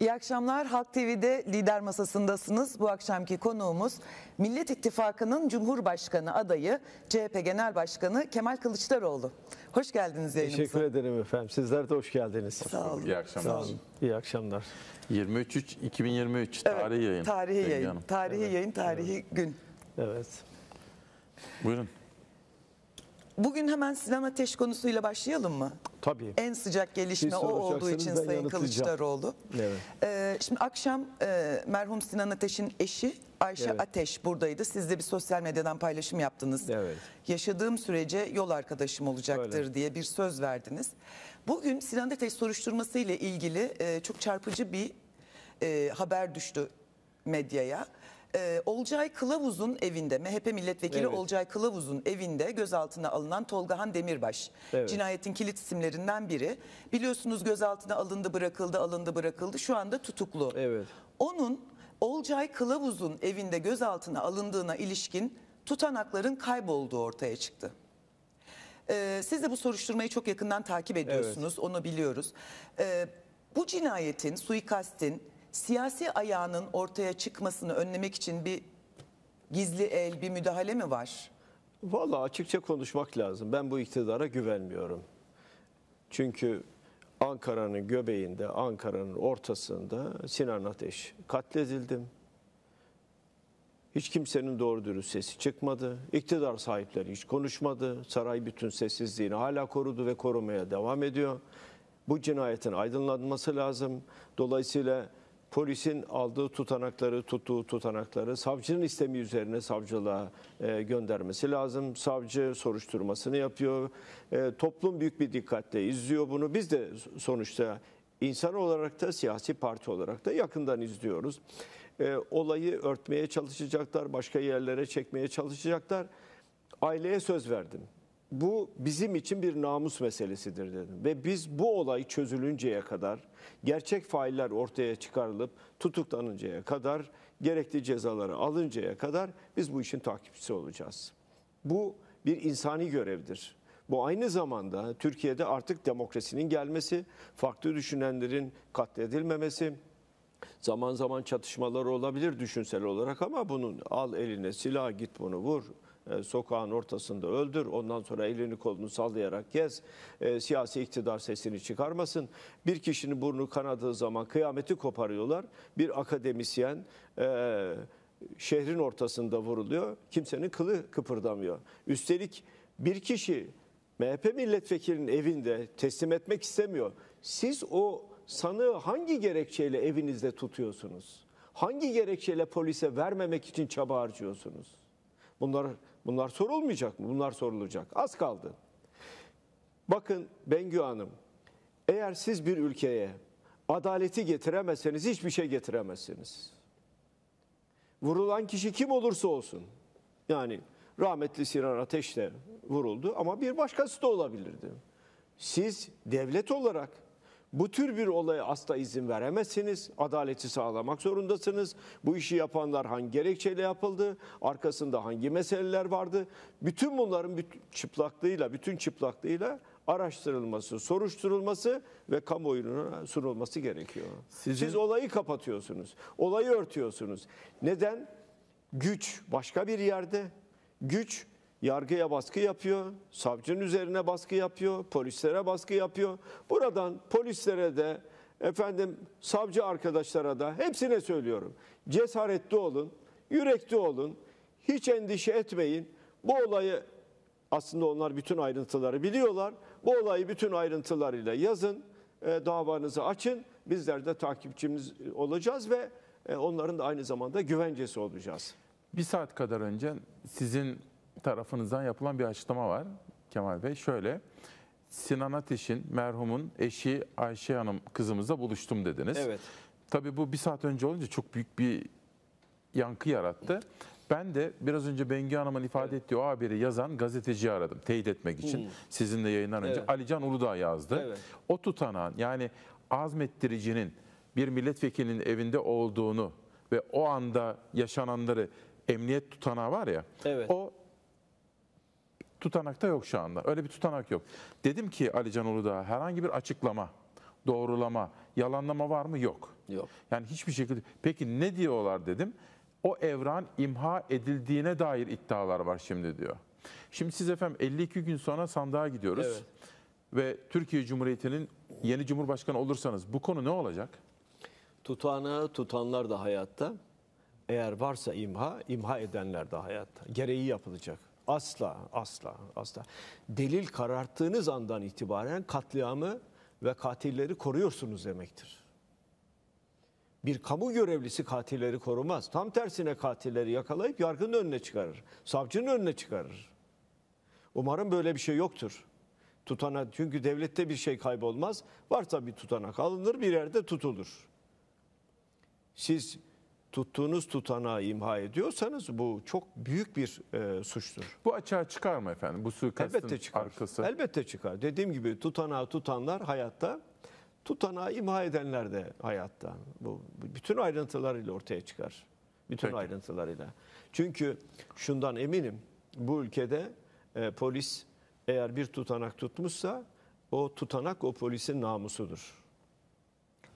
İyi akşamlar. Halk TV'de lider masasındasınız. Bu akşamki konuğumuz Millet İttifakı'nın Cumhurbaşkanı adayı CHP Genel Başkanı Kemal Kılıçdaroğlu. Hoş geldiniz yayınımıza. Teşekkür ederim efendim. Sizler de hoş geldiniz. Sağ olun. İyi akşamlar. Sağ olun. İyi akşamlar. 23 3 2023 evet, tarihi yayın. Tarihi yayın. Tarihi evet. yayın, tarihi evet. gün. Evet. Buyurun. Bugün hemen Sinan Ateş konusuyla başlayalım mı? Tabii. En sıcak gelişme o olduğu için Sayın Kılıçdaroğlu. Evet. Ee, şimdi akşam e, merhum Sinan Ateş'in eşi Ayşe evet. Ateş buradaydı. Siz de bir sosyal medyadan paylaşım yaptınız. Evet. Yaşadığım sürece yol arkadaşım olacaktır Öyle. diye bir söz verdiniz. Bugün Sinan Ateş soruşturması ile ilgili e, çok çarpıcı bir e, haber düştü medyaya e, Olcay Kılavuz'un evinde MHP milletvekili evet. Olcay Kılavuz'un evinde gözaltına alınan Tolgahan Demirbaş evet. cinayetin kilit isimlerinden biri. Biliyorsunuz gözaltına alındı bırakıldı alındı bırakıldı şu anda tutuklu. Evet. Onun Olcay Kılavuz'un evinde gözaltına alındığına ilişkin tutanakların kaybolduğu ortaya çıktı. Ee, siz de bu soruşturmayı çok yakından takip ediyorsunuz. Evet. Onu biliyoruz. Ee, bu cinayetin, suikastin siyasi ayağının ortaya çıkmasını önlemek için bir gizli el, bir müdahale mi var? Valla açıkça konuşmak lazım. Ben bu iktidara güvenmiyorum. Çünkü Ankara'nın göbeğinde, Ankara'nın ortasında Sinan Ateş katledildim. Hiç kimsenin doğru dürüst sesi çıkmadı. İktidar sahipleri hiç konuşmadı. Saray bütün sessizliğini hala korudu ve korumaya devam ediyor. Bu cinayetin aydınlanması lazım. Dolayısıyla Polisin aldığı tutanakları, tuttuğu tutanakları savcının istemi üzerine savcılığa e, göndermesi lazım. Savcı soruşturmasını yapıyor. E, toplum büyük bir dikkatle izliyor bunu. Biz de sonuçta insan olarak da siyasi parti olarak da yakından izliyoruz. E, olayı örtmeye çalışacaklar, başka yerlere çekmeye çalışacaklar. Aileye söz verdim bu bizim için bir namus meselesidir dedim. Ve biz bu olay çözülünceye kadar, gerçek failler ortaya çıkarılıp tutuklanıncaya kadar, gerekli cezaları alıncaya kadar biz bu işin takipçisi olacağız. Bu bir insani görevdir. Bu aynı zamanda Türkiye'de artık demokrasinin gelmesi, farklı düşünenlerin katledilmemesi, zaman zaman çatışmalar olabilir düşünsel olarak ama bunun al eline silah git bunu vur e, sokağın ortasında öldür. Ondan sonra elini kolunu sallayarak gez. E, siyasi iktidar sesini çıkarmasın. Bir kişinin burnu kanadığı zaman kıyameti koparıyorlar. Bir akademisyen e, şehrin ortasında vuruluyor. Kimsenin kılı kıpırdamıyor. Üstelik bir kişi MHP milletvekilinin evinde teslim etmek istemiyor. Siz o sanığı hangi gerekçeyle evinizde tutuyorsunuz? Hangi gerekçeyle polise vermemek için çaba harcıyorsunuz? Bunlar Bunlar sorulmayacak mı? Bunlar sorulacak. Az kaldı. Bakın Bengü Hanım, eğer siz bir ülkeye adaleti getiremezseniz hiçbir şey getiremezsiniz. Vurulan kişi kim olursa olsun. Yani rahmetli Sinan Ateş de vuruldu ama bir başkası da olabilirdi. Siz devlet olarak bu tür bir olaya asla izin veremezsiniz. Adaleti sağlamak zorundasınız. Bu işi yapanlar hangi gerekçeyle yapıldı? Arkasında hangi meseleler vardı? Bütün bunların çıplaklığıyla, bütün çıplaklığıyla araştırılması, soruşturulması ve kamuoyuna sunulması gerekiyor. Sizin... Siz olayı kapatıyorsunuz. Olayı örtüyorsunuz. Neden? Güç başka bir yerde. Güç yargıya baskı yapıyor, savcının üzerine baskı yapıyor, polislere baskı yapıyor. Buradan polislere de efendim savcı arkadaşlara da hepsine söylüyorum. Cesaretli olun, yürekli olun, hiç endişe etmeyin. Bu olayı aslında onlar bütün ayrıntıları biliyorlar. Bu olayı bütün ayrıntılarıyla yazın, e, davanızı açın. Bizler de takipçimiz olacağız ve e, onların da aynı zamanda güvencesi olacağız. Bir saat kadar önce sizin tarafınızdan yapılan bir açıklama var Kemal Bey. Şöyle Sinan Ateş'in merhumun eşi Ayşe Hanım kızımızla buluştum dediniz. Evet. Tabii bu bir saat önce olunca çok büyük bir yankı yarattı. Ben de biraz önce Bengi Hanım'ın ifade evet. ettiği o haberi yazan gazeteciyi aradım teyit etmek için. Hmm. Sizinle yayından önce evet. Alican Uludağ yazdı. Evet. O tutanağın yani azmettiricinin bir milletvekilinin evinde olduğunu ve o anda yaşananları emniyet tutanağı var ya. Evet. O Tutanak da yok şu anda. Öyle bir tutanak yok. Dedim ki Ali Can Uludağ herhangi bir açıklama, doğrulama, yalanlama var mı? Yok. Yok. Yani hiçbir şekilde. Peki ne diyorlar dedim. O evran imha edildiğine dair iddialar var şimdi diyor. Şimdi siz efendim 52 gün sonra sandığa gidiyoruz. Evet. Ve Türkiye Cumhuriyeti'nin yeni cumhurbaşkanı olursanız bu konu ne olacak? Tutanağı tutanlar da hayatta. Eğer varsa imha, imha edenler de hayatta. Gereği yapılacak. Asla, asla, asla. Delil kararttığınız andan itibaren katliamı ve katilleri koruyorsunuz demektir. Bir kamu görevlisi katilleri korumaz. Tam tersine katilleri yakalayıp yargının önüne çıkarır. Savcının önüne çıkarır. Umarım böyle bir şey yoktur. Tutana çünkü devlette bir şey kaybolmaz. Varsa bir tutanak alınır bir yerde tutulur. Siz tuttuğunuz tutanağı imha ediyorsanız bu çok büyük bir e, suçtur. Bu açığa çıkar mı efendim? Bu suikastın Elbette çıkar. arkası. Elbette çıkar. Dediğim gibi tutanağı tutanlar hayatta, tutanağı imha edenler de hayatta. Bu bütün ayrıntılarıyla ortaya çıkar. Bütün Peki. ayrıntılarıyla. Çünkü şundan eminim bu ülkede e, polis eğer bir tutanak tutmuşsa o tutanak o polisin namusudur.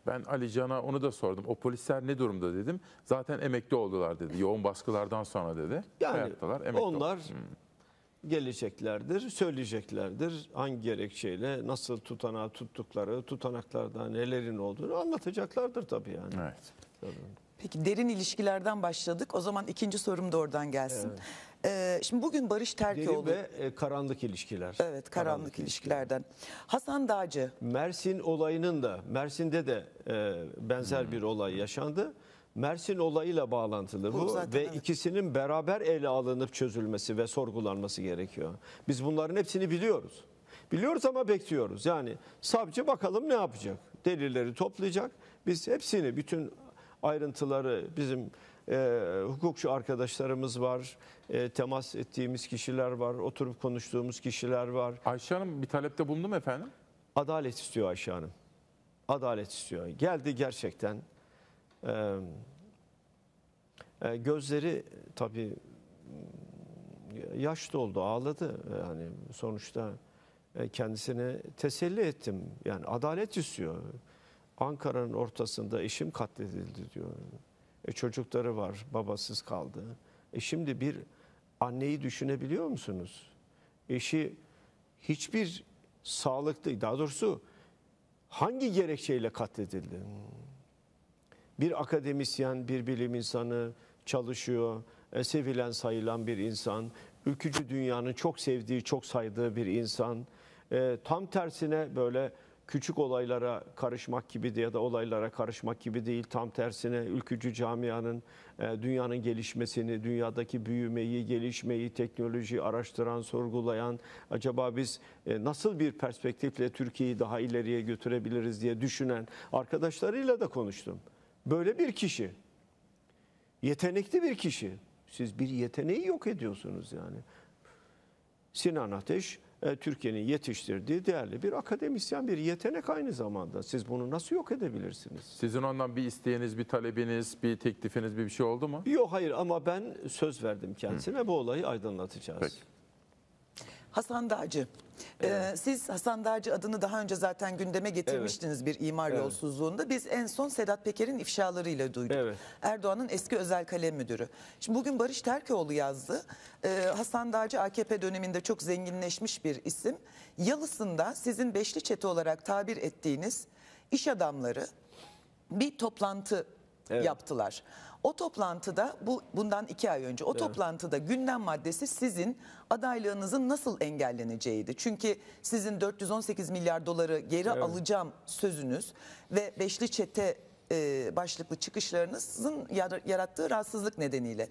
Ben Ali Can'a onu da sordum. O polisler ne durumda dedim. Zaten emekli oldular dedi. Yoğun baskılardan sonra dedi. Şey yani Hayattalar, emekli onlar oldu. Hmm. geleceklerdir, söyleyeceklerdir. Hangi gerekçeyle, nasıl tutanağı tuttukları, tutanaklarda nelerin olduğunu anlatacaklardır tabii yani. Evet. Tabii. Peki derin ilişkilerden başladık. O zaman ikinci sorum da oradan gelsin. Evet. Ee, şimdi bugün Barış Terkoğlu. Derin ve e, karanlık ilişkiler. Evet karanlık, karanlık ilişkilerden. ilişkiler. Hasan Dağcı. Mersin olayının da Mersin'de de e, benzer hmm. bir olay yaşandı. Mersin olayıyla bağlantılı bu, bu zaten, ve evet. ikisinin beraber ele alınıp çözülmesi ve sorgulanması gerekiyor. Biz bunların hepsini biliyoruz. Biliyoruz ama bekliyoruz. Yani savcı bakalım ne yapacak? Delilleri toplayacak. Biz hepsini bütün ayrıntıları bizim e, hukukçu arkadaşlarımız var, e, temas ettiğimiz kişiler var, oturup konuştuğumuz kişiler var. Ayşe Hanım bir talepte bulundum efendim? Adalet istiyor Ayşe Hanım. Adalet istiyor. Geldi gerçekten. E, e, gözleri tabii yaş doldu, ağladı. Yani sonuçta e, kendisini teselli ettim. Yani adalet istiyor. Ankara'nın ortasında eşim katledildi diyor e, çocukları var, babasız kaldı. E şimdi bir anneyi düşünebiliyor musunuz? Eşi hiçbir sağlıklı, daha doğrusu hangi gerekçeyle katledildi? Bir akademisyen, bir bilim insanı çalışıyor, e, sevilen sayılan bir insan, ülkücü dünyanın çok sevdiği, çok saydığı bir insan. E, tam tersine böyle küçük olaylara karışmak gibi ya da olaylara karışmak gibi değil. Tam tersine ülkücü camianın e, dünyanın gelişmesini, dünyadaki büyümeyi, gelişmeyi, teknolojiyi araştıran, sorgulayan, acaba biz e, nasıl bir perspektifle Türkiye'yi daha ileriye götürebiliriz diye düşünen arkadaşlarıyla da konuştum. Böyle bir kişi, yetenekli bir kişi. Siz bir yeteneği yok ediyorsunuz yani. Sinan Ateş e, Türkiye'nin yetiştirdiği değerli bir akademisyen, bir yetenek aynı zamanda. Siz bunu nasıl yok edebilirsiniz? Sizin ondan bir isteğiniz, bir talebiniz, bir teklifiniz, bir şey oldu mu? Yok hayır ama ben söz verdim kendisine Hı. bu olayı aydınlatacağız. Peki. Hasan Dağcı. Ee, evet. Ee, siz Hasan Dağcı adını daha önce zaten gündeme getirmiştiniz evet. bir imar evet. yolsuzluğunda. Biz en son Sedat Peker'in ifşalarıyla duyduk. Evet. Erdoğan'ın eski özel kalem müdürü. Şimdi bugün Barış Terkoğlu yazdı. Ee, Hasan Dağcı AKP döneminde çok zenginleşmiş bir isim. Yalısında sizin beşli çete olarak tabir ettiğiniz iş adamları bir toplantı evet. yaptılar. O toplantıda bu bundan iki ay önce o evet. toplantıda gündem maddesi sizin adaylığınızın nasıl engelleneceğiydi. Çünkü sizin 418 milyar doları geri evet. alacağım sözünüz ve beşli çete e, başlıklı çıkışlarınızın yarattığı rahatsızlık nedeniyle.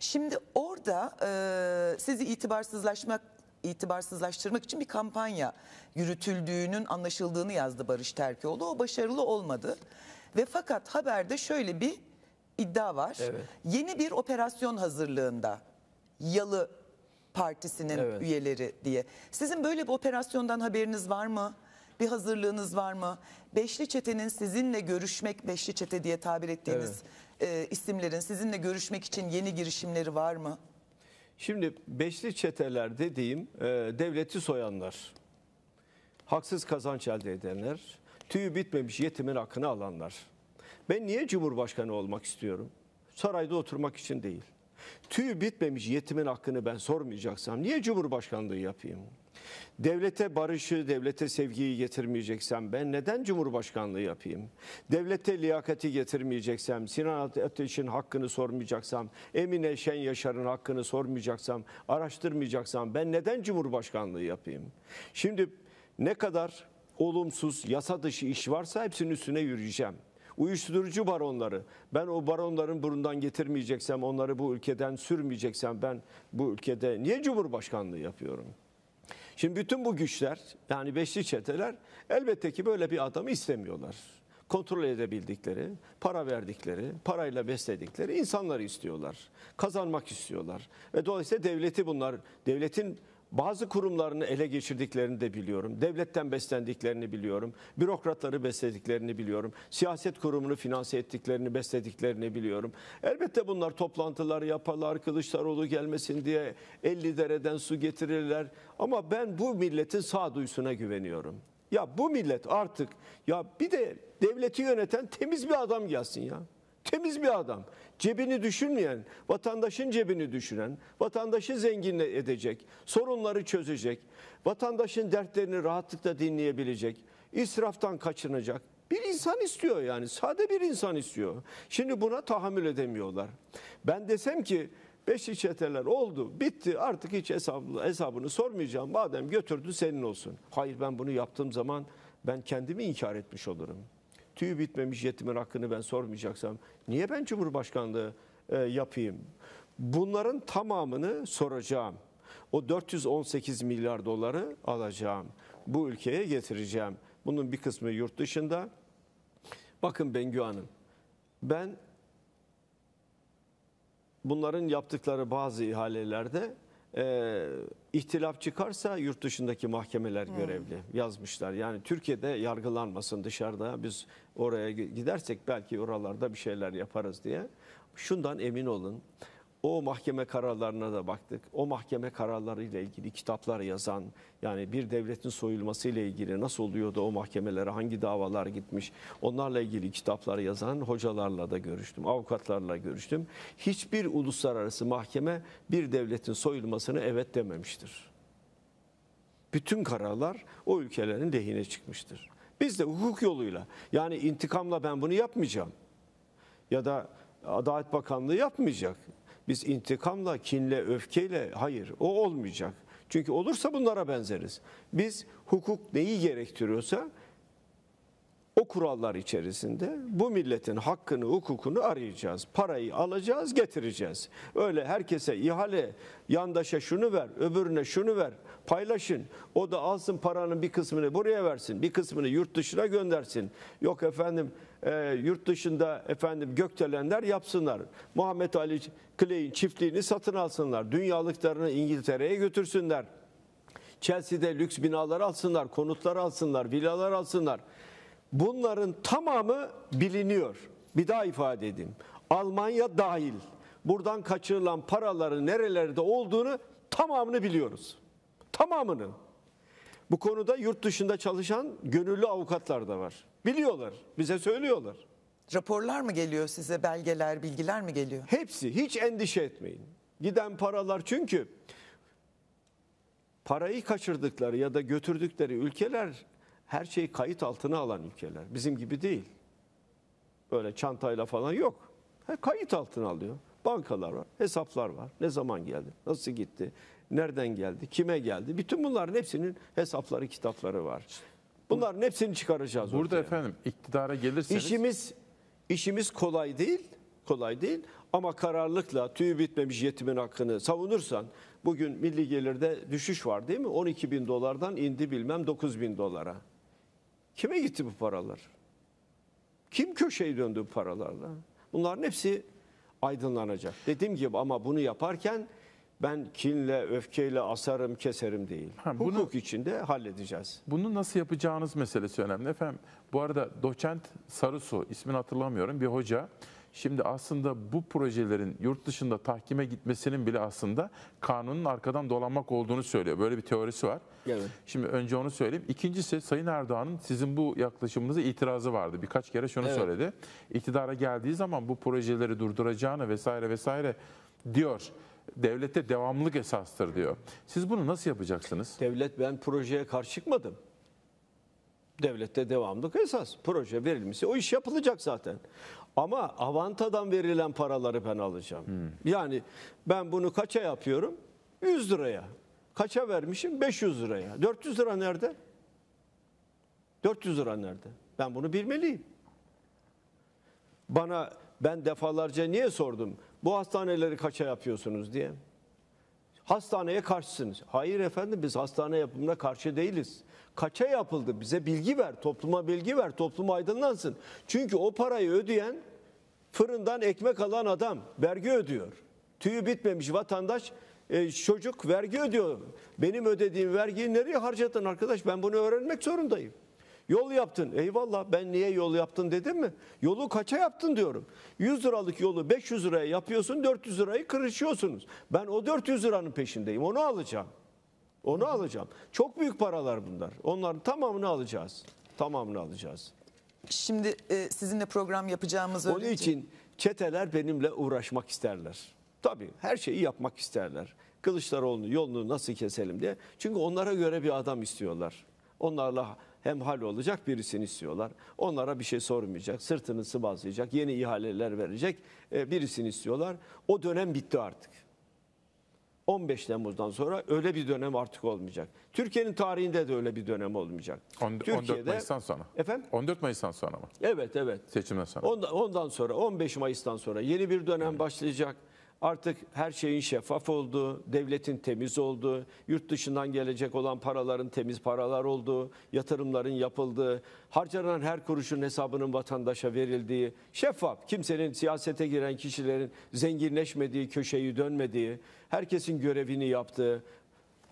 Şimdi orada e, sizi itibarsızlaşmak itibarsızlaştırmak için bir kampanya yürütüldüğünün anlaşıldığını yazdı Barış Terkoğlu. O başarılı olmadı. Ve fakat haberde şöyle bir iddia var. Evet. Yeni bir operasyon hazırlığında Yalı Partisi'nin evet. üyeleri diye. Sizin böyle bir operasyondan haberiniz var mı? Bir hazırlığınız var mı? Beşli çetenin sizinle görüşmek, beşli çete diye tabir ettiğiniz evet. e, isimlerin sizinle görüşmek için yeni girişimleri var mı? Şimdi beşli çeteler dediğim e, devleti soyanlar, haksız kazanç elde edenler, tüyü bitmemiş yetimin hakkını alanlar. Ben niye cumhurbaşkanı olmak istiyorum? Sarayda oturmak için değil. Tüy bitmemiş yetimin hakkını ben sormayacaksam niye cumhurbaşkanlığı yapayım? Devlete barışı, devlete sevgiyi getirmeyeceksem ben neden cumhurbaşkanlığı yapayım? Devlete liyakati getirmeyeceksem, Sinan Ateş'in hakkını sormayacaksam, Emine Şen Yaşar'ın hakkını sormayacaksam, araştırmayacaksam ben neden cumhurbaşkanlığı yapayım? Şimdi ne kadar olumsuz, yasa dışı iş varsa hepsinin üstüne yürüyeceğim uyuşturucu baronları. Ben o baronların burundan getirmeyeceksem, onları bu ülkeden sürmeyeceksem ben bu ülkede niye cumhurbaşkanlığı yapıyorum? Şimdi bütün bu güçler yani beşli çeteler elbette ki böyle bir adamı istemiyorlar. Kontrol edebildikleri, para verdikleri, parayla besledikleri insanları istiyorlar. Kazanmak istiyorlar. Ve dolayısıyla devleti bunlar, devletin bazı kurumlarını ele geçirdiklerini de biliyorum. Devletten beslendiklerini biliyorum. Bürokratları beslediklerini biliyorum. Siyaset kurumunu finanse ettiklerini, beslediklerini biliyorum. Elbette bunlar toplantılar yaparlar. Kılıçdaroğlu gelmesin diye 50 dereden su getirirler. Ama ben bu milletin sağduyusuna güveniyorum. Ya bu millet artık ya bir de devleti yöneten temiz bir adam gelsin ya temiz bir adam. Cebini düşünmeyen, vatandaşın cebini düşünen, vatandaşı zengin edecek, sorunları çözecek, vatandaşın dertlerini rahatlıkla dinleyebilecek, israftan kaçınacak bir insan istiyor yani. Sade bir insan istiyor. Şimdi buna tahammül edemiyorlar. Ben desem ki Beşli çeteler oldu, bitti. Artık hiç hesabını, hesabını sormayacağım. Madem götürdü senin olsun. Hayır ben bunu yaptığım zaman ben kendimi inkar etmiş olurum tüy bitmemiş yetimin hakkını ben sormayacaksam niye ben Cumhurbaşkanlığı e, yapayım? Bunların tamamını soracağım. O 418 milyar doları alacağım. Bu ülkeye getireceğim. Bunun bir kısmı yurt dışında. Bakın Bengü Hanım, ben bunların yaptıkları bazı ihalelerde e, ihtilaf çıkarsa yurt dışındaki mahkemeler hmm. görevli yazmışlar. Yani Türkiye'de yargılanmasın dışarıda biz oraya gidersek belki oralarda bir şeyler yaparız diye. Şundan emin olun o mahkeme kararlarına da baktık. O mahkeme kararlarıyla ilgili kitaplar yazan, yani bir devletin soyulması ile ilgili nasıl oluyor da o mahkemelere hangi davalar gitmiş, onlarla ilgili kitaplar yazan hocalarla da görüştüm, avukatlarla görüştüm. Hiçbir uluslararası mahkeme bir devletin soyulmasını evet dememiştir. Bütün kararlar o ülkelerin lehine çıkmıştır. Biz de hukuk yoluyla, yani intikamla ben bunu yapmayacağım ya da Adalet Bakanlığı yapmayacak biz intikamla, kinle, öfkeyle hayır o olmayacak. Çünkü olursa bunlara benzeriz. Biz hukuk neyi gerektiriyorsa o kurallar içerisinde bu milletin hakkını, hukukunu arayacağız. Parayı alacağız, getireceğiz. Öyle herkese ihale, yandaşa şunu ver, öbürüne şunu ver, paylaşın. O da alsın paranın bir kısmını buraya versin, bir kısmını yurt dışına göndersin. Yok efendim e, yurt dışında efendim gökdelenler yapsınlar. Muhammed Ali Clay'in çiftliğini satın alsınlar. Dünyalıklarını İngiltere'ye götürsünler. Chelsea'de lüks binalar alsınlar, konutlar alsınlar, villalar alsınlar. Bunların tamamı biliniyor. Bir daha ifade edeyim. Almanya dahil buradan kaçırılan paraların nerelerde olduğunu tamamını biliyoruz. Tamamını. Bu konuda yurt dışında çalışan gönüllü avukatlar da var. Biliyorlar, bize söylüyorlar. Raporlar mı geliyor size, belgeler, bilgiler mi geliyor? Hepsi, hiç endişe etmeyin. Giden paralar çünkü parayı kaçırdıkları ya da götürdükleri ülkeler her şeyi kayıt altına alan ülkeler. Bizim gibi değil. Böyle çantayla falan yok. Ha, kayıt altına alıyor. Bankalar var, hesaplar var. Ne zaman geldi, nasıl gitti, nereden geldi, kime geldi. Bütün bunların hepsinin hesapları, kitapları var. Bunların hepsini çıkaracağız. Burada ortaya. efendim iktidara gelirseniz İşimiz işimiz kolay değil. Kolay değil ama kararlılıkla tüyü bitmemiş yetimin hakkını savunursan bugün milli gelirde düşüş var değil mi? 12 bin dolardan indi bilmem 9 bin dolara. Kime gitti bu paralar? Kim köşeyi döndü bu paralarla? Bunların hepsi aydınlanacak. Dediğim gibi ama bunu yaparken ben kinle, öfkeyle asarım, keserim değil. Ha, bunu, Hukuk içinde halledeceğiz. Bunu nasıl yapacağınız meselesi önemli. Efendim bu arada doçent Sarısu, ismini hatırlamıyorum bir hoca. Şimdi aslında bu projelerin yurt dışında tahkime gitmesinin bile aslında kanunun arkadan dolanmak olduğunu söylüyor. Böyle bir teorisi var. Evet. Şimdi önce onu söyleyeyim. İkincisi Sayın Erdoğan'ın sizin bu yaklaşımınıza itirazı vardı. Birkaç kere şunu evet. söyledi. İktidara geldiği zaman bu projeleri durduracağını vesaire vesaire diyor devlette devamlılık esastır diyor. Siz bunu nasıl yapacaksınız? Devlet ben projeye karşı çıkmadım. Devlette devamlılık esas. Proje verilmişse o iş yapılacak zaten. Ama Avanta'dan verilen paraları ben alacağım. Hmm. Yani ben bunu kaça yapıyorum? 100 liraya. Kaça vermişim? 500 liraya. 400 lira nerede? 400 lira nerede? Ben bunu bilmeliyim. Bana ben defalarca niye sordum? Bu hastaneleri kaça yapıyorsunuz diye. Hastaneye karşısınız. Hayır efendim biz hastane yapımına karşı değiliz. Kaça yapıldı? Bize bilgi ver, topluma bilgi ver, toplum aydınlansın. Çünkü o parayı ödeyen fırından ekmek alan adam vergi ödüyor. Tüyü bitmemiş vatandaş e, çocuk vergi ödüyor. Benim ödediğim vergiyi nereye harcadın arkadaş? Ben bunu öğrenmek zorundayım. Yol yaptın. Eyvallah ben niye yol yaptın dedim mi? Yolu kaça yaptın diyorum. 100 liralık yolu 500 liraya yapıyorsun 400 lirayı kırışıyorsunuz. Ben o 400 liranın peşindeyim onu alacağım. Onu alacağım. Çok büyük paralar bunlar. Onların tamamını alacağız. Tamamını alacağız. Şimdi e, sizinle program yapacağımız Onun öğrenci... için çeteler benimle uğraşmak isterler. Tabii her şeyi yapmak isterler. Kılıçdaroğlu'nun yolunu nasıl keselim diye. Çünkü onlara göre bir adam istiyorlar. Onlarla hem hal olacak birisini istiyorlar. Onlara bir şey sormayacak, sırtını sıvazlayacak, yeni ihaleler verecek e, birisini istiyorlar. O dönem bitti artık. 15 Temmuz'dan sonra öyle bir dönem artık olmayacak. Türkiye'nin tarihinde de öyle bir dönem olmayacak. On, 14 Mayıs'tan sonra. Efendim? 14 Mayıs'tan sonra mı? Evet, evet. Seçimden sonra. Ondan, ondan sonra 15 Mayıs'tan sonra yeni bir dönem evet. başlayacak. Artık her şeyin şeffaf olduğu, devletin temiz olduğu, yurt dışından gelecek olan paraların temiz paralar olduğu, yatırımların yapıldığı, harcanan her kuruşun hesabının vatandaşa verildiği, şeffaf, kimsenin siyasete giren kişilerin zenginleşmediği, köşeyi dönmediği, herkesin görevini yaptığı,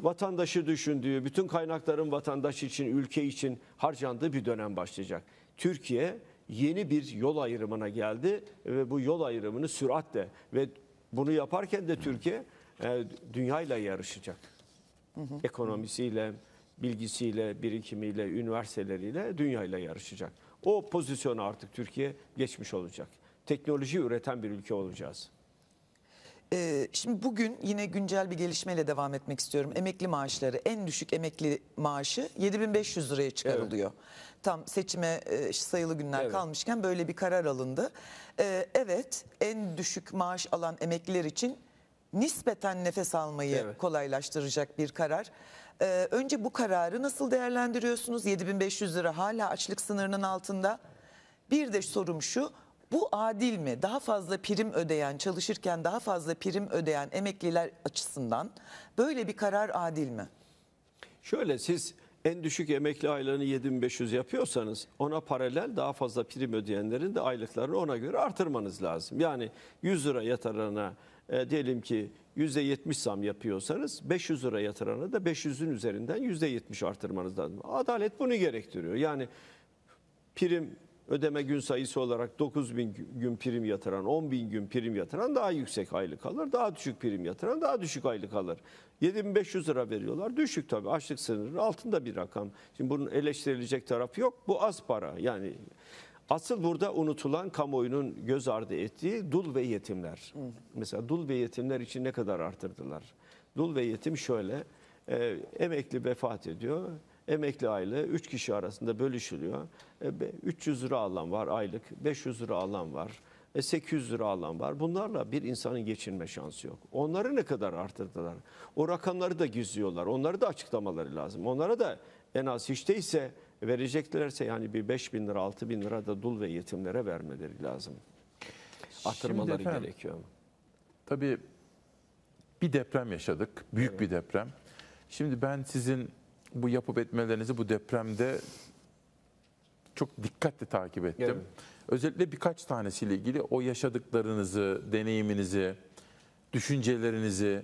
vatandaşı düşündüğü, bütün kaynakların vatandaş için, ülke için harcandığı bir dönem başlayacak. Türkiye yeni bir yol ayrımına geldi ve bu yol ayrımını süratle ve bunu yaparken de Türkiye e, dünyayla yarışacak. Hı hı. Ekonomisiyle, bilgisiyle, birikimiyle, üniversiteleriyle dünyayla yarışacak. O pozisyona artık Türkiye geçmiş olacak. Teknoloji üreten bir ülke olacağız. Ee, şimdi bugün yine güncel bir gelişmeyle devam etmek istiyorum. Emekli maaşları en düşük emekli maaşı 7500 liraya çıkarılıyor. Evet. Tam seçime e, sayılı günler evet. kalmışken böyle bir karar alındı. Ee, evet en düşük maaş alan emekliler için nispeten nefes almayı evet. kolaylaştıracak bir karar. Ee, önce bu kararı nasıl değerlendiriyorsunuz? 7500 lira hala açlık sınırının altında. Bir de sorum şu bu adil mi? Daha fazla prim ödeyen, çalışırken daha fazla prim ödeyen emekliler açısından böyle bir karar adil mi? Şöyle siz en düşük emekli aylığını 7500 yapıyorsanız ona paralel daha fazla prim ödeyenlerin de aylıklarını ona göre artırmanız lazım. Yani 100 lira yatırana e, diyelim ki %70 zam yapıyorsanız 500 lira yatırana da 500'ün üzerinden %70 artırmanız lazım. Adalet bunu gerektiriyor. Yani prim ödeme gün sayısı olarak 9 bin gün prim yatıran, 10 bin gün prim yatıran daha yüksek aylık alır. Daha düşük prim yatıran daha düşük aylık alır. 7500 lira veriyorlar. Düşük tabii açlık sınırının altında bir rakam. Şimdi bunun eleştirilecek tarafı yok. Bu az para yani. Asıl burada unutulan kamuoyunun göz ardı ettiği dul ve yetimler. Mesela dul ve yetimler için ne kadar artırdılar? Dul ve yetim şöyle, e, emekli vefat ediyor emekli aile 3 kişi arasında bölüşülüyor. 300 e, lira alan var aylık, 500 lira alan var. 800 e, lira alan var. Bunlarla bir insanın geçinme şansı yok. Onları ne kadar artırdılar? O rakamları da gizliyorlar. Onları da açıklamaları lazım. Onlara da en az hiç değilse vereceklerse yani bir 5 bin lira 6 bin lira da dul ve yetimlere vermeleri lazım. Artırmaları efendim, gerekiyor. Tabii bir deprem yaşadık. Büyük evet. bir deprem. Şimdi ben sizin bu yapıp etmelerinizi bu depremde çok dikkatli takip ettim. Evet. Özellikle birkaç tanesiyle ilgili o yaşadıklarınızı, deneyiminizi, düşüncelerinizi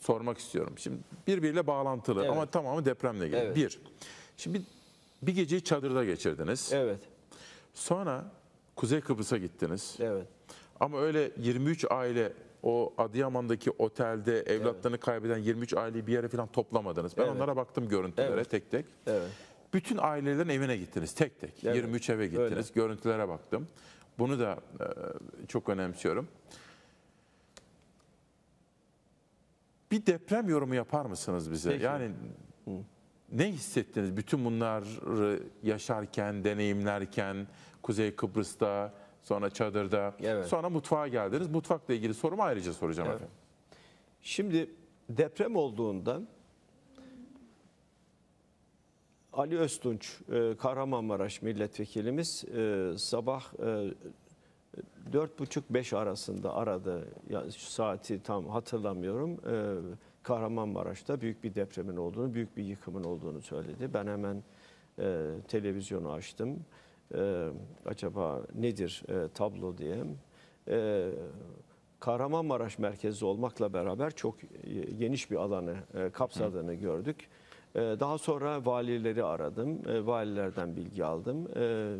sormak istiyorum. Şimdi birbiriyle bağlantılı evet. ama tamamı depremle ilgili. Evet. Bir, şimdi bir geceyi çadırda geçirdiniz. Evet. Sonra Kuzey Kıbrıs'a gittiniz. Evet. Ama öyle 23 aile o Adıyaman'daki otelde evlatlarını evet. kaybeden 23 aileyi bir yere falan toplamadınız. Ben evet. onlara baktım görüntülere evet. tek tek. Evet. Bütün ailelerin evine gittiniz tek tek. Evet. 23 eve gittiniz. Öyle. Görüntülere baktım. Bunu da e, çok önemsiyorum. Bir deprem yorumu yapar mısınız bize? Peki. Yani ne hissettiniz bütün bunları yaşarken, deneyimlerken, Kuzey Kıbrıs'ta, sonra çadırda, evet. sonra mutfağa geldiniz. Mutfakla ilgili sorumu ayrıca soracağım evet. efendim. Şimdi deprem olduğundan Ali Öztunç, e, Kahramanmaraş milletvekilimiz e, sabah e, dört buçuk beş arasında aradı. Yani şu saati tam hatırlamıyorum. Kahramanmaraş'ta büyük bir depremin olduğunu, büyük bir yıkımın olduğunu söyledi. Ben hemen televizyonu açtım e, acaba nedir e, tablo diye e, Kahramanmaraş merkezli olmakla beraber çok geniş bir alanı e, kapsadığını Hı. gördük. E, daha sonra valileri aradım, e, valilerden bilgi aldım. E,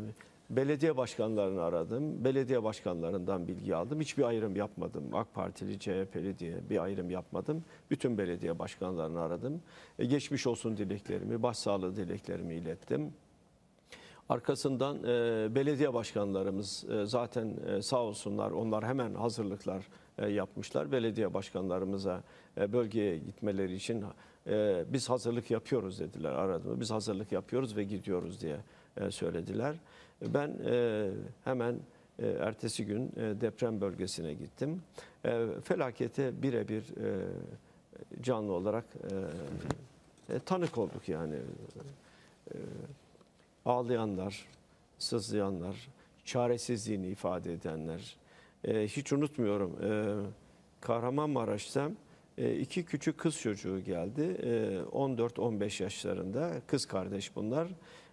belediye başkanlarını aradım, belediye başkanlarından bilgi aldım. Hiçbir ayrım yapmadım. AK Partili, CHP'li diye bir ayrım yapmadım. Bütün belediye başkanlarını aradım. E, geçmiş olsun dileklerimi, başsağlığı dileklerimi ilettim. Arkasından e, belediye başkanlarımız e, zaten e, sağ olsunlar onlar hemen hazırlıklar e, yapmışlar. Belediye başkanlarımıza e, bölgeye gitmeleri için e, biz hazırlık yapıyoruz dediler aradığımda. Biz hazırlık yapıyoruz ve gidiyoruz diye e, söylediler. Ben e, hemen e, ertesi gün e, deprem bölgesine gittim. E, felakete birebir e, canlı olarak e, e, tanık olduk yani. E, ağlayanlar, sızlayanlar, çaresizliğini ifade edenler. E, hiç unutmuyorum e, ee, Kahramanmaraş'tan e, ee, iki küçük kız çocuğu geldi. E, 14-15 yaşlarında kız kardeş bunlar.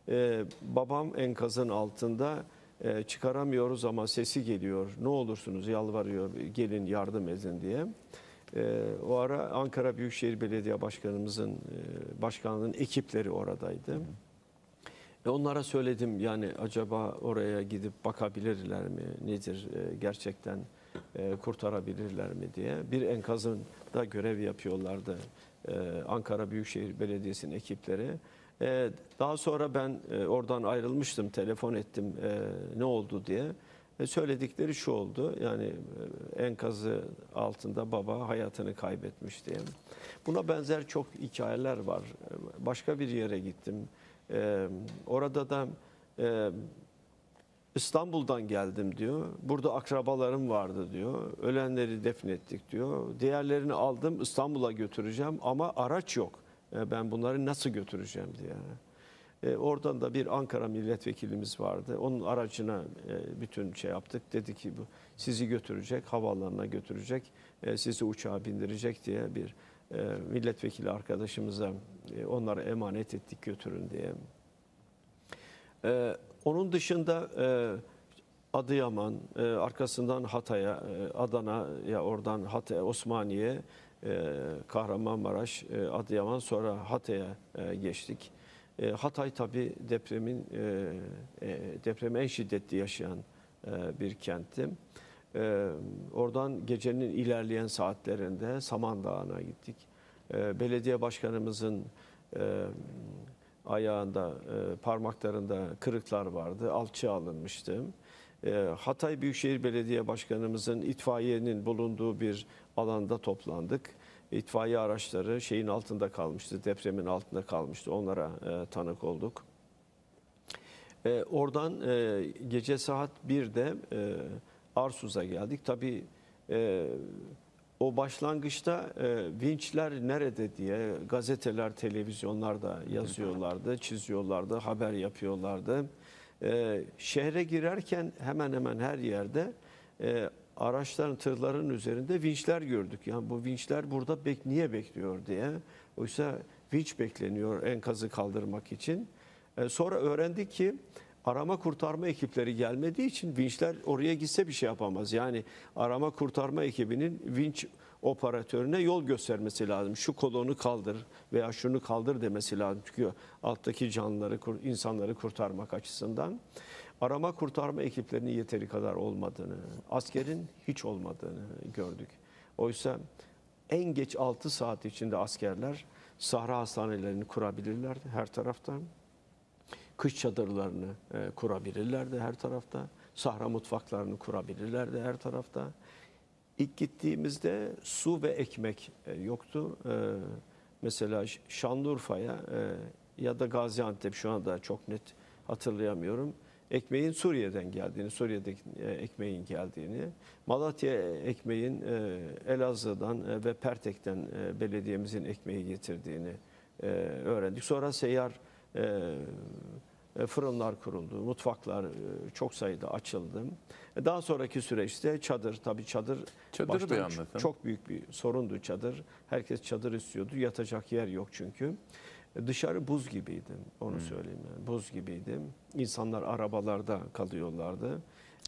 E, babam enkazın altında e, çıkaramıyoruz ama sesi geliyor. Ne olursunuz yalvarıyor gelin yardım edin diye. E, o ara Ankara Büyükşehir Belediye Başkanımızın e, başkanlığının ekipleri oradaydı. Hı. E onlara söyledim yani acaba oraya gidip bakabilirler mi? Nedir e, gerçekten e, kurtarabilirler mi diye. Bir enkazın da görev yapıyorlardı e, Ankara Büyükşehir Belediyesi'nin ekipleri. E, daha sonra ben e, oradan ayrılmıştım, telefon ettim e, ne oldu diye. E, söyledikleri şu oldu yani e, enkazı altında baba hayatını kaybetmiş diye. Buna benzer çok hikayeler var. E, başka bir yere gittim. E, orada da e, İstanbul'dan geldim diyor. Burada akrabalarım vardı diyor. Ölenleri defnettik diyor. Diğerlerini aldım İstanbul'a götüreceğim ama araç yok. E, ben bunları nasıl götüreceğim diye. E, oradan da bir Ankara milletvekilimiz vardı. Onun aracına e, bütün şey yaptık. Dedi ki bu sizi götürecek, havaalanına götürecek, e, sizi uçağa bindirecek diye bir ee, milletvekili arkadaşımıza e, onlara emanet ettik götürün diye. Ee, onun dışında e, Adıyaman, e, arkasından Hatay'a, Adana'ya, oradan Hatay, Osmaniye, Kahramanmaraş, Adıyaman sonra Hatay'a geçtik. Hatay tabi depremin depremi en şiddetli yaşayan bir kenttim. Ee, oradan gecenin ilerleyen saatlerinde Samandağ'ına gittik. Ee, belediye başkanımızın e, ayağında, e, parmaklarında kırıklar vardı. Alçı alınmıştı. E, Hatay Büyükşehir Belediye Başkanımızın itfaiyenin bulunduğu bir alanda toplandık. İtfaiye araçları şeyin altında kalmıştı, depremin altında kalmıştı. Onlara e, tanık olduk. E, oradan e, gece saat 1'de... E, Arsuz'a geldik. Tabii e, o başlangıçta e, vinçler nerede diye gazeteler, televizyonlar da yazıyorlardı, çiziyorlardı, haber yapıyorlardı. E, şehre girerken hemen hemen her yerde e, araçların, tırların üzerinde vinçler gördük. Yani bu vinçler burada bek niye bekliyor diye. Oysa vinç bekleniyor enkazı kaldırmak için. E, sonra öğrendik ki arama kurtarma ekipleri gelmediği için vinçler oraya gitse bir şey yapamaz. Yani arama kurtarma ekibinin vinç operatörüne yol göstermesi lazım. Şu kolonu kaldır veya şunu kaldır demesi lazım. Çünkü alttaki canlıları, insanları kurtarmak açısından. Arama kurtarma ekiplerinin yeteri kadar olmadığını, askerin hiç olmadığını gördük. Oysa en geç 6 saat içinde askerler sahra hastanelerini kurabilirlerdi her taraftan kış çadırlarını e, kurabilirlerdi her tarafta. Sahra mutfaklarını kurabilirlerdi her tarafta. İlk gittiğimizde su ve ekmek e, yoktu. E, mesela Şanlıurfa'ya e, ya da Gaziantep şu anda çok net hatırlayamıyorum. Ekmeğin Suriye'den geldiğini, Suriyedeki e, ekmeğin geldiğini, Malatya ekmeğin e, Elazığ'dan e, ve Pertek'ten belediyemizin ekmeği getirdiğini öğrendik. Sonra seyyar ee, e, fırınlar kuruldu, mutfaklar e, çok sayıda açıldı. E, daha sonraki süreçte çadır, tabii çadır, çadır çok büyük bir sorundu çadır. Herkes çadır istiyordu, yatacak yer yok çünkü. Dışarı buz gibiydi, onu hmm. söyleyeyim. Yani. Buz gibiydi. İnsanlar arabalarda kalıyorlardı.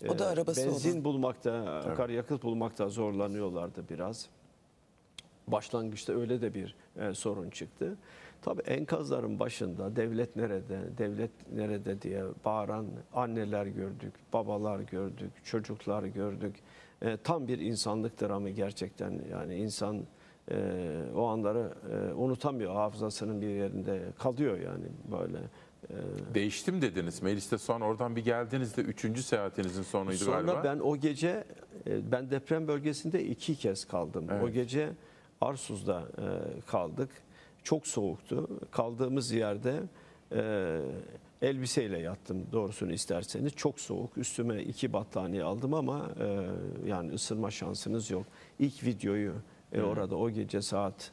O da arabası Benzin olan. bulmakta, akaryakıt bulmakta zorlanıyorlardı biraz. Başlangıçta öyle de bir sorun çıktı. Tabii enkazların başında devlet nerede, devlet nerede diye bağıran anneler gördük, babalar gördük, çocuklar gördük. E, tam bir insanlık dramı gerçekten yani insan e, o anları e, unutamıyor hafızasının bir yerinde kalıyor yani böyle. E, Değiştim dediniz mecliste son oradan bir geldiğinizde üçüncü seyahatinizin sonuydu sonra galiba. Sonra ben o gece e, ben deprem bölgesinde iki kez kaldım. Evet. O gece Arsuz'da e, kaldık çok soğuktu. Kaldığımız yerde e, elbiseyle yattım doğrusunu isterseniz. Çok soğuk. Üstüme iki battaniye aldım ama e, yani ısırma şansınız yok. İlk videoyu e, orada o gece saat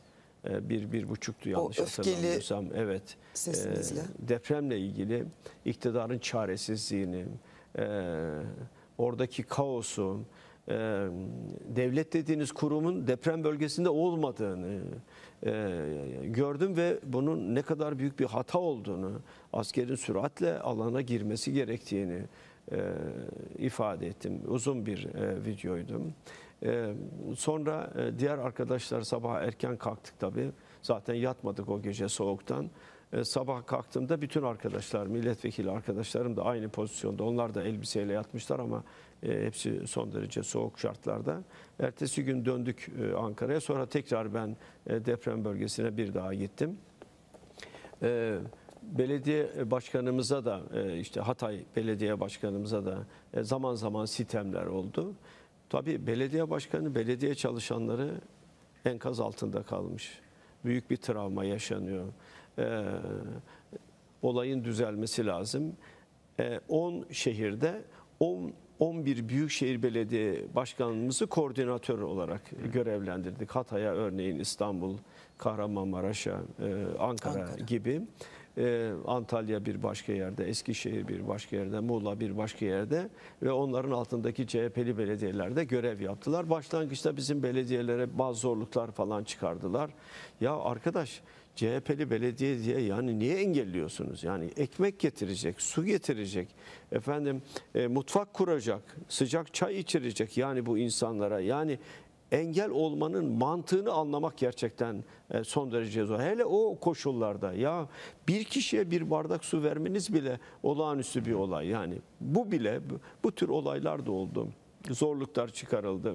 e, bir, bir buçuktu yanlış hatırlamıyorsam. Evet. Sesinizle. E, depremle ilgili iktidarın çaresizliğini, e, oradaki kaosu, e, devlet dediğiniz kurumun deprem bölgesinde olmadığını, ee, gördüm ve bunun ne kadar büyük bir hata olduğunu, askerin süratle alana girmesi gerektiğini e, ifade ettim. Uzun bir e, videoydu. E, sonra diğer arkadaşlar sabah erken kalktık tabii. Zaten yatmadık o gece soğuktan. Sabah kalktığımda bütün arkadaşlar, milletvekili arkadaşlarım da aynı pozisyonda. Onlar da elbiseyle yatmışlar ama e, hepsi son derece soğuk şartlarda. Ertesi gün döndük e, Ankara'ya. Sonra tekrar ben e, deprem bölgesine bir daha gittim. Evet belediye başkanımıza da e, işte Hatay belediye başkanımıza da e, zaman zaman sitemler oldu. Tabii belediye başkanı belediye çalışanları enkaz altında kalmış. Büyük bir travma yaşanıyor. E, olayın düzelmesi lazım. 10 şehirde 10 11 Büyükşehir Belediye Başkanımızı koordinatör olarak görevlendirdik. Hatay'a örneğin İstanbul, Kahramanmaraş'a, e, Ankara, Ankara gibi. E, Antalya bir başka yerde, Eskişehir bir başka yerde, Muğla bir başka yerde ve onların altındaki CHP'li belediyelerde görev yaptılar. Başlangıçta bizim belediyelere bazı zorluklar falan çıkardılar. Ya arkadaş CHP'li belediye diye yani niye engelliyorsunuz? Yani ekmek getirecek, su getirecek, efendim e, mutfak kuracak, sıcak çay içirecek yani bu insanlara. Yani engel olmanın mantığını anlamak gerçekten e, son derece zor. Hele o koşullarda ya bir kişiye bir bardak su vermeniz bile olağanüstü bir olay. Yani bu bile bu tür olaylar da oldu. Zorluklar çıkarıldı.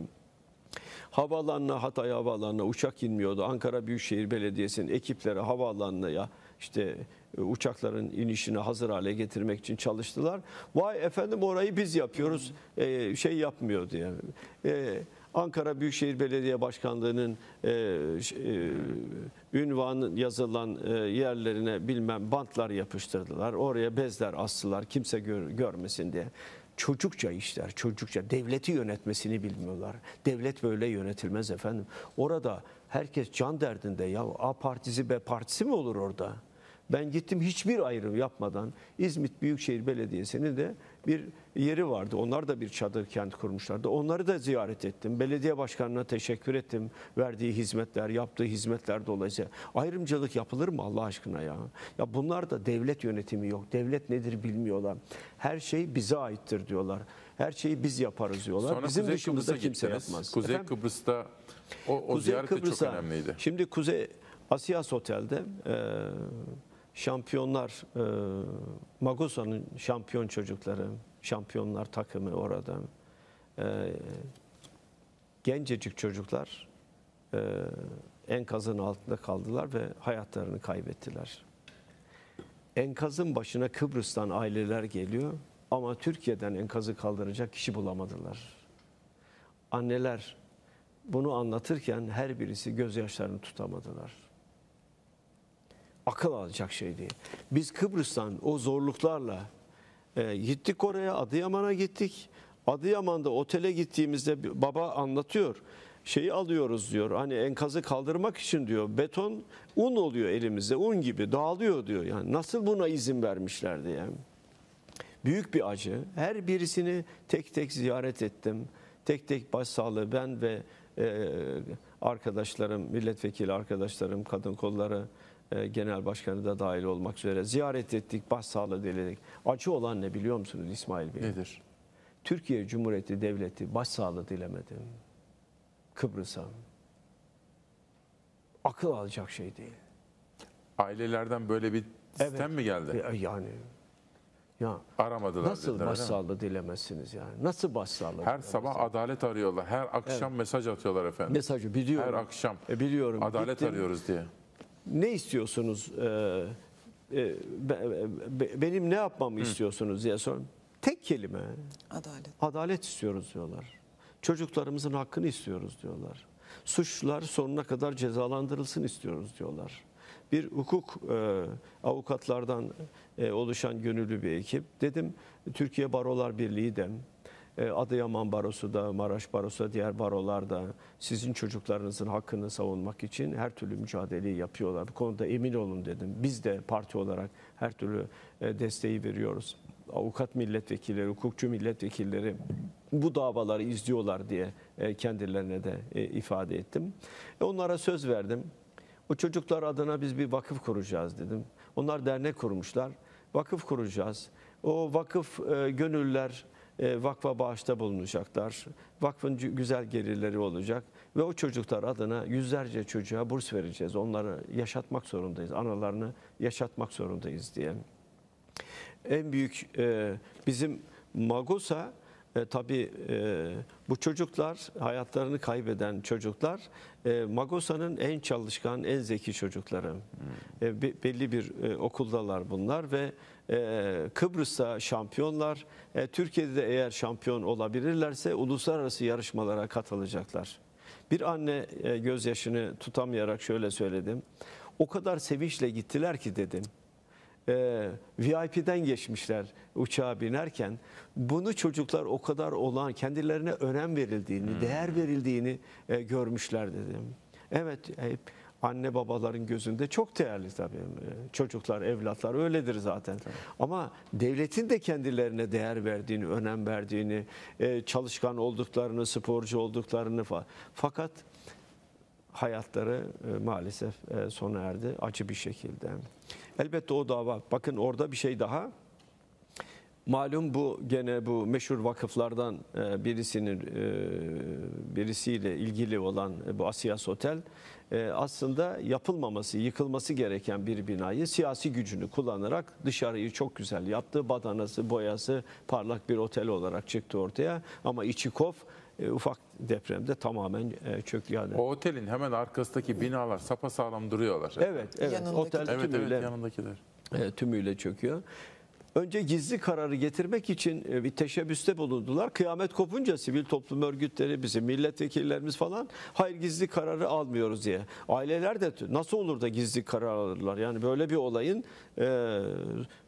Havaalanına, Hatay Havaalanına uçak inmiyordu. Ankara Büyükşehir Belediyesi'nin ekipleri havaalanına ya işte e, uçakların inişini hazır hale getirmek için çalıştılar. Vay efendim orayı biz yapıyoruz. Ee, şey yapmıyor diye. Yani. E, Ankara Büyükşehir Belediye Başkanlığı'nın e, e, ünvanı yazılan e, yerlerine bilmem bantlar yapıştırdılar. Oraya bezler astılar kimse gör, görmesin diye çocukça işler, çocukça. Devleti yönetmesini bilmiyorlar. Devlet böyle yönetilmez efendim. Orada herkes can derdinde ya A partisi B partisi mi olur orada? Ben gittim hiçbir ayrım yapmadan İzmit Büyükşehir Belediyesi'nin de bir yeri vardı. Onlar da bir çadır kent kurmuşlardı. Onları da ziyaret ettim. Belediye başkanına teşekkür ettim. Verdiği hizmetler, yaptığı hizmetler dolayısıyla. Ayrımcılık yapılır mı Allah aşkına ya? Ya bunlar da devlet yönetimi yok. Devlet nedir bilmiyorlar. Her şey bize aittir diyorlar. Her şeyi biz yaparız diyorlar. Sonra Bizim Kuzey dışımızda kimse yapmaz. Kuzey Efendim? Kıbrıs'ta o, o Kuzey ziyaret de çok önemliydi. Şimdi Kuzey Asiyas Otel'de e, şampiyonlar, e, Magusa'nın şampiyon çocukları, şampiyonlar takımı orada. E, gencecik çocuklar e, enkazın altında kaldılar ve hayatlarını kaybettiler. Enkazın başına Kıbrıs'tan aileler geliyor ama Türkiye'den enkazı kaldıracak kişi bulamadılar. Anneler bunu anlatırken her birisi gözyaşlarını tutamadılar akıl alacak şey değil. Biz Kıbrıs'tan o zorluklarla e, gittik oraya, Adıyaman'a gittik. Adıyaman'da otele gittiğimizde baba anlatıyor. Şeyi alıyoruz diyor. Hani enkazı kaldırmak için diyor. Beton un oluyor elimizde. Un gibi dağılıyor diyor. Yani nasıl buna izin vermişler diye. Yani. Büyük bir acı. Her birisini tek tek ziyaret ettim. Tek tek başsağlığı ben ve e, arkadaşlarım, milletvekili arkadaşlarım, kadın kolları, e, genel Başkanı da dahil olmak üzere ziyaret ettik, başsağlığı diledik. Acı olan ne biliyor musunuz İsmail Bey? Nedir? Türkiye Cumhuriyeti Devleti başsağlığı dilemedi. Kıbrıs'a. Akıl alacak şey değil. Ailelerden böyle bir sistem evet. mi geldi? Yani ya aramadılar. Nasıl başsağlığı dilemezsiniz yani? Nasıl başsağlığı? Her sabah adalet arıyorlar. Her akşam evet. mesaj atıyorlar efendim. Mesajı biliyorum. Her akşam. E, biliyorum. Adalet Gittim. arıyoruz diye ne istiyorsunuz e, e, be, benim ne yapmamı Hı. istiyorsunuz diye sor. Tek kelime. Adalet. Adalet istiyoruz diyorlar. Çocuklarımızın hakkını istiyoruz diyorlar. Suçlular sonuna kadar cezalandırılsın istiyoruz diyorlar. Bir hukuk e, avukatlardan e, oluşan gönüllü bir ekip. Dedim Türkiye Barolar Birliği dem. E, Adıyaman Barosu da, Maraş Barosu da, diğer barolar da sizin çocuklarınızın hakkını savunmak için her türlü mücadeleyi yapıyorlar. Bu konuda emin olun dedim. Biz de parti olarak her türlü e, desteği veriyoruz. Avukat milletvekilleri, hukukçu milletvekilleri bu davaları izliyorlar diye e, kendilerine de ifade ettim. Onlara söz verdim. O çocuklar adına biz bir vakıf kuracağız dedim. Onlar dernek kurmuşlar. Vakıf kuracağız. O vakıf gönüller e, vakfa bağışta bulunacaklar. Vakfın güzel gelirleri olacak ve o çocuklar adına yüzlerce çocuğa burs vereceğiz. Onları yaşatmak zorundayız. Analarını yaşatmak zorundayız diye. En büyük e, bizim Magusa e, tabii e, bu çocuklar, hayatlarını kaybeden çocuklar, e, Magosa'nın en çalışkan, en zeki çocukları. Hmm. E, be, belli bir e, okuldalar bunlar ve ee, Kıbrıs'ta şampiyonlar, ee, Türkiye'de de eğer şampiyon olabilirlerse uluslararası yarışmalara katılacaklar. Bir anne e, gözyaşını tutamayarak şöyle söyledim. O kadar sevinçle gittiler ki dedim ee, VIP'den geçmişler uçağa binerken bunu çocuklar o kadar olan kendilerine önem verildiğini, hmm. değer verildiğini e, görmüşler dedim. Evet, e, anne babaların gözünde çok değerli tabii. Çocuklar, evlatlar öyledir zaten. Tabii. Ama devletin de kendilerine değer verdiğini, önem verdiğini, e, çalışkan olduklarını, sporcu olduklarını falan. Fakat hayatları e, maalesef e, sona erdi acı bir şekilde. Elbette o dava. Bakın orada bir şey daha. Malum bu gene bu meşhur vakıflardan birisinin birisiyle ilgili olan bu Asiyas Otel ee, aslında yapılmaması, yıkılması gereken bir binayı siyasi gücünü kullanarak dışarıyı çok güzel yaptı. Badanası, boyası parlak bir otel olarak çıktı ortaya ama içi kof e, ufak depremde tamamen e, çöktü. Yani. O otelin hemen arkasındaki binalar sapasağlam duruyorlar. Evet, evet. Yanındaki. Otel evet, evet, yanındakiler. E, tümüyle çöküyor önce gizli kararı getirmek için e, bir teşebbüste bulundular. Kıyamet kopunca sivil toplum örgütleri, bizim milletvekillerimiz falan hayır gizli kararı almıyoruz diye. Aileler de nasıl olur da gizli karar alırlar? Yani böyle bir olayın e,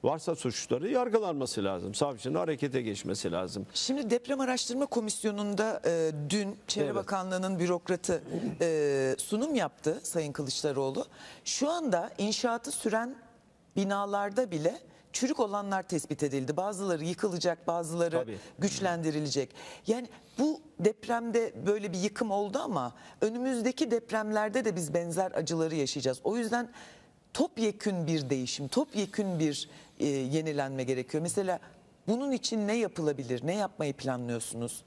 varsa suçları yargılanması lazım. Savcının harekete geçmesi lazım. Şimdi deprem araştırma komisyonunda e, dün Çevre evet. Bakanlığı'nın bürokratı sunum yaptı Sayın Kılıçdaroğlu. Şu anda inşaatı süren binalarda bile çürük olanlar tespit edildi. Bazıları yıkılacak, bazıları Tabii. güçlendirilecek. Yani bu depremde böyle bir yıkım oldu ama önümüzdeki depremlerde de biz benzer acıları yaşayacağız. O yüzden topyekün bir değişim, topyekün bir e, yenilenme gerekiyor. Mesela bunun için ne yapılabilir, ne yapmayı planlıyorsunuz?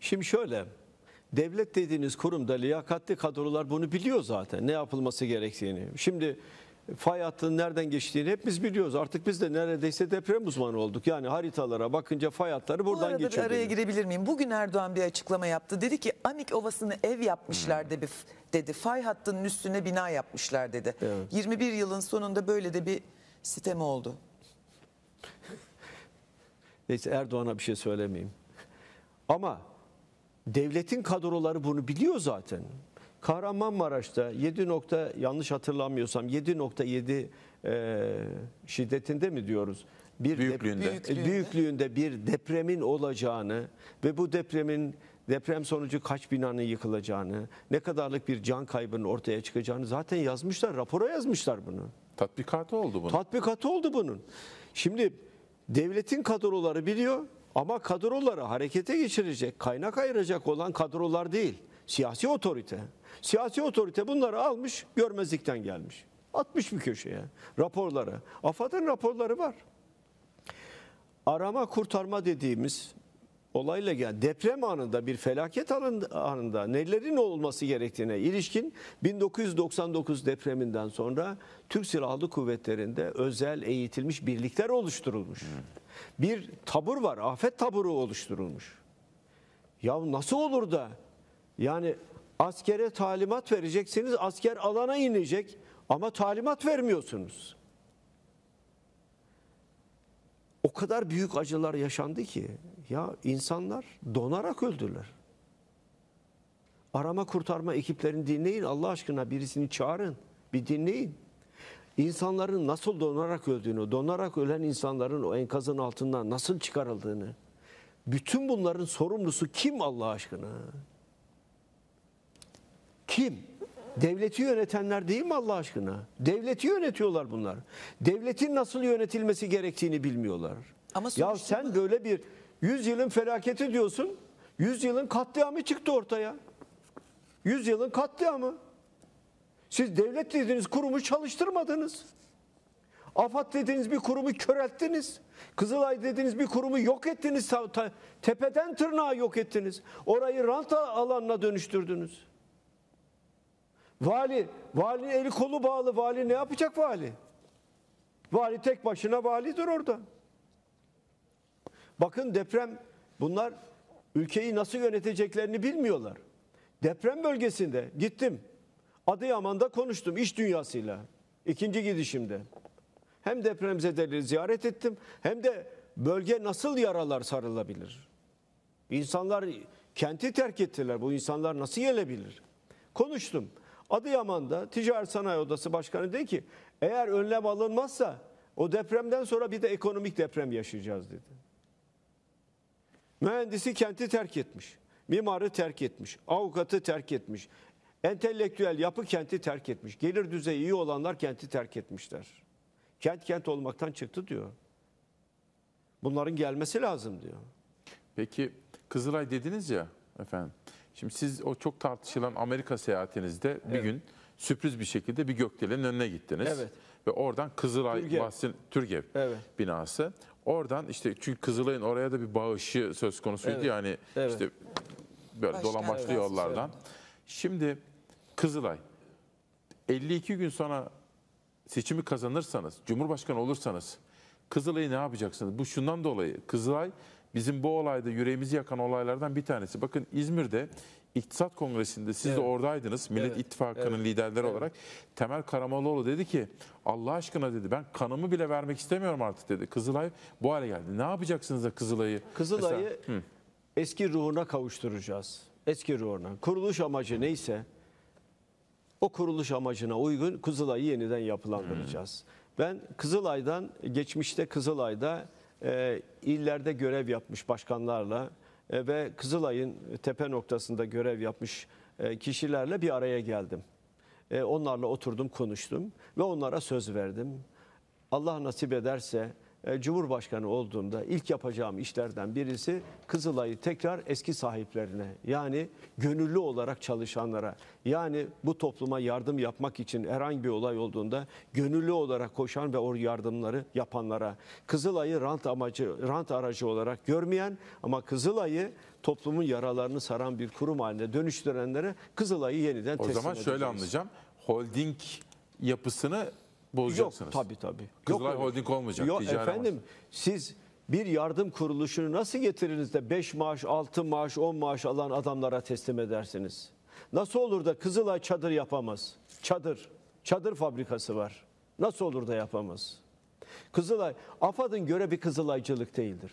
Şimdi şöyle, devlet dediğiniz kurumda liyakatli kadrolar bunu biliyor zaten ne yapılması gerektiğini. Şimdi fay hattının nereden geçtiğini hepimiz biliyoruz. Artık biz de neredeyse deprem uzmanı olduk. Yani haritalara bakınca fay hatları buradan Bu arada geçiyor. Bir araya benim. girebilir miyim? Bugün Erdoğan bir açıklama yaptı. Dedi ki Amik Ovası'nı ev yapmışlar hmm. dedi. dedi. Fay hattının üstüne bina yapmışlar dedi. Evet. 21 yılın sonunda böyle de bir sitem oldu. Neyse Erdoğan'a bir şey söylemeyeyim. Ama devletin kadroları bunu biliyor zaten. Kahramanmaraş'ta 7 nokta yanlış hatırlamıyorsam 7.7 e, şiddetinde mi diyoruz? Bir büyüklüğünde. Dep- büyüklüğünde. bir depremin olacağını ve bu depremin deprem sonucu kaç binanın yıkılacağını, ne kadarlık bir can kaybının ortaya çıkacağını zaten yazmışlar, rapora yazmışlar bunu. Tatbikatı oldu bunun. Tatbikatı oldu bunun. Şimdi devletin kadroları biliyor ama kadroları harekete geçirecek, kaynak ayıracak olan kadrolar değil, siyasi otorite. Siyasi otorite bunları almış görmezlikten gelmiş. Atmış bir köşeye raporları. AFAD'ın raporları var. Arama kurtarma dediğimiz olayla gel deprem anında bir felaket anında nelerin olması gerektiğine ilişkin 1999 depreminden sonra Türk Silahlı Kuvvetleri'nde özel eğitilmiş birlikler oluşturulmuş. Bir tabur var, afet taburu oluşturulmuş. Ya nasıl olur da yani Askere talimat vereceksiniz. Asker alana inecek ama talimat vermiyorsunuz. O kadar büyük acılar yaşandı ki ya insanlar donarak öldüler. Arama kurtarma ekiplerini dinleyin Allah aşkına birisini çağırın bir dinleyin. İnsanların nasıl donarak öldüğünü, donarak ölen insanların o enkazın altından nasıl çıkarıldığını, bütün bunların sorumlusu kim Allah aşkına? Kim? Devleti yönetenler değil mi Allah aşkına? Devleti yönetiyorlar bunlar. Devletin nasıl yönetilmesi gerektiğini bilmiyorlar. Ama ya sen bu... böyle bir 100 yılın felaketi diyorsun. 100 yılın katliamı çıktı ortaya. 100 yılın katliamı. Siz devlet dediğiniz kurumu çalıştırmadınız. AFAD dediğiniz bir kurumu körelttiniz. Kızılay dediğiniz bir kurumu yok ettiniz. Tepeden tırnağa yok ettiniz. Orayı ranta alanına dönüştürdünüz. Vali, valinin eli kolu bağlı. Vali ne yapacak vali? Vali tek başına validir orada. Bakın deprem bunlar ülkeyi nasıl yöneteceklerini bilmiyorlar. Deprem bölgesinde gittim. Adıyaman'da konuştum iş dünyasıyla. İkinci gidişimde. Hem depremzedeleri ziyaret ettim hem de bölge nasıl yaralar sarılabilir? İnsanlar kenti terk ettiler. Bu insanlar nasıl gelebilir? Konuştum. Adıyaman'da Ticaret Sanayi Odası Başkanı dedi ki eğer önlem alınmazsa o depremden sonra bir de ekonomik deprem yaşayacağız dedi. Mühendisi kenti terk etmiş. Mimarı terk etmiş. Avukatı terk etmiş. Entelektüel yapı kenti terk etmiş. Gelir düzeyi iyi olanlar kenti terk etmişler. Kent kent olmaktan çıktı diyor. Bunların gelmesi lazım diyor. Peki Kızılay dediniz ya efendim. Şimdi siz o çok tartışılan Amerika seyahatinizde bir evet. gün sürpriz bir şekilde bir gökdelenin önüne gittiniz. Evet. Ve oradan Kızılay Türgev. Bahsin Türgev evet. binası. Oradan işte çünkü Kızılay'ın oraya da bir bağışı söz konusuydu evet. yani evet. işte böyle dolan başlı evet. yollardan. Şimdi Kızılay 52 gün sonra seçimi kazanırsanız, Cumhurbaşkanı olursanız Kızılay'ı ne yapacaksınız? Bu şundan dolayı Kızılay bizim bu olayda yüreğimizi yakan olaylardan bir tanesi. Bakın İzmir'de İktisat Kongresi'nde siz evet. de oradaydınız. Millet evet. İttifakı'nın evet. liderleri evet. olarak Temel Karamollaoğlu dedi ki Allah aşkına dedi ben kanımı bile vermek istemiyorum artık dedi. Kızılay bu hale geldi. Ne yapacaksınız da Kızılay'ı? Kızılay'ı eski ruhuna kavuşturacağız. Eski ruhuna. Kuruluş amacı neyse o kuruluş amacına uygun Kızılay'ı yeniden yapılandıracağız. Hmm. Ben Kızılay'dan geçmişte Kızılay'da e, illerde görev yapmış başkanlarla e, ve Kızılay'ın tepe noktasında görev yapmış e, kişilerle bir araya geldim. E, onlarla oturdum, konuştum ve onlara söz verdim. Allah nasip ederse e, Cumhurbaşkanı olduğumda ilk yapacağım işlerden birisi Kızılay'ı tekrar eski sahiplerine yani gönüllü olarak çalışanlara yani bu topluma yardım yapmak için herhangi bir olay olduğunda gönüllü olarak koşan ve o yardımları yapanlara Kızılay'ı rant amacı rant aracı olarak görmeyen ama Kızılay'ı toplumun yaralarını saran bir kurum haline dönüştürenlere Kızılay'ı yeniden o teslim edeceğiz. O zaman şöyle anlayacağım. Holding yapısını bozacaksınız. Yok tabii tabii. Kızılay Yok, Holding olmayacak. Yok efendim amaçlı. siz bir yardım kuruluşunu nasıl getiririz de 5 maaş, 6 maaş, 10 maaş alan adamlara teslim edersiniz? Nasıl olur da Kızılay çadır yapamaz? Çadır, çadır fabrikası var. Nasıl olur da yapamaz? Kızılay, AFAD'ın göre Kızılaycılık değildir.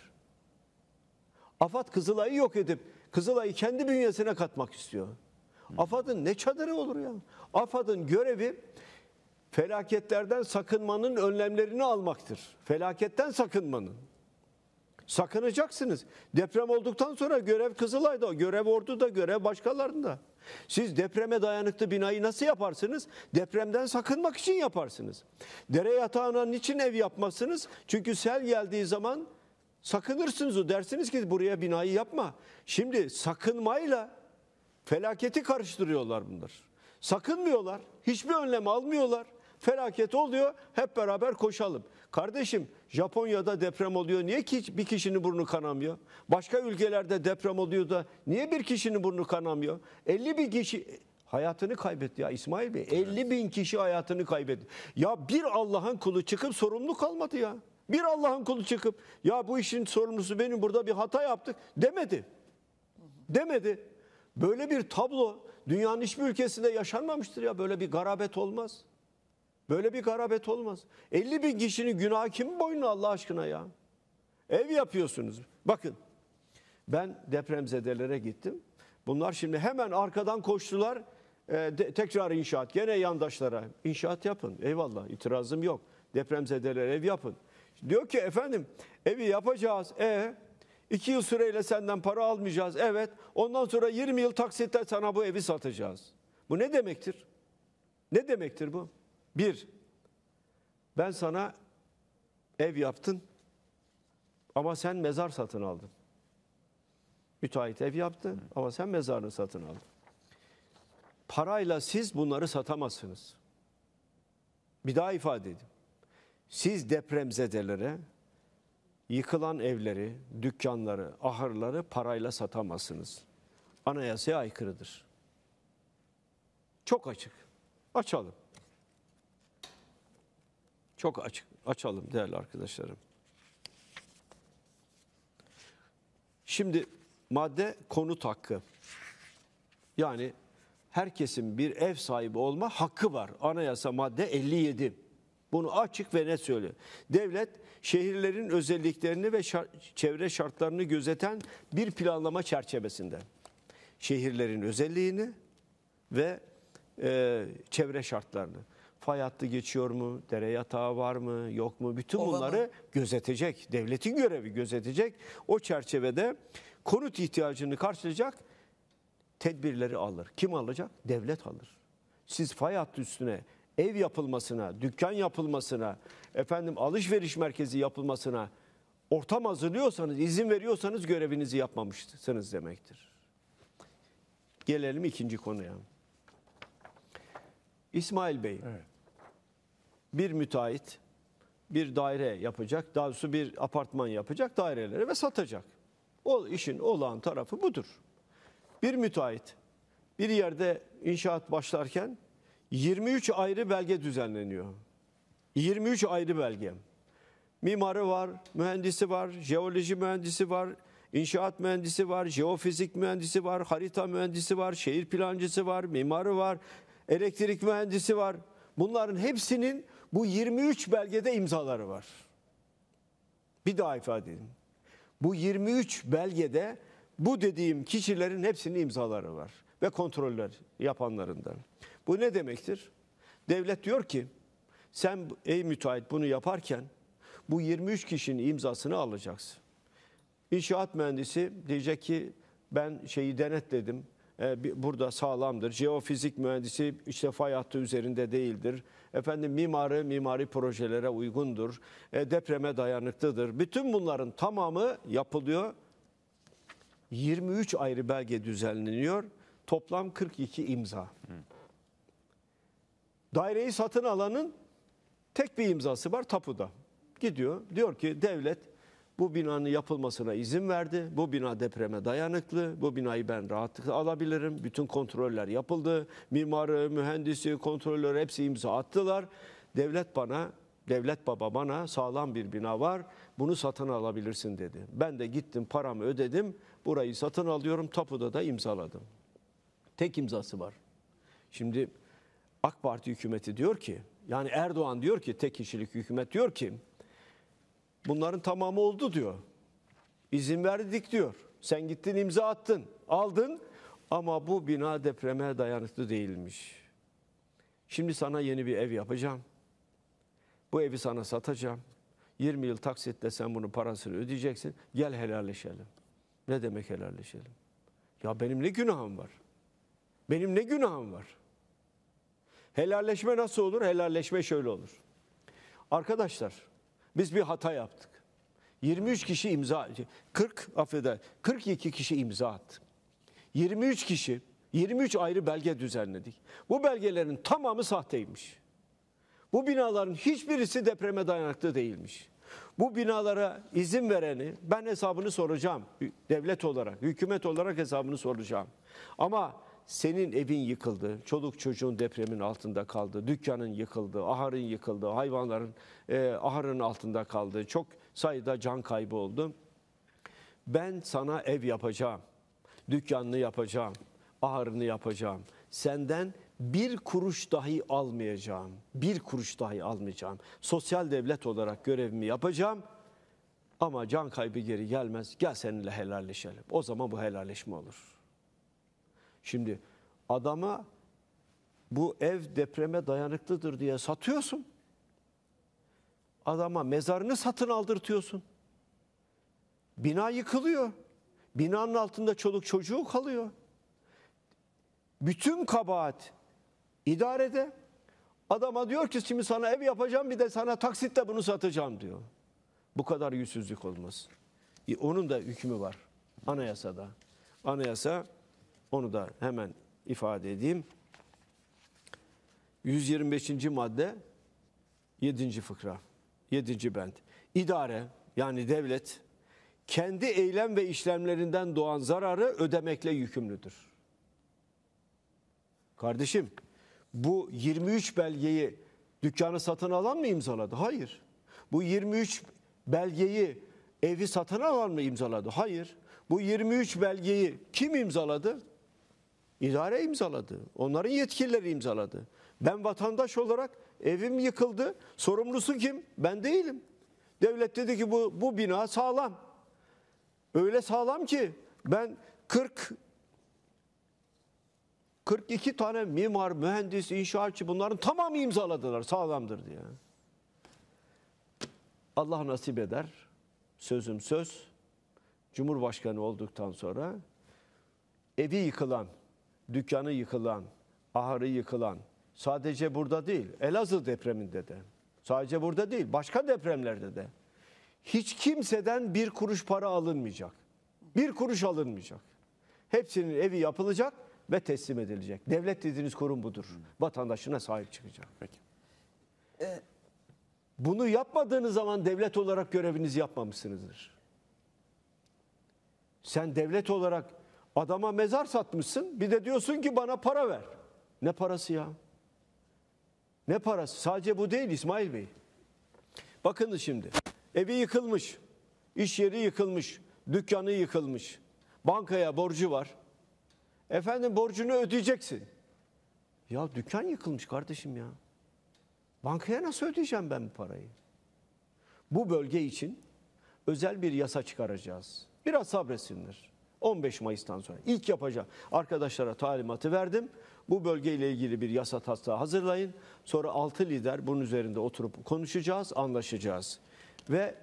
AFAD Kızılay'ı yok edip Kızılay'ı kendi bünyesine katmak istiyor. Hmm. AFAD'ın ne çadırı olur ya? AFAD'ın görevi felaketlerden sakınmanın önlemlerini almaktır. Felaketten sakınmanın. Sakınacaksınız. Deprem olduktan sonra görev Kızılay'da, görev Ordu'da, görev başkalarında. Siz depreme dayanıklı binayı nasıl yaparsınız? Depremden sakınmak için yaparsınız. Dere yatağına niçin ev yapmazsınız? Çünkü sel geldiği zaman sakınırsınız o dersiniz ki buraya binayı yapma. Şimdi sakınmayla felaketi karıştırıyorlar bunlar. Sakınmıyorlar, hiçbir önlem almıyorlar. Felaket oluyor. Hep beraber koşalım. Kardeşim Japonya'da deprem oluyor. Niye ki bir kişinin burnu kanamıyor? Başka ülkelerde deprem oluyor da niye bir kişinin burnu kanamıyor? 50 bin kişi hayatını kaybetti ya İsmail Bey. 50 bin kişi hayatını kaybetti. Ya bir Allah'ın kulu çıkıp sorumlu kalmadı ya. Bir Allah'ın kulu çıkıp ya bu işin sorumlusu benim burada bir hata yaptık demedi. Demedi. Böyle bir tablo dünyanın hiçbir ülkesinde yaşanmamıştır ya. Böyle bir garabet olmaz. Böyle bir garabet olmaz. 50 bin kişinin günahı kim boynuna Allah aşkına ya? Ev yapıyorsunuz. Bakın ben depremzedelere gittim. Bunlar şimdi hemen arkadan koştular. E, ee, de, tekrar inşaat. Gene yandaşlara inşaat yapın. Eyvallah itirazım yok. depremzedelere ev yapın. Diyor ki efendim evi yapacağız. E iki yıl süreyle senden para almayacağız. Evet ondan sonra 20 yıl taksitte sana bu evi satacağız. Bu ne demektir? Ne demektir bu? Bir, ben sana ev yaptın ama sen mezar satın aldın. Müteahhit ev yaptı ama sen mezarını satın aldın. Parayla siz bunları satamazsınız. Bir daha ifade edeyim. Siz depremzedelere yıkılan evleri, dükkanları, ahırları parayla satamazsınız. Anayasaya aykırıdır. Çok açık. Açalım çok açık açalım değerli arkadaşlarım. Şimdi madde konut hakkı. Yani herkesin bir ev sahibi olma hakkı var. Anayasa madde 57. Bunu açık ve net söylüyor. Devlet şehirlerin özelliklerini ve şart, çevre şartlarını gözeten bir planlama çerçevesinde. Şehirlerin özelliğini ve e, çevre şartlarını fay hattı geçiyor mu, dere yatağı var mı, yok mu? Bütün Ova bunları mı? gözetecek. Devletin görevi gözetecek. O çerçevede konut ihtiyacını karşılayacak tedbirleri alır. Kim alacak? Devlet alır. Siz fay hattı üstüne ev yapılmasına, dükkan yapılmasına, efendim alışveriş merkezi yapılmasına ortam hazırlıyorsanız, izin veriyorsanız görevinizi yapmamışsınız demektir. Gelelim ikinci konuya. İsmail Bey, evet bir müteahhit bir daire yapacak, daha doğrusu bir apartman yapacak dairelere ve satacak. O işin olağan tarafı budur. Bir müteahhit bir yerde inşaat başlarken 23 ayrı belge düzenleniyor. 23 ayrı belge. Mimarı var, mühendisi var, jeoloji mühendisi var, inşaat mühendisi var, jeofizik mühendisi var, harita mühendisi var, şehir plancısı var, mimarı var, elektrik mühendisi var. Bunların hepsinin bu 23 belgede imzaları var. Bir daha ifade edeyim. Bu 23 belgede bu dediğim kişilerin hepsinin imzaları var ve kontroller yapanlarından. Bu ne demektir? Devlet diyor ki sen ey müteahhit bunu yaparken bu 23 kişinin imzasını alacaksın. İnşaat mühendisi diyecek ki ben şeyi denetledim, e, burada sağlamdır. Jeofizik mühendisi işte fay hattı üzerinde değildir. Efendim mimarı mimari projelere uygundur. E, depreme dayanıklıdır. Bütün bunların tamamı yapılıyor. 23 ayrı belge düzenleniyor. Toplam 42 imza. Daireyi satın alanın tek bir imzası var tapuda. Gidiyor diyor ki devlet bu binanın yapılmasına izin verdi. Bu bina depreme dayanıklı. Bu binayı ben rahatlıkla alabilirim. Bütün kontroller yapıldı. Mimarı, mühendisi, kontrolör hepsi imza attılar. Devlet bana, devlet baba bana sağlam bir bina var. Bunu satın alabilirsin dedi. Ben de gittim paramı ödedim. Burayı satın alıyorum. Tapuda da imzaladım. Tek imzası var. Şimdi AK Parti hükümeti diyor ki yani Erdoğan diyor ki tek kişilik hükümet diyor ki Bunların tamamı oldu diyor. İzin verdik diyor. Sen gittin imza attın, aldın ama bu bina depreme dayanıklı değilmiş. Şimdi sana yeni bir ev yapacağım. Bu evi sana satacağım. 20 yıl taksitle sen bunun parasını ödeyeceksin. Gel helalleşelim. Ne demek helalleşelim? Ya benim ne günahım var? Benim ne günahım var? Helalleşme nasıl olur? Helalleşme şöyle olur. Arkadaşlar biz bir hata yaptık. 23 kişi imza 40 affeder 42 kişi imza attı. 23 kişi 23 ayrı belge düzenledik. Bu belgelerin tamamı sahteymiş. Bu binaların hiçbirisi depreme dayanıklı değilmiş. Bu binalara izin vereni ben hesabını soracağım. Devlet olarak, hükümet olarak hesabını soracağım. Ama senin evin yıkıldı, çoluk çocuğun depremin altında kaldı, dükkanın yıkıldı, aharın yıkıldı, hayvanların e, aharın altında kaldı, çok sayıda can kaybı oldu. Ben sana ev yapacağım, dükkanını yapacağım, aharını yapacağım. Senden bir kuruş dahi almayacağım, bir kuruş dahi almayacağım. Sosyal devlet olarak görevimi yapacağım ama can kaybı geri gelmez. Gel seninle helalleşelim. O zaman bu helalleşme olur.'' Şimdi adama bu ev depreme dayanıklıdır diye satıyorsun. Adama mezarını satın aldırtıyorsun. Bina yıkılıyor. Binanın altında çoluk çocuğu kalıyor. Bütün kabahat idarede. Adama diyor ki şimdi sana ev yapacağım bir de sana taksitle bunu satacağım diyor. Bu kadar yüzsüzlük olmaz. E, onun da hükmü var anayasada. Anayasa onu da hemen ifade edeyim. 125. madde 7. fıkra 7. bent. İdare yani devlet kendi eylem ve işlemlerinden doğan zararı ödemekle yükümlüdür. Kardeşim bu 23 belgeyi dükkanı satın alan mı imzaladı? Hayır. Bu 23 belgeyi evi satın alan mı imzaladı? Hayır. Bu 23 belgeyi kim imzaladı? İdare imzaladı. Onların yetkilileri imzaladı. Ben vatandaş olarak evim yıkıldı. Sorumlusu kim? Ben değilim. Devlet dedi ki bu, bu bina sağlam. Öyle sağlam ki ben 40 42 tane mimar, mühendis, inşaatçı bunların tamamı imzaladılar sağlamdır diye. Allah nasip eder. Sözüm söz. Cumhurbaşkanı olduktan sonra evi yıkılan dükkanı yıkılan, ahırı yıkılan sadece burada değil, Elazığ depreminde de, sadece burada değil, başka depremlerde de hiç kimseden bir kuruş para alınmayacak. Bir kuruş alınmayacak. Hepsinin evi yapılacak ve teslim edilecek. Devlet dediğiniz kurum budur. Vatandaşına sahip çıkacak. Peki. Ee, Bunu yapmadığınız zaman devlet olarak görevinizi yapmamışsınızdır. Sen devlet olarak Adama mezar satmışsın bir de diyorsun ki bana para ver. Ne parası ya? Ne parası? Sadece bu değil İsmail Bey. Bakınız şimdi. Evi yıkılmış. iş yeri yıkılmış. Dükkanı yıkılmış. Bankaya borcu var. Efendim borcunu ödeyeceksin. Ya dükkan yıkılmış kardeşim ya. Bankaya nasıl ödeyeceğim ben bu parayı? Bu bölge için özel bir yasa çıkaracağız. Biraz sabretsinler. 15 Mayıs'tan sonra ilk yapacağım arkadaşlara talimatı verdim. Bu bölgeyle ilgili bir yasa taslağı hazırlayın. Sonra 6 lider bunun üzerinde oturup konuşacağız, anlaşacağız. Ve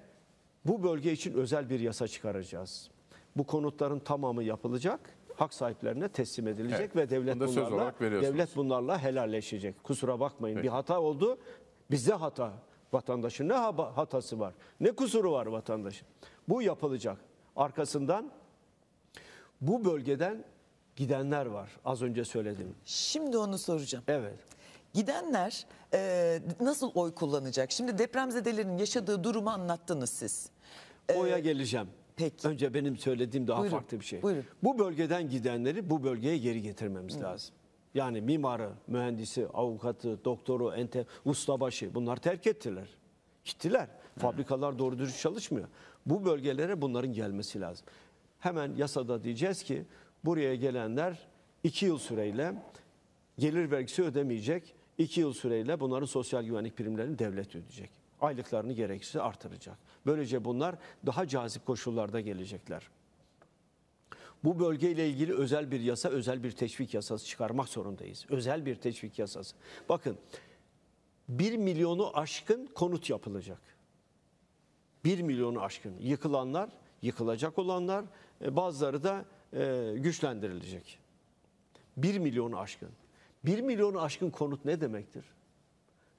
bu bölge için özel bir yasa çıkaracağız. Bu konutların tamamı yapılacak hak sahiplerine teslim edilecek evet. ve devlet Bunda bunlarla devlet bunlarla helalleşecek. Kusura bakmayın Peki. bir hata oldu. Bizde hata. Vatandaşın ne hatası var? Ne kusuru var vatandaşın? Bu yapılacak. Arkasından bu bölgeden gidenler var. Az önce söyledim. Şimdi onu soracağım. Evet. Gidenler e, nasıl oy kullanacak? Şimdi depremzedelerin yaşadığı durumu anlattınız siz. E, Oya geleceğim. Peki. Önce benim söylediğim daha Buyurun, farklı bir şey. buyurun. Bu bölgeden gidenleri bu bölgeye geri getirmemiz lazım. Yani mimarı, mühendisi, avukatı, doktoru, ente, ustabaşı bunlar terk ettiler. Gittiler. Fabrikalar doğru dürüst çalışmıyor. Bu bölgelere bunların gelmesi lazım hemen yasada diyeceğiz ki buraya gelenler 2 yıl süreyle gelir vergisi ödemeyecek. 2 yıl süreyle bunların sosyal güvenlik primlerini devlet ödeyecek. Aylıklarını gereksiz artıracak. Böylece bunlar daha cazip koşullarda gelecekler. Bu bölgeyle ilgili özel bir yasa, özel bir teşvik yasası çıkarmak zorundayız. Özel bir teşvik yasası. Bakın 1 milyonu aşkın konut yapılacak. 1 milyonu aşkın yıkılanlar yıkılacak olanlar, e, bazıları da e, güçlendirilecek. 1 milyon aşkın. 1 milyon aşkın konut ne demektir?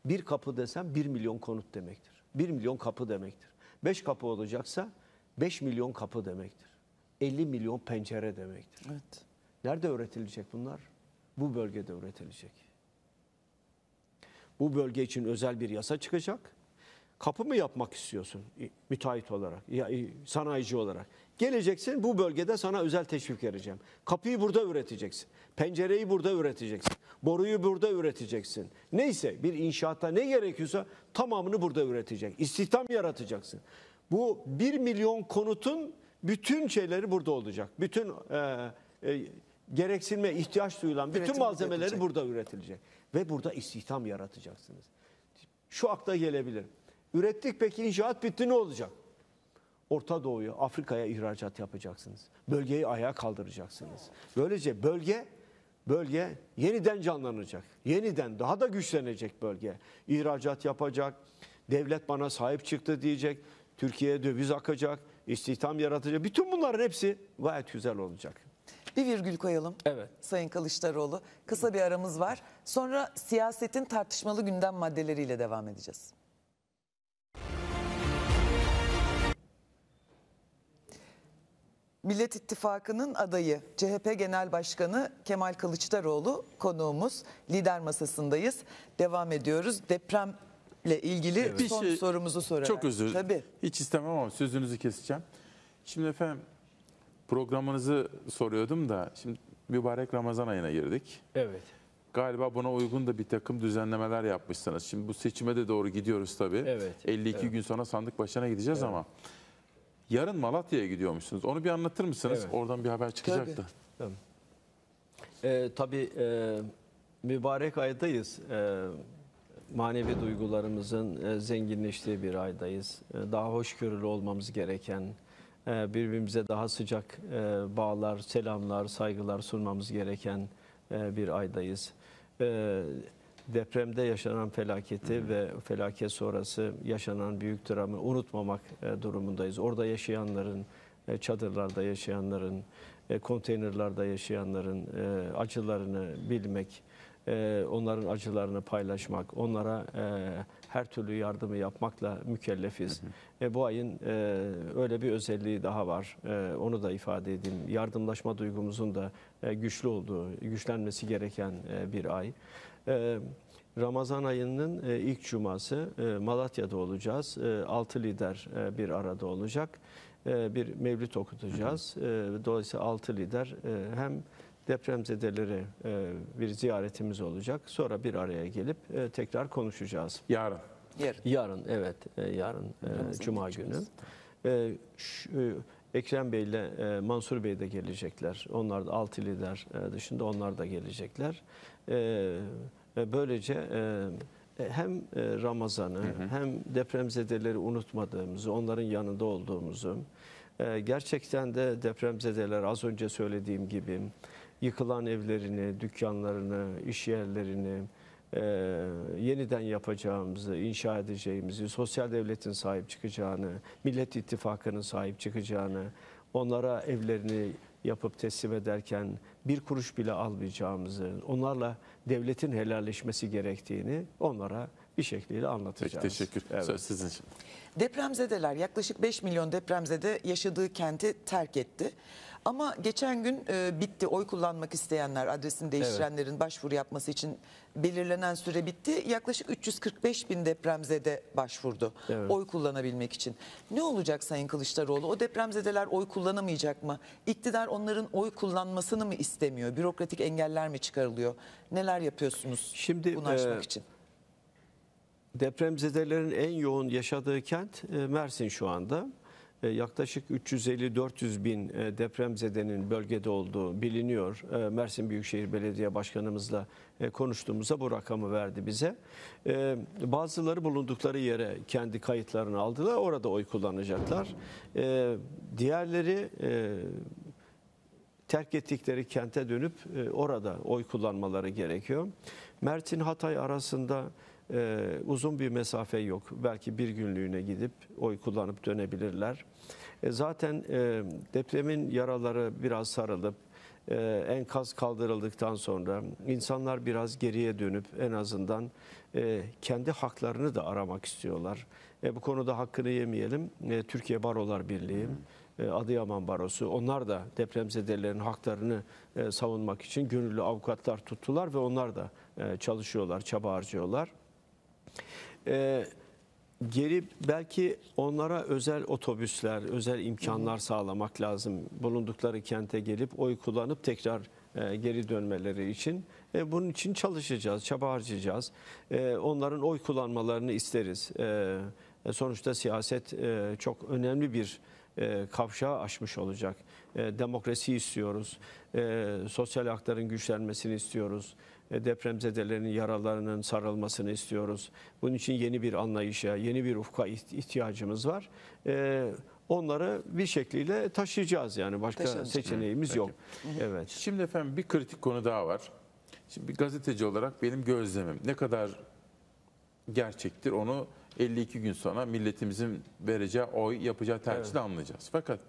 Bir kapı desem 1 milyon konut demektir. 1 milyon kapı demektir. 5 kapı olacaksa 5 milyon kapı demektir. 50 milyon pencere demektir. Evet. Nerede öğretilecek bunlar? Bu bölgede öğretilecek. Bu bölge için özel bir yasa çıkacak kapı mı yapmak istiyorsun müteahhit olarak, sanayici olarak? Geleceksin bu bölgede sana özel teşvik vereceğim. Kapıyı burada üreteceksin. Pencereyi burada üreteceksin. Boruyu burada üreteceksin. Neyse bir inşaata ne gerekiyorsa tamamını burada üretecek. İstihdam yaratacaksın. Bu 1 milyon konutun bütün şeyleri burada olacak. Bütün e, e, gereksinme, ihtiyaç duyulan bütün Üretim malzemeleri üretilecek. burada üretilecek. Ve burada istihdam yaratacaksınız. Şu akla gelebilir. Ürettik peki inşaat bitti ne olacak? Orta Doğu'ya, Afrika'ya ihracat yapacaksınız. Bölgeyi ayağa kaldıracaksınız. Böylece bölge bölge yeniden canlanacak. Yeniden daha da güçlenecek bölge. İhracat yapacak. Devlet bana sahip çıktı diyecek. Türkiye'ye döviz akacak. istihdam yaratacak. Bütün bunların hepsi gayet güzel olacak. Bir virgül koyalım. Evet. Sayın Kılıçdaroğlu. Kısa bir aramız var. Sonra siyasetin tartışmalı gündem maddeleriyle devam edeceğiz. Millet İttifakı'nın adayı CHP Genel Başkanı Kemal Kılıçdaroğlu konuğumuz. Lider masasındayız. Devam ediyoruz. Depremle ilgili evet. son şey, sorumuzu sorarak. Çok özür Tabii. Hiç istemem ama sözünüzü keseceğim. Şimdi efendim programınızı soruyordum da şimdi mübarek Ramazan ayına girdik. Evet. Galiba buna uygun da bir takım düzenlemeler yapmışsınız. Şimdi bu seçime de doğru gidiyoruz tabii. Evet. 52 evet. gün sonra sandık başına gideceğiz evet. ama Yarın Malatya'ya gidiyormuşsunuz. Onu bir anlatır mısınız? Evet. Oradan bir haber çıkacaktı. Tabii. Ee, tabii e, mübarek aydayız. E, manevi duygularımızın e, zenginleştiği bir aydayız. E, daha hoşgörülü olmamız gereken, e, birbirimize daha sıcak e, bağlar, selamlar, saygılar sunmamız gereken e, bir aydayız. Evet depremde yaşanan felaketi hmm. ve felaket sonrası yaşanan büyük dramı unutmamak e, durumundayız. Orada yaşayanların, e, çadırlarda yaşayanların, e, konteynerlarda yaşayanların acılarını bilmek, onların acılarını paylaşmak, onlara her türlü yardımı yapmakla mükellefiz. Hı Bu ayın öyle bir özelliği daha var. Onu da ifade edeyim. Yardımlaşma duygumuzun da güçlü olduğu, güçlenmesi gereken bir ay. Ee, Ramazan ayının e, ilk cuması e, Malatya'da olacağız. E, altı lider bir arada olacak. Bir mevlüt okutacağız. Dolayısıyla altı lider hem depremzedeleri bir ziyaretimiz olacak. Sonra bir araya gelip tekrar konuşacağız. Yarın. Yarın. Yarın evet. Yarın Cuma günü. Cuma günü. Ekrem Bey ile e, Mansur Bey de gelecekler. Onlar da altı lider e, dışında onlar da gelecekler. E, böylece hem Ramazan'ı hı hı. hem depremzedeleri unutmadığımızı, onların yanında olduğumuzu, gerçekten de depremzedeler az önce söylediğim gibi yıkılan evlerini, dükkanlarını, iş yerlerini, e, yeniden yapacağımızı, inşa edeceğimizi, sosyal devletin sahip çıkacağını, Millet İttifakı'nın sahip çıkacağını, onlara evlerini yapıp teslim ederken bir kuruş bile almayacağımızı, onlarla devletin helalleşmesi gerektiğini onlara bir şekliyle anlatacağız. Peki, teşekkür. Evet. Söz sizin için. Depremzedeler yaklaşık 5 milyon depremzede yaşadığı kenti terk etti. Ama geçen gün e, bitti oy kullanmak isteyenler adresini değiştirenlerin evet. başvuru yapması için belirlenen süre bitti. Yaklaşık 345 bin depremzede başvurdu evet. oy kullanabilmek için. Ne olacak Sayın Kılıçdaroğlu? O depremzedeler oy kullanamayacak mı? İktidar onların oy kullanmasını mı istemiyor? Bürokratik engeller mi çıkarılıyor? Neler yapıyorsunuz Şimdi, bunu aşmak e, için? Depremzedelerin en yoğun yaşadığı kent e, Mersin şu anda. E, yaklaşık 350-400 bin e, depremzedenin bölgede olduğu biliniyor. E, Mersin Büyükşehir Belediye Başkanımızla konuştuğumuzda bu rakamı verdi bize. Bazıları bulundukları yere kendi kayıtlarını aldılar. Orada oy kullanacaklar. Diğerleri terk ettikleri kente dönüp orada oy kullanmaları gerekiyor. Mersin Hatay arasında e, uzun bir mesafe yok. Belki bir günlüğüne gidip oy kullanıp dönebilirler. E, zaten e, depremin yaraları biraz sarılıp e, enkaz kaldırıldıktan sonra insanlar biraz geriye dönüp en azından e, kendi haklarını da aramak istiyorlar. E, bu konuda hakkını yemeyelim. E, Türkiye Barolar Birliği, e, Adıyaman Barosu onlar da depremzedelerin haklarını e, savunmak için gönüllü avukatlar tuttular ve onlar da e, çalışıyorlar, çaba harcıyorlar e, geri belki onlara özel otobüsler, özel imkanlar sağlamak lazım. Bulundukları kente gelip oy kullanıp tekrar e, geri dönmeleri için. E, bunun için çalışacağız, çaba harcayacağız. E, onların oy kullanmalarını isteriz. E, e sonuçta siyaset e, çok önemli bir e, kavşağı aşmış olacak. E, demokrasi istiyoruz, e, sosyal hakların güçlenmesini istiyoruz. E, depremzedelerin yaralarının sarılmasını istiyoruz. Bunun için yeni bir anlayışa, yeni bir ufka ihtiyacımız var. E, onları bir şekliyle taşıyacağız yani başka seçeneğimiz yok. Evet. Şimdi efendim bir kritik konu daha var. Şimdi bir gazeteci olarak benim gözlemim ne kadar gerçektir onu 52 gün sonra milletimizin vereceği oy yapacağı tercihle evet. anlayacağız. Fakat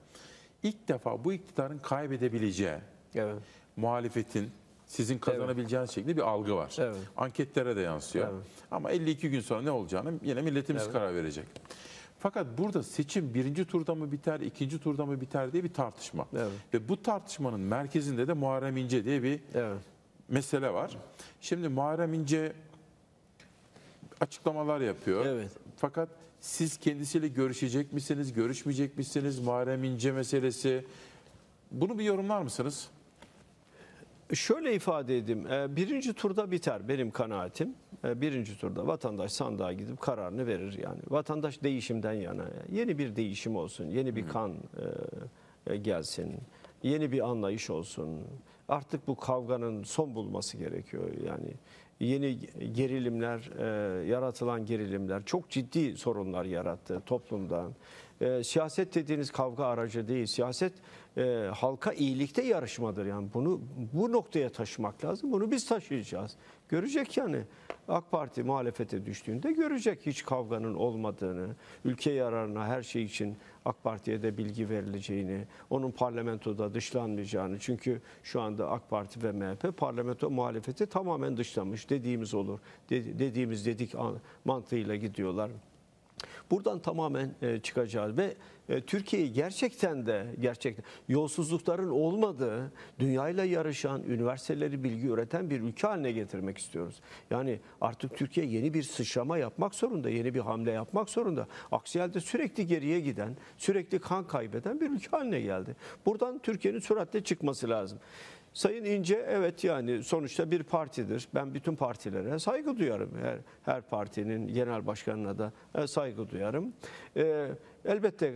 ilk defa bu iktidarın kaybedebileceği evet. muhalefetin sizin kazanabileceğiniz evet. şeklinde bir algı var. Evet. Anketlere de yansıyor. Evet. Ama 52 gün sonra ne olacağını yine milletimiz evet. karar verecek. Fakat burada seçim birinci turda mı biter, ikinci turda mı biter diye bir tartışma. Evet. Ve bu tartışmanın merkezinde de Muharrem İnce diye bir evet. mesele var. Şimdi Muharrem İnce açıklamalar yapıyor. Evet. Fakat siz kendisiyle görüşecek misiniz, görüşmeyecek misiniz? Muharrem İnce meselesi. Bunu bir yorumlar mısınız? Şöyle ifade edeyim. Ee, birinci turda biter benim kanaatim. Ee, birinci turda vatandaş sandığa gidip kararını verir. Yani vatandaş değişimden yana. Yeni bir değişim olsun. Yeni bir kan e, e, gelsin. Yeni bir anlayış olsun. Artık bu kavganın son bulması gerekiyor. Yani yeni gerilimler, e, yaratılan gerilimler çok ciddi sorunlar yarattı toplumdan. Ee, siyaset dediğiniz kavga aracı değil. Siyaset e, halka iyilikte yarışmadır. Yani bunu bu noktaya taşımak lazım. Bunu biz taşıyacağız. Görecek yani AK Parti muhalefete düştüğünde görecek hiç kavganın olmadığını, ülke yararına her şey için AK Parti'ye de bilgi verileceğini, onun parlamentoda dışlanmayacağını. Çünkü şu anda AK Parti ve MHP parlamento muhalefeti tamamen dışlamış. Dediğimiz olur. dediğimiz dedik mantığıyla gidiyorlar. Buradan tamamen e, çıkacağız ve e, Türkiye gerçekten de gerçekten yolsuzlukların olmadığı, dünyayla yarışan, üniversiteleri bilgi üreten bir ülke haline getirmek istiyoruz. Yani artık Türkiye yeni bir sıçrama yapmak zorunda, yeni bir hamle yapmak zorunda. Aksi halde sürekli geriye giden, sürekli kan kaybeden bir ülke haline geldi. Buradan Türkiye'nin süratle çıkması lazım. Sayın İnce evet yani sonuçta bir partidir. Ben bütün partilere saygı duyarım. Her, her partinin genel başkanına da e, saygı duyarım. E, elbette e,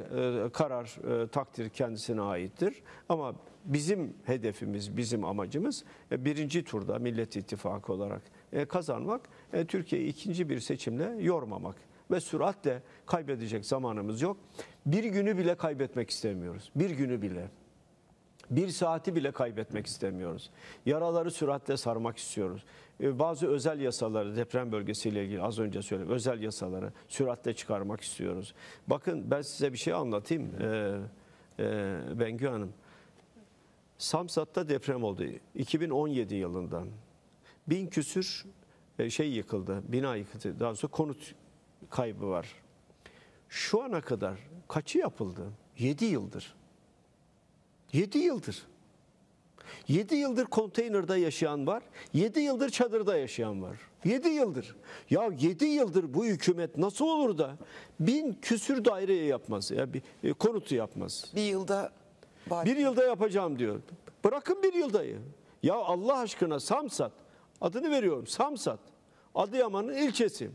karar e, takdir kendisine aittir. Ama bizim hedefimiz, bizim amacımız e, birinci turda Millet İttifakı olarak e, kazanmak, e, Türkiye'yi ikinci bir seçimle yormamak ve süratle kaybedecek zamanımız yok. Bir günü bile kaybetmek istemiyoruz. Bir günü bile. Bir saati bile kaybetmek istemiyoruz. Yaraları süratle sarmak istiyoruz. Ee, bazı özel yasaları deprem bölgesiyle ilgili az önce söyledim. Özel yasaları süratle çıkarmak istiyoruz. Bakın ben size bir şey anlatayım ee, e, Bengü Hanım. Samsat'ta deprem oldu 2017 yılında. Bin küsür e, şey yıkıldı, bina yıkıldı. Daha sonra konut kaybı var. Şu ana kadar kaçı yapıldı? 7 yıldır. 7 yıldır. 7 yıldır konteynerde yaşayan var, 7 yıldır çadırda yaşayan var. 7 yıldır. Ya 7 yıldır bu hükümet nasıl olur da bin küsür daireye yapmaz ya bir e, konutu yapmaz. Bir yılda bir yılda yapacağım diyor. Bırakın bir yıldayı. Ya Allah aşkına Samsat adını veriyorum Samsat Adıyaman'ın ilçesi.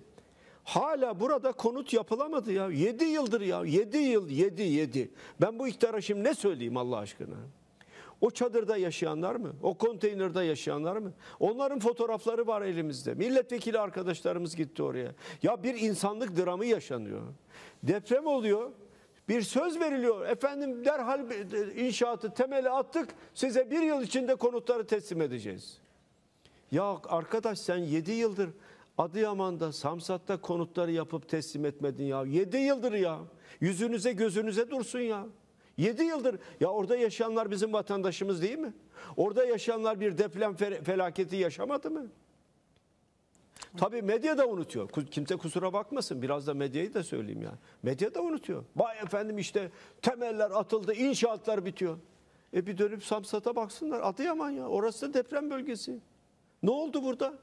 Hala burada konut yapılamadı ya. 7 yıldır ya. 7 yıl, 7, 7. Ben bu iktidara şimdi ne söyleyeyim Allah aşkına? O çadırda yaşayanlar mı? O konteynerde yaşayanlar mı? Onların fotoğrafları var elimizde. Milletvekili arkadaşlarımız gitti oraya. Ya bir insanlık dramı yaşanıyor. Deprem oluyor. Bir söz veriliyor. Efendim derhal e, inşaatı temeli attık. Size bir yıl içinde konutları teslim edeceğiz. Ya arkadaş sen 7 yıldır Adıyaman'da, Samsat'ta konutları yapıp teslim etmedin ya. 7 yıldır ya. Yüzünüze gözünüze dursun ya. 7 yıldır ya orada yaşayanlar bizim vatandaşımız değil mi? Orada yaşayanlar bir deprem felaketi yaşamadı mı? Tabii medya da unutuyor. Kimse kusura bakmasın. Biraz da medyayı da söyleyeyim ya. Medya da unutuyor. Vay efendim işte temeller atıldı, inşaatlar bitiyor. E bir dönüp Samsat'a baksınlar. Adıyaman ya. Orası da deprem bölgesi. Ne oldu burada?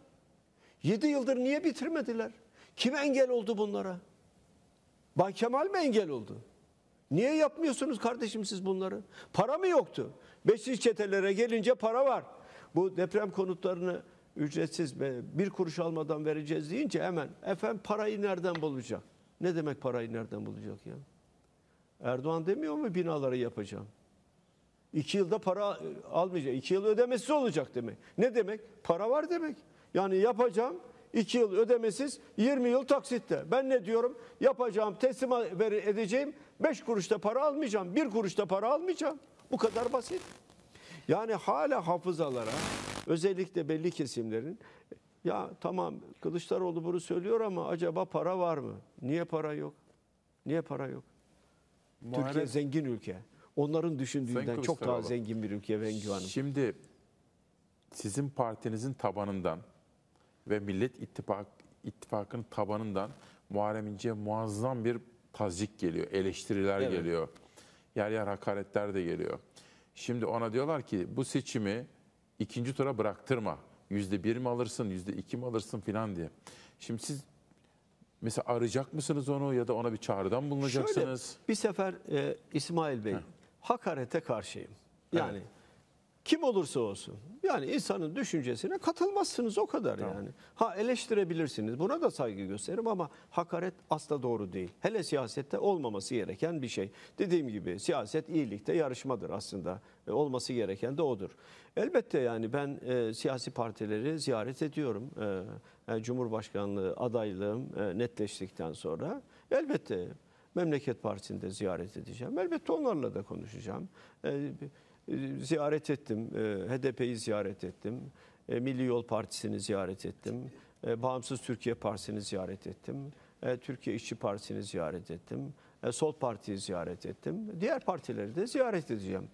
Yedi yıldır niye bitirmediler? Kim engel oldu bunlara? Bay Kemal mi engel oldu? Niye yapmıyorsunuz kardeşim siz bunları? Para mı yoktu? Beşinci çetelere gelince para var. Bu deprem konutlarını ücretsiz bir kuruş almadan vereceğiz deyince hemen efendim parayı nereden bulacak? Ne demek parayı nereden bulacak ya? Erdoğan demiyor mu binaları yapacağım? İki yılda para e, almayacak. İki yıl ödemesi olacak demek. Ne demek? Para var demek. Yani yapacağım 2 yıl ödemesiz 20 yıl taksitte. Ben ne diyorum? Yapacağım teslim edeceğim 5 kuruşta para almayacağım. 1 kuruşta para almayacağım. Bu kadar basit. Yani hala hafızalara özellikle belli kesimlerin ya tamam Kılıçdaroğlu bunu söylüyor ama acaba para var mı? Niye para yok? Niye para yok? Muharrem, Türkiye zengin ülke. Onların düşündüğünden çok daha zengin bir ülke Bengü Hanım. Şimdi sizin partinizin tabanından ve Millet İttifak, İttifakı'nın tabanından Muharrem İnce'ye muazzam bir tazik geliyor, eleştiriler evet. geliyor. Yer yer hakaretler de geliyor. Şimdi ona diyorlar ki bu seçimi ikinci tura bıraktırma. Yüzde bir mi alırsın, yüzde iki mi alırsın filan diye. Şimdi siz mesela arayacak mısınız onu ya da ona bir çağrıdan bulunacaksınız? Şöyle, bir sefer e, İsmail Bey, Heh. hakarete karşıyım. Yani evet kim olursa olsun. Yani insanın düşüncesine katılmazsınız o kadar tamam. yani. Ha eleştirebilirsiniz. Buna da saygı gösteririm ama hakaret asla doğru değil. Hele siyasette olmaması gereken bir şey. Dediğim gibi siyaset iyilikte yarışmadır aslında. E, olması gereken de odur. Elbette yani ben e, siyasi partileri ziyaret ediyorum. E, e, Cumhurbaşkanlığı adaylığım e, netleştikten sonra elbette Memleket Partisi'ni de ziyaret edeceğim. Elbette onlarla da konuşacağım. E, ee, ziyaret ettim. Ee, HDP'yi ziyaret ettim. Ee, Milli Yol Partisi'ni ziyaret ettim. Bağımsız Türkiye Partisi'ni ziyaret ettim. Türkiye İşçi Partisi'ni ziyaret ettim. Sol Parti'yi ziyaret ettim. Diğer partileri de ziyaret edeceğim.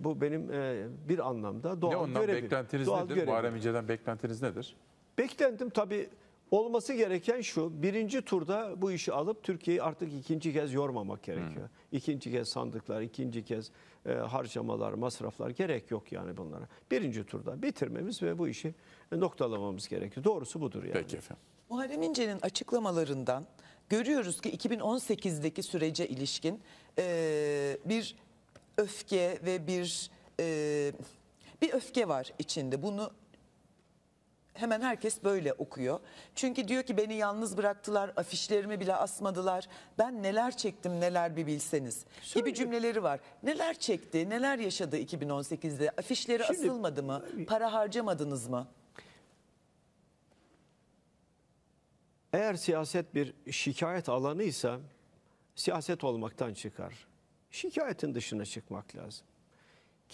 bu benim e, bir anlamda doğal ne ondan görevim. Beklentiniz doğal nedir? Görevim. Muharrem İnce'den beklentiniz nedir? Beklentim tabii Olması gereken şu, birinci turda bu işi alıp Türkiye'yi artık ikinci kez yormamak gerekiyor. Hmm. İkinci kez sandıklar, ikinci kez e, harcamalar, masraflar gerek yok yani bunlara. Birinci turda bitirmemiz ve bu işi noktalamamız gerekiyor. Doğrusu budur yani. Peki efendim. Muharrem İnce'nin açıklamalarından görüyoruz ki 2018'deki sürece ilişkin e, bir öfke ve bir... E, bir öfke var içinde. Bunu hemen herkes böyle okuyor. Çünkü diyor ki beni yalnız bıraktılar, afişlerimi bile asmadılar. Ben neler çektim neler bir bilseniz Şöyle, gibi cümleleri var. Neler çekti, neler yaşadı 2018'de? Afişleri Şimdi, asılmadı mı? Para harcamadınız mı? Eğer siyaset bir şikayet alanıysa siyaset olmaktan çıkar. Şikayetin dışına çıkmak lazım.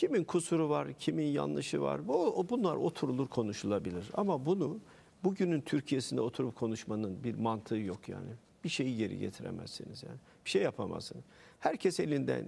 Kimin kusuru var, kimin yanlışı var. Bu, bunlar oturulur konuşulabilir. Ama bunu bugünün Türkiye'sinde oturup konuşmanın bir mantığı yok yani. Bir şeyi geri getiremezsiniz yani. Bir şey yapamazsınız. Herkes elinden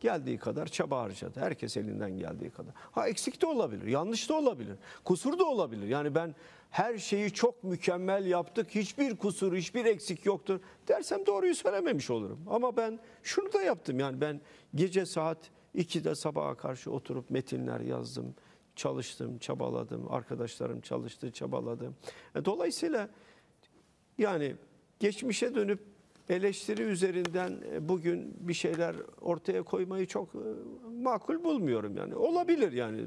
geldiği kadar çaba harcadı. Herkes elinden geldiği kadar. Ha eksik de olabilir, yanlış da olabilir, kusur da olabilir. Yani ben her şeyi çok mükemmel yaptık, hiçbir kusur, hiçbir eksik yoktur dersem doğruyu söylememiş olurum. Ama ben şunu da yaptım yani ben gece saat İki de sabaha karşı oturup metinler yazdım, çalıştım, çabaladım. Arkadaşlarım çalıştı, çabaladım. E, dolayısıyla yani geçmişe dönüp eleştiri üzerinden e, bugün bir şeyler ortaya koymayı çok e, makul bulmuyorum yani. Olabilir yani.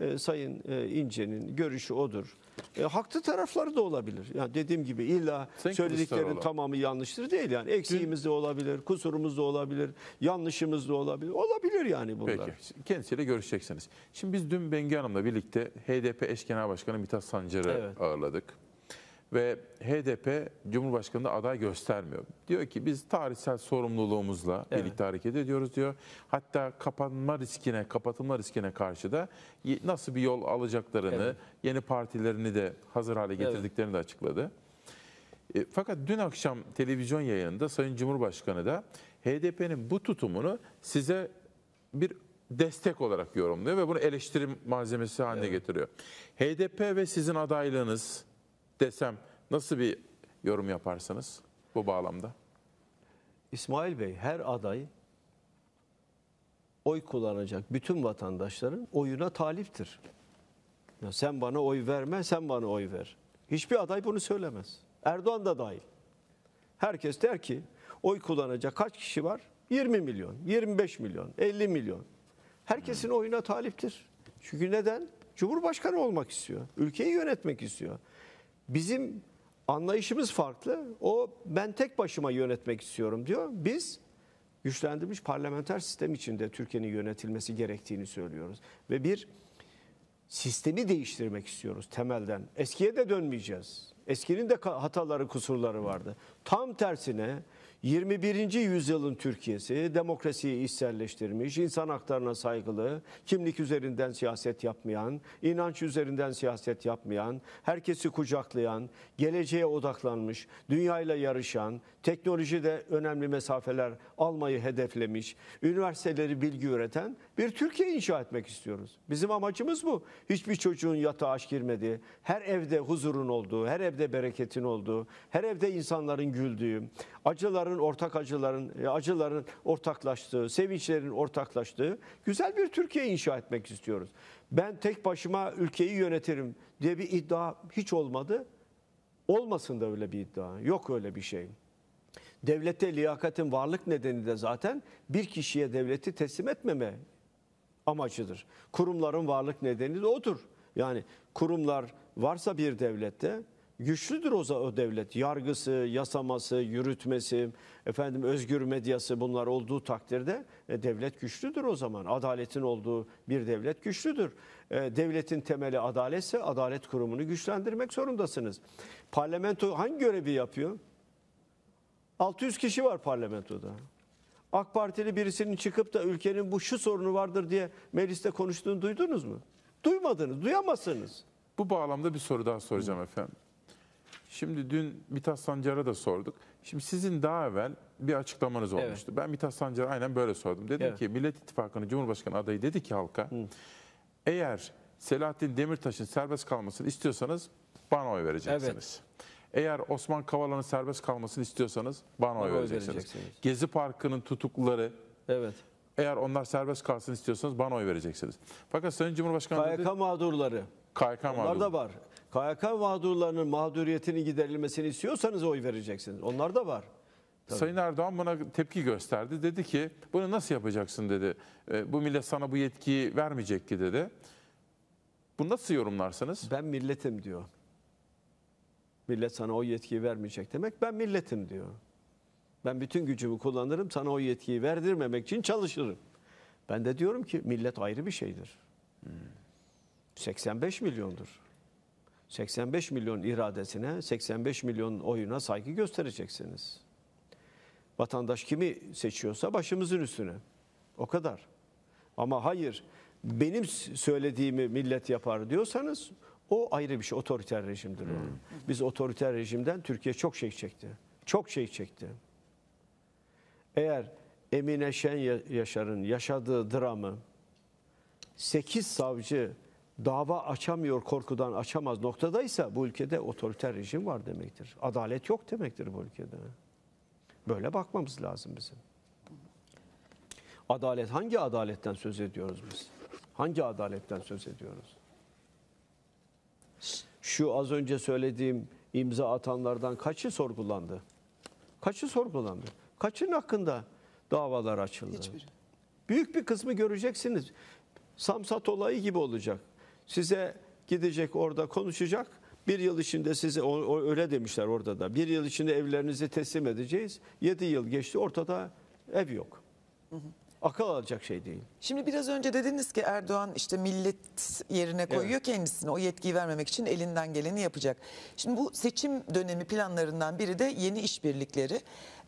E, Sayın e, İnce'nin görüşü odur. E, haklı tarafları da olabilir. Yani dediğim gibi illa Sen söylediklerinin tamamı yanlıştır değil yani. Eksiğimiz de olabilir, kusurumuz da olabilir, yanlışımız da olabilir. Olabilir yani bunlar. Peki. Kendisiyle görüşeceksiniz. Şimdi biz dün Bengi Hanım'la birlikte HDP eş genel başkanı Mithat Sancar'ı evet. ağırladık ve HDP Cumhurbaşkanı'nda aday göstermiyor. Diyor ki biz tarihsel sorumluluğumuzla evet. birlikte hareket ediyoruz diyor. Hatta kapanma riskine, kapatılma riskine karşı da nasıl bir yol alacaklarını, evet. yeni partilerini de hazır hale getirdiklerini evet. de açıkladı. E, fakat dün akşam televizyon yayınında Sayın Cumhurbaşkanı da HDP'nin bu tutumunu size bir destek olarak yorumluyor ve bunu eleştirim malzemesi haline evet. getiriyor. HDP ve sizin adaylığınız desem nasıl bir yorum yaparsınız bu bağlamda? İsmail Bey her aday oy kullanacak bütün vatandaşların oyuna taliptir. Ya sen bana oy verme, sen bana oy ver. Hiçbir aday bunu söylemez. Erdoğan da dahil. Herkes der ki oy kullanacak kaç kişi var? 20 milyon, 25 milyon, 50 milyon. Herkesin oyuna taliptir. Çünkü neden? Cumhurbaşkanı olmak istiyor. Ülkeyi yönetmek istiyor. Bizim anlayışımız farklı. O ben tek başıma yönetmek istiyorum diyor. Biz güçlendirilmiş parlamenter sistem içinde Türkiye'nin yönetilmesi gerektiğini söylüyoruz. Ve bir sistemi değiştirmek istiyoruz temelden. Eskiye de dönmeyeceğiz. Eskinin de hataları, kusurları vardı. Tam tersine 21. yüzyılın Türkiye'si demokrasiyi işselleştirmiş, insan haklarına saygılı, kimlik üzerinden siyaset yapmayan, inanç üzerinden siyaset yapmayan, herkesi kucaklayan, geleceğe odaklanmış, dünyayla yarışan, teknolojide önemli mesafeler almayı hedeflemiş, üniversiteleri bilgi üreten bir Türkiye inşa etmek istiyoruz. Bizim amacımız bu. Hiçbir çocuğun yatağa aç girmediği, her evde huzurun olduğu, her evde bereketin olduğu, her evde insanların güldüğü, acıların ortak acıların, e, acıların ortaklaştığı, sevinçlerin ortaklaştığı güzel bir Türkiye inşa etmek istiyoruz. Ben tek başıma ülkeyi yönetirim diye bir iddia hiç olmadı. Olmasın da öyle bir iddia. Yok öyle bir şey. Devlete liyakatin varlık nedeni de zaten bir kişiye devleti teslim etmeme amacıdır. Kurumların varlık nedeni de odur. Yani kurumlar varsa bir devlette güçlüdür o, o devlet. Yargısı, yasaması, yürütmesi, efendim özgür medyası bunlar olduğu takdirde e, devlet güçlüdür o zaman. Adaletin olduğu bir devlet güçlüdür. E, devletin temeli adaletse adalet kurumunu güçlendirmek zorundasınız. Parlamento hangi görevi yapıyor? 600 kişi var parlamentoda. AK Partili birisinin çıkıp da ülkenin bu şu sorunu vardır diye mecliste konuştuğunu duydunuz mu? Duymadınız, duyamazsınız. Bu bağlamda bir soru daha soracağım efendim. Şimdi dün Mithat Sancar'a da sorduk. Şimdi sizin daha evvel bir açıklamanız olmuştu. Evet. Ben Mithat Sancar'a aynen böyle sordum. Dedim evet. ki Millet İttifakı'nın Cumhurbaşkanı adayı dedi ki halka Hı. eğer Selahattin Demirtaş'ın serbest kalmasını istiyorsanız bana oy vereceksiniz. Evet. Eğer Osman Kavala'nın serbest kalmasını istiyorsanız bana oy vereceksiniz. vereceksiniz. Gezi Parkı'nın tutukluları Evet. Eğer onlar serbest kalsın istiyorsanız bana oy vereceksiniz. Fakat Sayın Cumhurbaşkanı KYK dedi, mağdurları. KYK mağdurları. Onlar da var. KYK mağdurlarının mağduriyetinin giderilmesini istiyorsanız oy vereceksiniz. Onlar da var. Tabii. Sayın Erdoğan buna tepki gösterdi. Dedi ki bunu nasıl yapacaksın dedi. E, bu millet sana bu yetkiyi vermeyecek ki dedi. Bunu nasıl yorumlarsınız? Ben milletim diyor. Millet sana o yetkiyi vermeyecek demek ben milletim diyor. Ben bütün gücümü kullanırım sana o yetkiyi verdirmemek için çalışırım. Ben de diyorum ki millet ayrı bir şeydir. 85 hmm. milyondur. 85 milyon iradesine, 85 milyon oyuna saygı göstereceksiniz. Vatandaş kimi seçiyorsa başımızın üstüne. O kadar. Ama hayır benim söylediğimi millet yapar diyorsanız o ayrı bir şey. Otoriter rejimdir o. Hmm. Biz otoriter rejimden Türkiye çok şey çekti. Çok şey çekti. Eğer Emine Şen Yaşar'ın yaşadığı dramı 8 savcı dava açamıyor korkudan açamaz noktadaysa bu ülkede otoriter rejim var demektir. Adalet yok demektir bu ülkede. Böyle bakmamız lazım bizim. Adalet hangi adaletten söz ediyoruz biz? Hangi adaletten söz ediyoruz? Şu az önce söylediğim imza atanlardan kaçı sorgulandı? Kaçı sorgulandı? Kaçın hakkında davalar açıldı? Hiçbiri. Büyük bir kısmı göreceksiniz. Samsat olayı gibi olacak size gidecek orada konuşacak. Bir yıl içinde size o, o, öyle demişler orada da. Bir yıl içinde evlerinizi teslim edeceğiz. Yedi yıl geçti ortada ev yok. Hı Akıl alacak şey değil. Şimdi biraz önce dediniz ki Erdoğan işte millet yerine koyuyor evet. kendisini. O yetkiyi vermemek için elinden geleni yapacak. Şimdi bu seçim dönemi planlarından biri de yeni işbirlikleri.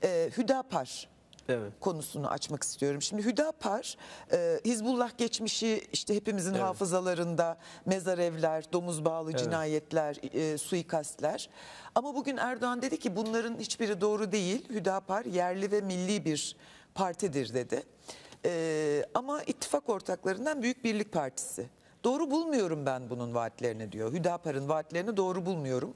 Ee, Hüdapar Evet. konusunu açmak istiyorum. Şimdi Hüdapar, e, Hizbullah geçmişi işte hepimizin evet. hafızalarında mezar evler, domuz bağlı evet. cinayetler, e, suikastler. Ama bugün Erdoğan dedi ki bunların hiçbiri doğru değil. Hüdapar yerli ve milli bir partidir dedi. E, ama ittifak ortaklarından Büyük Birlik Partisi. Doğru bulmuyorum ben bunun vaatlerini diyor. Hüdapar'ın vaatlerini doğru bulmuyorum.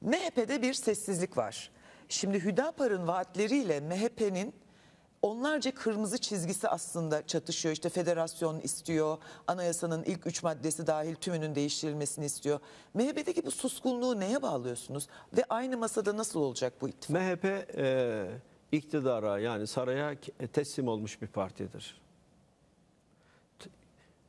MHP'de bir sessizlik var. Şimdi Hüdapar'ın vaatleriyle MHP'nin onlarca kırmızı çizgisi aslında çatışıyor. İşte federasyon istiyor, anayasanın ilk üç maddesi dahil tümünün değiştirilmesini istiyor. MHP'deki bu suskunluğu neye bağlıyorsunuz? Ve aynı masada nasıl olacak bu ittifak? MHP e, iktidara yani saraya teslim olmuş bir partidir.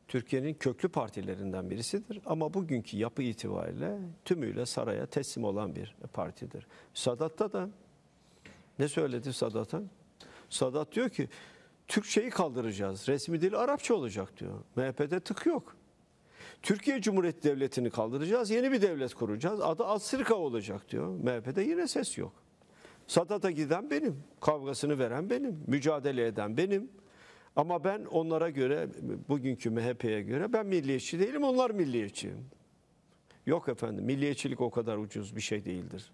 Türkiye'nin köklü partilerinden birisidir. Ama bugünkü yapı itibariyle tümüyle saraya teslim olan bir partidir. Sadat'ta da ne söyledi Sadat'a? Sadat diyor ki Türkçeyi kaldıracağız. Resmi dil Arapça olacak diyor. MHP'de tık yok. Türkiye Cumhuriyeti Devleti'ni kaldıracağız. Yeni bir devlet kuracağız. Adı Asrika olacak diyor. MHP'de yine ses yok. Sadat'a giden benim. Kavgasını veren benim. Mücadele eden benim. Ama ben onlara göre, bugünkü MHP'ye göre ben milliyetçi değilim, onlar milliyetçi. Yok efendim, milliyetçilik o kadar ucuz bir şey değildir.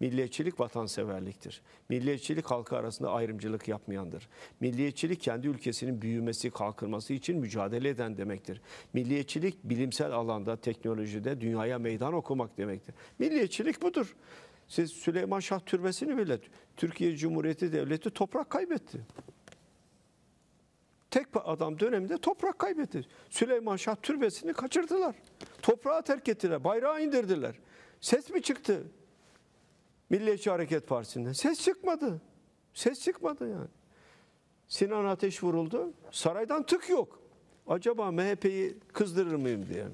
Milliyetçilik vatanseverliktir. Milliyetçilik halkı arasında ayrımcılık yapmayandır. Milliyetçilik kendi ülkesinin büyümesi, kalkınması için mücadele eden demektir. Milliyetçilik bilimsel alanda, teknolojide dünyaya meydan okumak demektir. Milliyetçilik budur. Siz Süleyman Şah Türbesi'ni bile Türkiye Cumhuriyeti Devleti toprak kaybetti tek bir adam döneminde toprak kaybetti. Süleyman Şah türbesini kaçırdılar. Toprağa terk ettiler, bayrağı indirdiler. Ses mi çıktı? Milliyetçi Hareket Partisi'nden. Ses çıkmadı. Ses çıkmadı yani. Sinan Ateş vuruldu. Saraydan tık yok. Acaba MHP'yi kızdırır mıyım diye.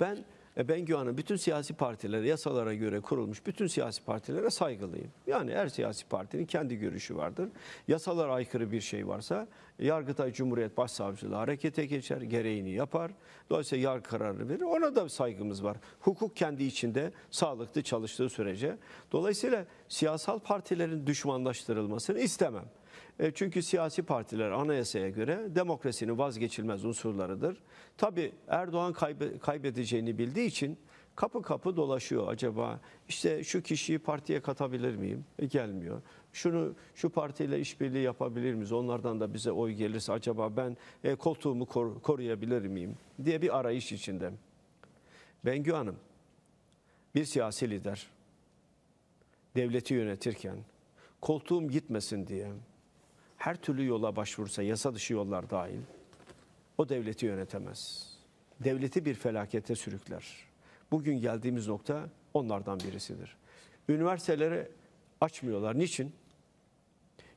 Ben e Bengüan'ın bütün siyasi partilere, yasalara göre kurulmuş bütün siyasi partilere saygılıyım. Yani her siyasi partinin kendi görüşü vardır. Yasalara aykırı bir şey varsa Yargıtay Cumhuriyet Başsavcılığı harekete geçer, gereğini yapar. Dolayısıyla yargı kararı verir. Ona da saygımız var. Hukuk kendi içinde sağlıklı çalıştığı sürece. Dolayısıyla siyasal partilerin düşmanlaştırılmasını istemem. E, çünkü siyasi partiler anayasaya göre demokrasinin vazgeçilmez unsurlarıdır. Tabi Erdoğan kaybedeceğini bildiği için kapı kapı dolaşıyor acaba. İşte şu kişiyi partiye katabilir miyim? E, gelmiyor. Şunu şu partiyle işbirliği yapabilir miyiz? Onlardan da bize oy gelirse acaba ben e, koltuğumu koruyabilir miyim diye bir arayış içinde. Bengü Hanım bir siyasi lider devleti yönetirken koltuğum gitmesin diye her türlü yola başvursa yasa dışı yollar dahil o devleti yönetemez. Devleti bir felakete sürükler. Bugün geldiğimiz nokta onlardan birisidir. Üniversiteleri açmıyorlar. Niçin?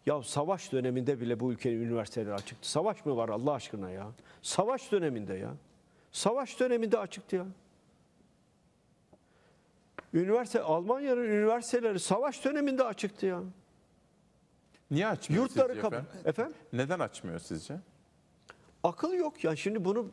Ya savaş döneminde bile bu ülkenin üniversiteleri açıktı. Savaş mı var Allah aşkına ya? Savaş döneminde ya. Savaş döneminde açıktı ya. Üniversite Almanya'nın üniversiteleri savaş döneminde açıktı ya. Niye açmıyor Yurtları sizce efendim? Efendim? Neden açmıyor sizce? Akıl yok ya. Şimdi bunu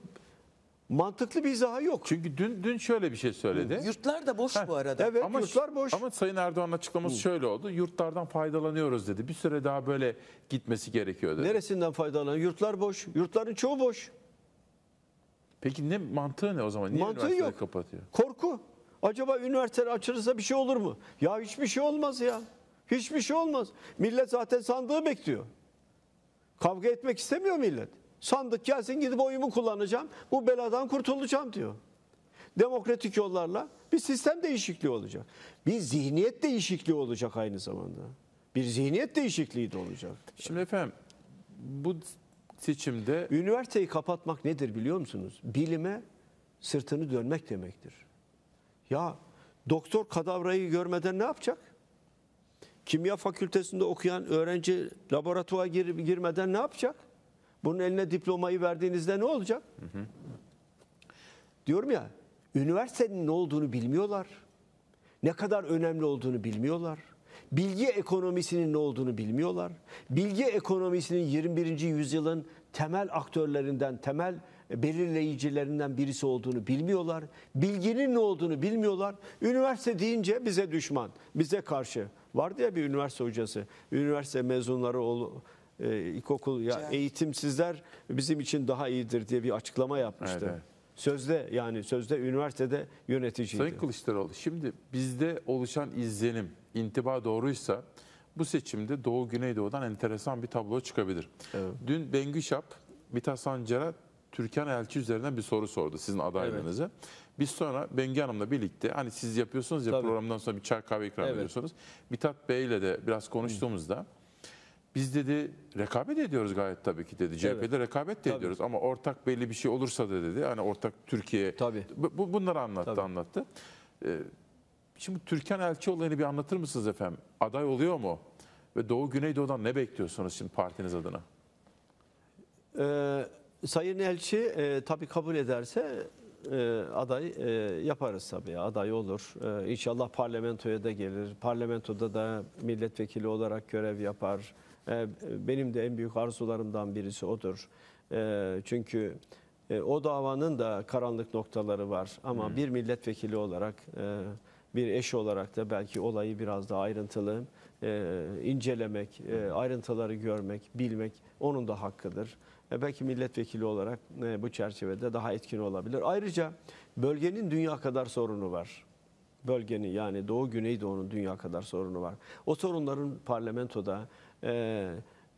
mantıklı bir izahı yok. Çünkü dün dün şöyle bir şey söyledi. Yurtlar da boş bu arada. Evet Ama yurtlar boş. Ama Sayın Erdoğan açıklaması şöyle oldu. Yurtlardan faydalanıyoruz dedi. Bir süre daha böyle gitmesi gerekiyor dedi. Neresinden faydalanıyor? Yurtlar boş. Yurtların çoğu boş. Peki ne mantığı ne o zaman? Niye Mantığı yok. kapatıyor? Korku. Acaba üniversiteler açılırsa bir şey olur mu? Ya hiçbir şey olmaz ya. Hiçbir şey olmaz. Millet zaten sandığı bekliyor. Kavga etmek istemiyor millet. Sandık gelsin gidip oyumu kullanacağım. Bu beladan kurtulacağım diyor. Demokratik yollarla bir sistem değişikliği olacak. Bir zihniyet değişikliği olacak aynı zamanda. Bir zihniyet değişikliği de olacak. Şimdi efendim bu seçimde... Üniversiteyi kapatmak nedir biliyor musunuz? Bilime sırtını dönmek demektir. Ya doktor kadavrayı görmeden ne yapacak? kimya fakültesinde okuyan öğrenci laboratuvara gir, girmeden ne yapacak? Bunun eline diplomayı verdiğinizde ne olacak? Hı hı. Diyorum ya, üniversitenin ne olduğunu bilmiyorlar. Ne kadar önemli olduğunu bilmiyorlar. Bilgi ekonomisinin ne olduğunu bilmiyorlar. Bilgi ekonomisinin 21. yüzyılın temel aktörlerinden, temel e, belirleyicilerinden birisi olduğunu bilmiyorlar. Bilginin ne olduğunu bilmiyorlar. Üniversite deyince bize düşman, bize karşı. Vardı ya bir üniversite hocası, üniversite mezunları ol, e, ilkokul ya yani. eğitimsizler bizim için daha iyidir diye bir açıklama yapmıştı. evet. Sözde yani sözde üniversitede yöneticiydi. Sayın Kılıçdaroğlu şimdi bizde oluşan izlenim, intiba doğruysa bu seçimde Doğu Güneydoğu'dan enteresan bir tablo çıkabilir. Evet. Dün Bengü Şap, Mithat Sancar'a Türkan Elçi üzerinden bir soru sordu sizin adaylığınızı. Evet. Biz sonra Bengi Hanım'la birlikte hani siz yapıyorsunuz ya Tabii. programdan sonra bir çay kahve ikram evet. ediyorsunuz. Mithat Bey'le de biraz konuştuğumuzda Biz dedi rekabet ediyoruz gayet tabii ki dedi. CHP'de evet. rekabet de tabii. ediyoruz ama ortak belli bir şey olursa da dedi. Hani ortak Türkiye. Tabii. Bu, bunları anlattı tabii. anlattı. Ee, şimdi Türkan Elçi olayını bir anlatır mısınız efendim? Aday oluyor mu? Ve Doğu Güneydoğu'dan ne bekliyorsunuz şimdi partiniz adına? Ee, Sayın Elçi e, tabii kabul ederse e, aday e, yaparız tabii. Aday olur. E, inşallah parlamentoya da gelir. Parlamentoda da milletvekili olarak görev yapar. E, benim de en büyük arzularımdan birisi odur. E, çünkü e, o davanın da karanlık noktaları var. Ama hmm. bir milletvekili olarak, e, bir eş olarak da belki olayı biraz daha ayrıntılı e, incelemek, e, ayrıntıları görmek, bilmek onun da hakkıdır. E, belki milletvekili olarak e, bu çerçevede daha etkin olabilir. Ayrıca bölgenin dünya kadar sorunu var. Bölgenin yani Doğu Güneydoğu'nun dünya kadar sorunu var. O sorunların parlamentoda e,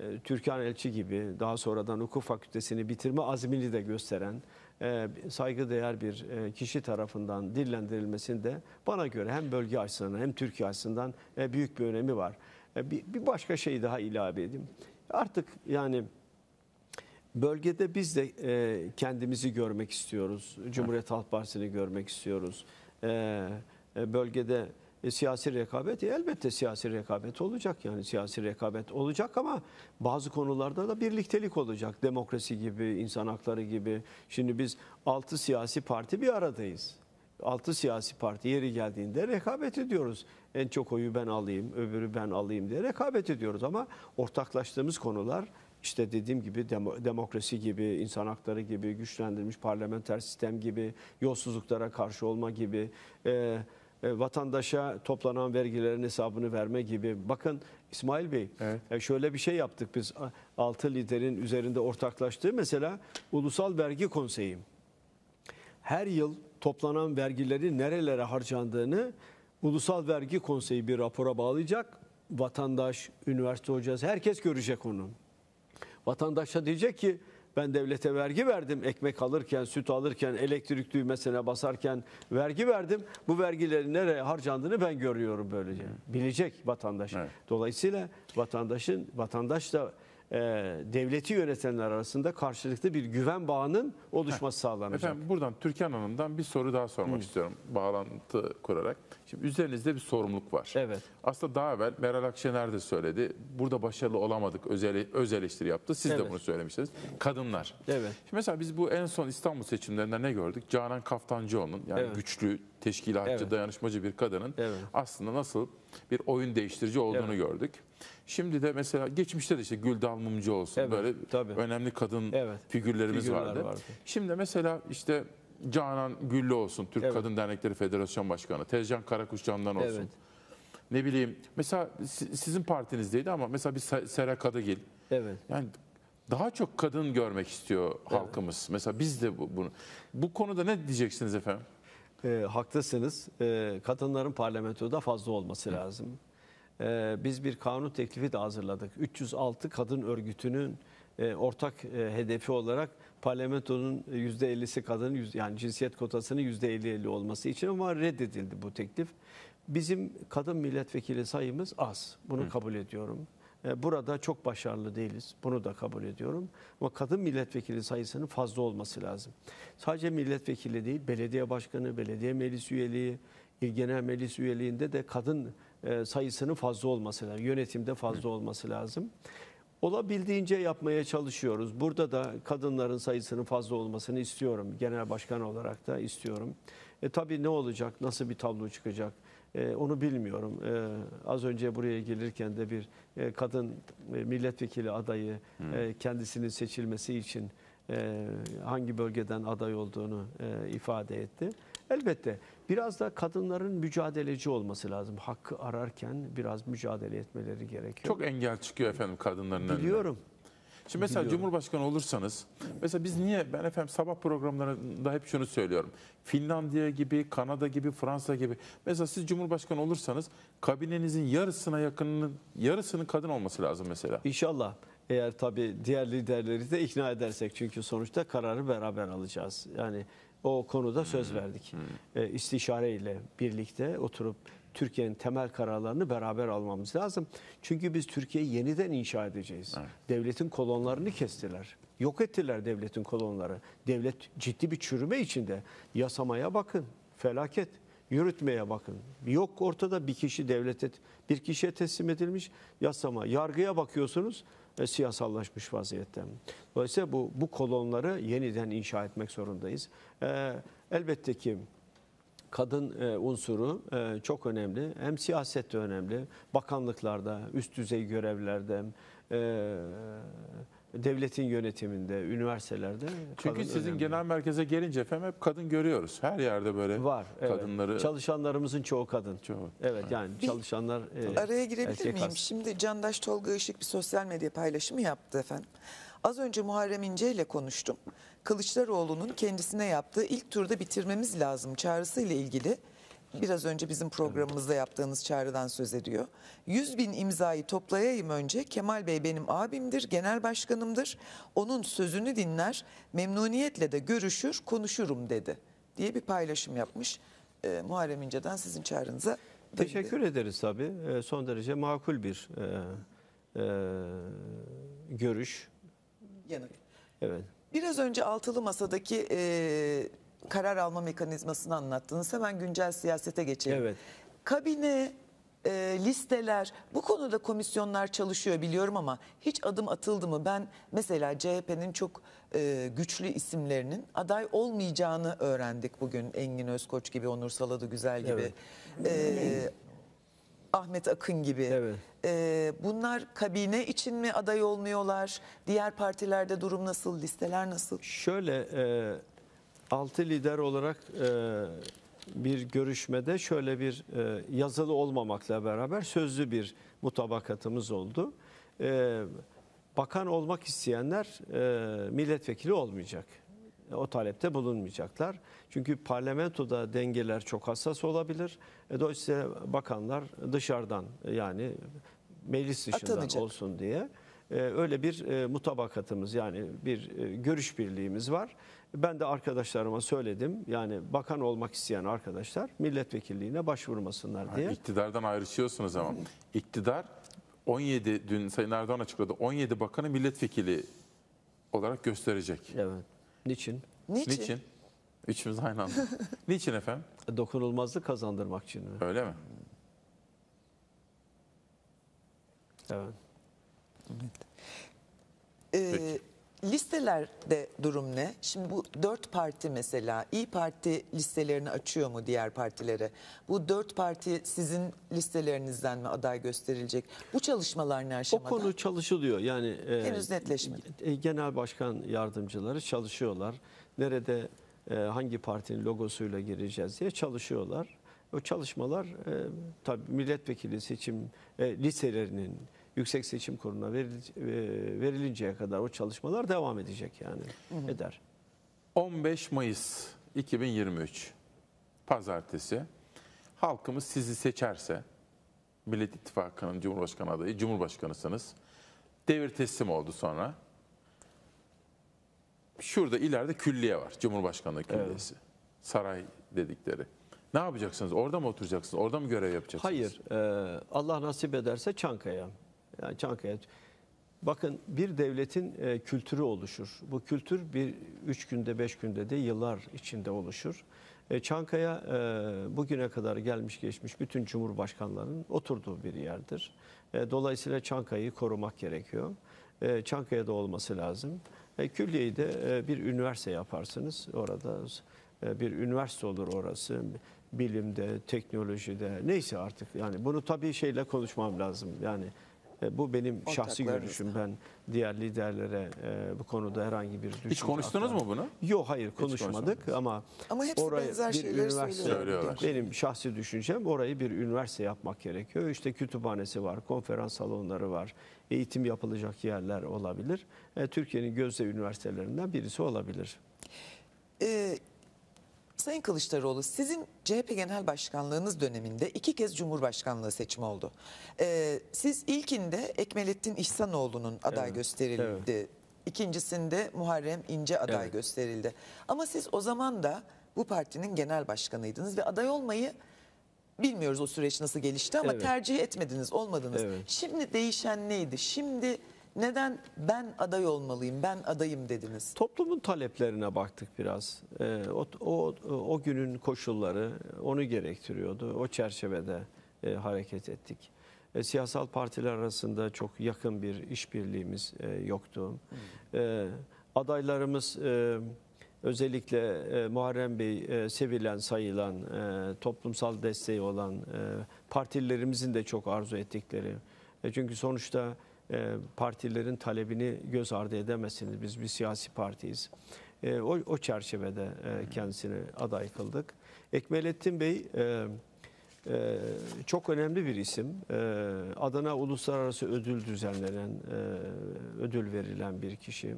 e Türkan Elçi gibi daha sonradan hukuk fakültesini bitirme azmini de gösteren saygıdeğer bir kişi tarafından dillendirilmesinde bana göre hem bölge açısından hem Türkiye açısından büyük bir önemi var. Bir başka şey daha ilave edeyim. Artık yani Bölgede biz de e, kendimizi görmek istiyoruz. Cumhuriyet Halk Partisi'ni görmek istiyoruz. E, e, bölgede e, siyasi rekabet e, elbette siyasi rekabet olacak yani siyasi rekabet olacak ama bazı konularda da birliktelik olacak. Demokrasi gibi, insan hakları gibi. Şimdi biz 6 siyasi parti bir aradayız. 6 siyasi parti yeri geldiğinde rekabet ediyoruz. En çok oyu ben alayım, öbürü ben alayım diye rekabet ediyoruz ama ortaklaştığımız konular işte dediğim gibi demokrasi gibi, insan hakları gibi, güçlendirilmiş parlamenter sistem gibi, yolsuzluklara karşı olma gibi, e, e, vatandaşa toplanan vergilerin hesabını verme gibi. Bakın İsmail Bey evet. E, şöyle bir şey yaptık biz altı liderin üzerinde ortaklaştığı mesela Ulusal Vergi Konseyi. Her yıl toplanan vergileri nerelere harcandığını Ulusal Vergi Konseyi bir rapora bağlayacak. Vatandaş, üniversite hocası herkes görecek onun. Vatandaşa diyecek ki ben devlete vergi verdim. Ekmek alırken, süt alırken, elektrik düğmesine basarken vergi verdim. Bu vergilerin nereye harcandığını ben görüyorum böylece. Bilecek vatandaş. Evet. Dolayısıyla vatandaşın vatandaş da e, devleti yönetenler arasında karşılıklı bir güven bağının oluşması sağlanacak. Efendim buradan Türkan Hanım'dan bir soru daha sormak Hı. istiyorum bağlantı kurarak. Şimdi üzerinizde bir sorumluluk var. Evet. Aslında daha evvel Meral Akşener de söyledi. Burada başarılı olamadık. Özel, öz eleştiri yaptı. Siz evet. de bunu söylemiştiniz. Kadınlar. Evet. Şimdi mesela biz bu en son İstanbul seçimlerinde ne gördük? Canan Kaftancıoğlu'nun yani evet. güçlü, teşkilatçı, evet. dayanışmacı bir kadının evet. aslında nasıl bir oyun değiştirici olduğunu evet. gördük. Şimdi de mesela geçmişte de işte Güldal Mumcu olsun evet, böyle tabii. önemli kadın evet. figürlerimiz vardı. vardı. Şimdi mesela işte Canan Güllü olsun Türk evet. Kadın Dernekleri Federasyon Başkanı, Tezcan Karakuşcan'dan olsun. Evet. Ne bileyim mesela sizin partinizdeydi ama mesela bir Sera Kadagil. Evet. Yani daha çok kadın görmek istiyor evet. halkımız. Mesela biz de bu, bunu. Bu konuda ne diyeceksiniz efendim? E, haklısınız. E, kadınların parlamentoda fazla olması Hı. lazım. Ee, biz bir kanun teklifi de hazırladık. 306 kadın örgütünün e, ortak e, hedefi olarak parlamentonun %50'si e, kadın yani cinsiyet kotasının %50-50 olması için ama reddedildi bu teklif. Bizim kadın milletvekili sayımız az. Bunu Hı. kabul ediyorum. Burada çok başarılı değiliz. Bunu da kabul ediyorum. Ama kadın milletvekili sayısının fazla olması lazım. Sadece milletvekili değil, belediye başkanı, belediye meclis üyeliği, il genel meclis üyeliğinde de kadın e, sayısının fazla olması lazım. Yönetimde fazla olması lazım. Olabildiğince yapmaya çalışıyoruz. Burada da kadınların sayısının fazla olmasını istiyorum. Genel başkan olarak da istiyorum. E, tabii ne olacak, nasıl bir tablo çıkacak e, onu bilmiyorum. E, az önce buraya gelirken de bir e, kadın e, milletvekili adayı e, kendisinin seçilmesi için e, hangi bölgeden aday olduğunu e, ifade etti. Elbette Biraz da kadınların mücadeleci olması lazım. Hakkı ararken biraz mücadele etmeleri gerekiyor. Çok engel çıkıyor efendim kadınların Biliyorum. önüne. Biliyorum. Şimdi mesela Biliyorum. Cumhurbaşkanı olursanız, mesela biz niye, ben efendim sabah programlarında hep şunu söylüyorum. Finlandiya gibi, Kanada gibi, Fransa gibi. Mesela siz Cumhurbaşkanı olursanız kabinenizin yarısına yakınının, yarısının kadın olması lazım mesela. İnşallah. Eğer tabii diğer liderleri de ikna edersek çünkü sonuçta kararı beraber alacağız. Yani o konuda söz hmm. verdik. Hmm. E, istişare ile birlikte oturup Türkiye'nin temel kararlarını beraber almamız lazım. Çünkü biz Türkiye'yi yeniden inşa edeceğiz. Evet. Devletin kolonlarını kestiler. Yok ettiler devletin kolonları. Devlet ciddi bir çürüme içinde. Yasamaya bakın. Felaket. Yürütmeye bakın. Yok ortada bir kişi devlete, bir kişiye teslim edilmiş yasama. Yargıya bakıyorsunuz e, siyasallaşmış vaziyette. Dolayısıyla bu, bu kolonları yeniden inşa etmek zorundayız. E, elbette ki kadın e, unsuru e, çok önemli. Hem siyasette önemli, bakanlıklarda, üst düzey görevlerde, e, devletin yönetiminde, üniversitelerde. Çünkü sizin önemli. genel merkeze gelince efendim hep kadın görüyoruz. Her yerde böyle var, evet. kadınları. Çalışanlarımızın çoğu kadın. Çoğu. Evet yani bir, çalışanlar e, Araya girebilir miyim? Hasta. Şimdi Candaş Tolga Işık bir sosyal medya paylaşımı yaptı efendim. Az önce Muharrem İnce ile konuştum. Kılıçdaroğlu'nun kendisine yaptığı ilk turda bitirmemiz lazım çağrısıyla ilgili biraz önce bizim programımızda yaptığınız çağrıdan söz ediyor. 100 bin imzayı toplayayım önce Kemal Bey benim abimdir, genel başkanımdır. Onun sözünü dinler, memnuniyetle de görüşür, konuşurum dedi diye bir paylaşım yapmış. E, Muharrem İnce'den sizin çağrınıza. Döndü. Teşekkür ederiz tabii. E, son derece makul bir e, e, görüş. Yanık. Evet. Biraz önce altılı masadaki... E, karar alma mekanizmasını anlattınız. Hemen güncel siyasete geçelim. Evet. Kabine, e, listeler bu konuda komisyonlar çalışıyor biliyorum ama hiç adım atıldı mı? Ben mesela CHP'nin çok e, güçlü isimlerinin aday olmayacağını öğrendik bugün. Engin Özkoç gibi, Onur Saladı Güzel gibi. Evet. E, Ahmet Akın gibi. Evet. Ee, bunlar kabine için mi aday olmuyorlar? Diğer partilerde durum nasıl? Listeler nasıl? Şöyle e, altı lider olarak e, bir görüşmede şöyle bir e, yazılı olmamakla beraber sözlü bir mutabakatımız oldu. E, bakan olmak isteyenler e, milletvekili olmayacak. O talepte bulunmayacaklar. Çünkü parlamentoda dengeler çok hassas olabilir. E, dolayısıyla bakanlar dışarıdan e, yani meclis dışından Atanacak. olsun diye e, öyle bir e, mutabakatımız yani bir görüş birliğimiz var. Ben de arkadaşlarıma söyledim. Yani bakan olmak isteyen arkadaşlar milletvekilliğine başvurmasınlar diye. Ha, iktidardan ayrışıyorsunuz ama. İktidar 17 dün Sayın Erdoğan açıkladı. 17 bakanı milletvekili olarak gösterecek. Evet. Niçin? Niçin? Niçin? Üçümüz aynı anda. Niçin efendim? E, dokunulmazlık kazandırmak için mi? Öyle mi? Evet. Evet. Peki listelerde durum ne? Şimdi bu dört parti mesela İyi Parti listelerini açıyor mu diğer partilere? Bu dört parti sizin listelerinizden mi aday gösterilecek? Bu çalışmalar ne aşamada? O konu çalışılıyor. Yani e, henüz netleşmedi. E, genel Başkan yardımcıları çalışıyorlar. Nerede e, hangi partinin logosuyla gireceğiz diye çalışıyorlar. O çalışmalar e, tabii milletvekili seçim e, listelerinin Yüksek Seçim Kurulu'na e, verilinceye kadar o çalışmalar devam edecek yani. Hı hı. Eder. 15 Mayıs 2023 pazartesi halkımız sizi seçerse Millet İttifakı'nın Cumhurbaşkanı adayı Cumhurbaşkanısınız. Devir teslim oldu sonra. Şurada ileride külliye var. Cumhurbaşkanlığı külliyesi. Evet. Saray dedikleri. Ne yapacaksınız? Orada mı oturacaksınız? Orada mı görev yapacaksınız? Hayır. E, Allah nasip ederse Çankaya. Yani Çankaya. Bakın bir devletin e, kültürü oluşur. Bu kültür bir üç günde beş günde de yıllar içinde oluşur. E, Çankaya e, bugüne kadar gelmiş geçmiş bütün cumhurbaşkanlarının oturduğu bir yerdir. E, dolayısıyla Çankaya'yı korumak gerekiyor. E, Çankaya'da olması lazım. E, külliyeyi de e, bir üniversite yaparsınız. Orada e, bir üniversite olur orası bilimde, teknolojide neyse artık yani bunu tabii şeyle konuşmam lazım. Yani e, bu benim şahsi görüşüm. Ben diğer liderlere e, bu konuda herhangi bir düşünce Hiç konuştunuz mu bunu? Yok hayır konuşmadık ama ama hepsi oraya benzer bir şeyleri üniversite söylüyorlar. benim şahsi düşüncem orayı bir üniversite yapmak gerekiyor. İşte kütüphanesi var, konferans salonları var, eğitim yapılacak yerler olabilir. E, Türkiye'nin gözde üniversitelerinden birisi olabilir. Ee, Sayın Kılıçdaroğlu sizin CHP Genel Başkanlığınız döneminde iki kez Cumhurbaşkanlığı seçimi oldu. Ee, siz ilkinde Ekmelettin İhsanoğlu'nun aday evet, gösterildi. Evet. İkincisinde Muharrem İnce aday evet. gösterildi. Ama siz o zaman da bu partinin genel başkanıydınız ve aday olmayı bilmiyoruz o süreç nasıl gelişti ama evet. tercih etmediniz, olmadınız. Evet. Şimdi değişen neydi? Şimdi neden ben aday olmalıyım, ben adayım dediniz? Toplumun taleplerine baktık biraz. E, o, o, o günün koşulları onu gerektiriyordu. O çerçevede e, hareket ettik. E, siyasal partiler arasında çok yakın bir işbirliğimiz e, yoktu. E, adaylarımız e, özellikle e, Muharrem Bey e, sevilen, sayılan, e, toplumsal desteği olan e, partilerimizin de çok arzu ettikleri. E, çünkü sonuçta e, partilerin talebini göz ardı edemezsiniz. Biz bir siyasi partiyiz. E, o, o çerçevede e, kendisini aday kıldık. Ekmelettin Bey çok önemli bir isim. Adana Uluslararası Ödül düzenlenen, ödül verilen bir kişi.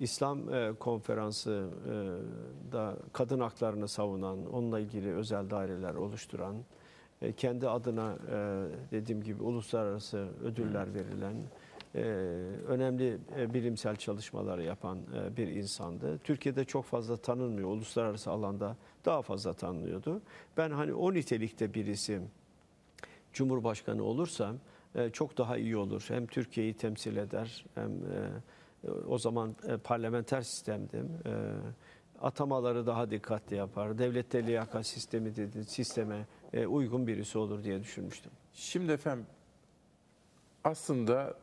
İslam konferansı da kadın haklarını savunan, onunla ilgili özel daireler oluşturan, e, kendi adına e, dediğim gibi uluslararası ödüller verilen, e, önemli bilimsel çalışmalar yapan bir insandı. Türkiye'de çok fazla tanınmıyor. Uluslararası alanda daha fazla tanınıyordu. Ben hani o nitelikte birisi Cumhurbaşkanı olursam çok daha iyi olur. Hem Türkiye'yi temsil eder hem o zaman parlamenter sistemdim atamaları daha dikkatli yapar. Devlette liyakat sistemi dedi, sisteme e, uygun birisi olur diye düşünmüştüm. Şimdi efendim aslında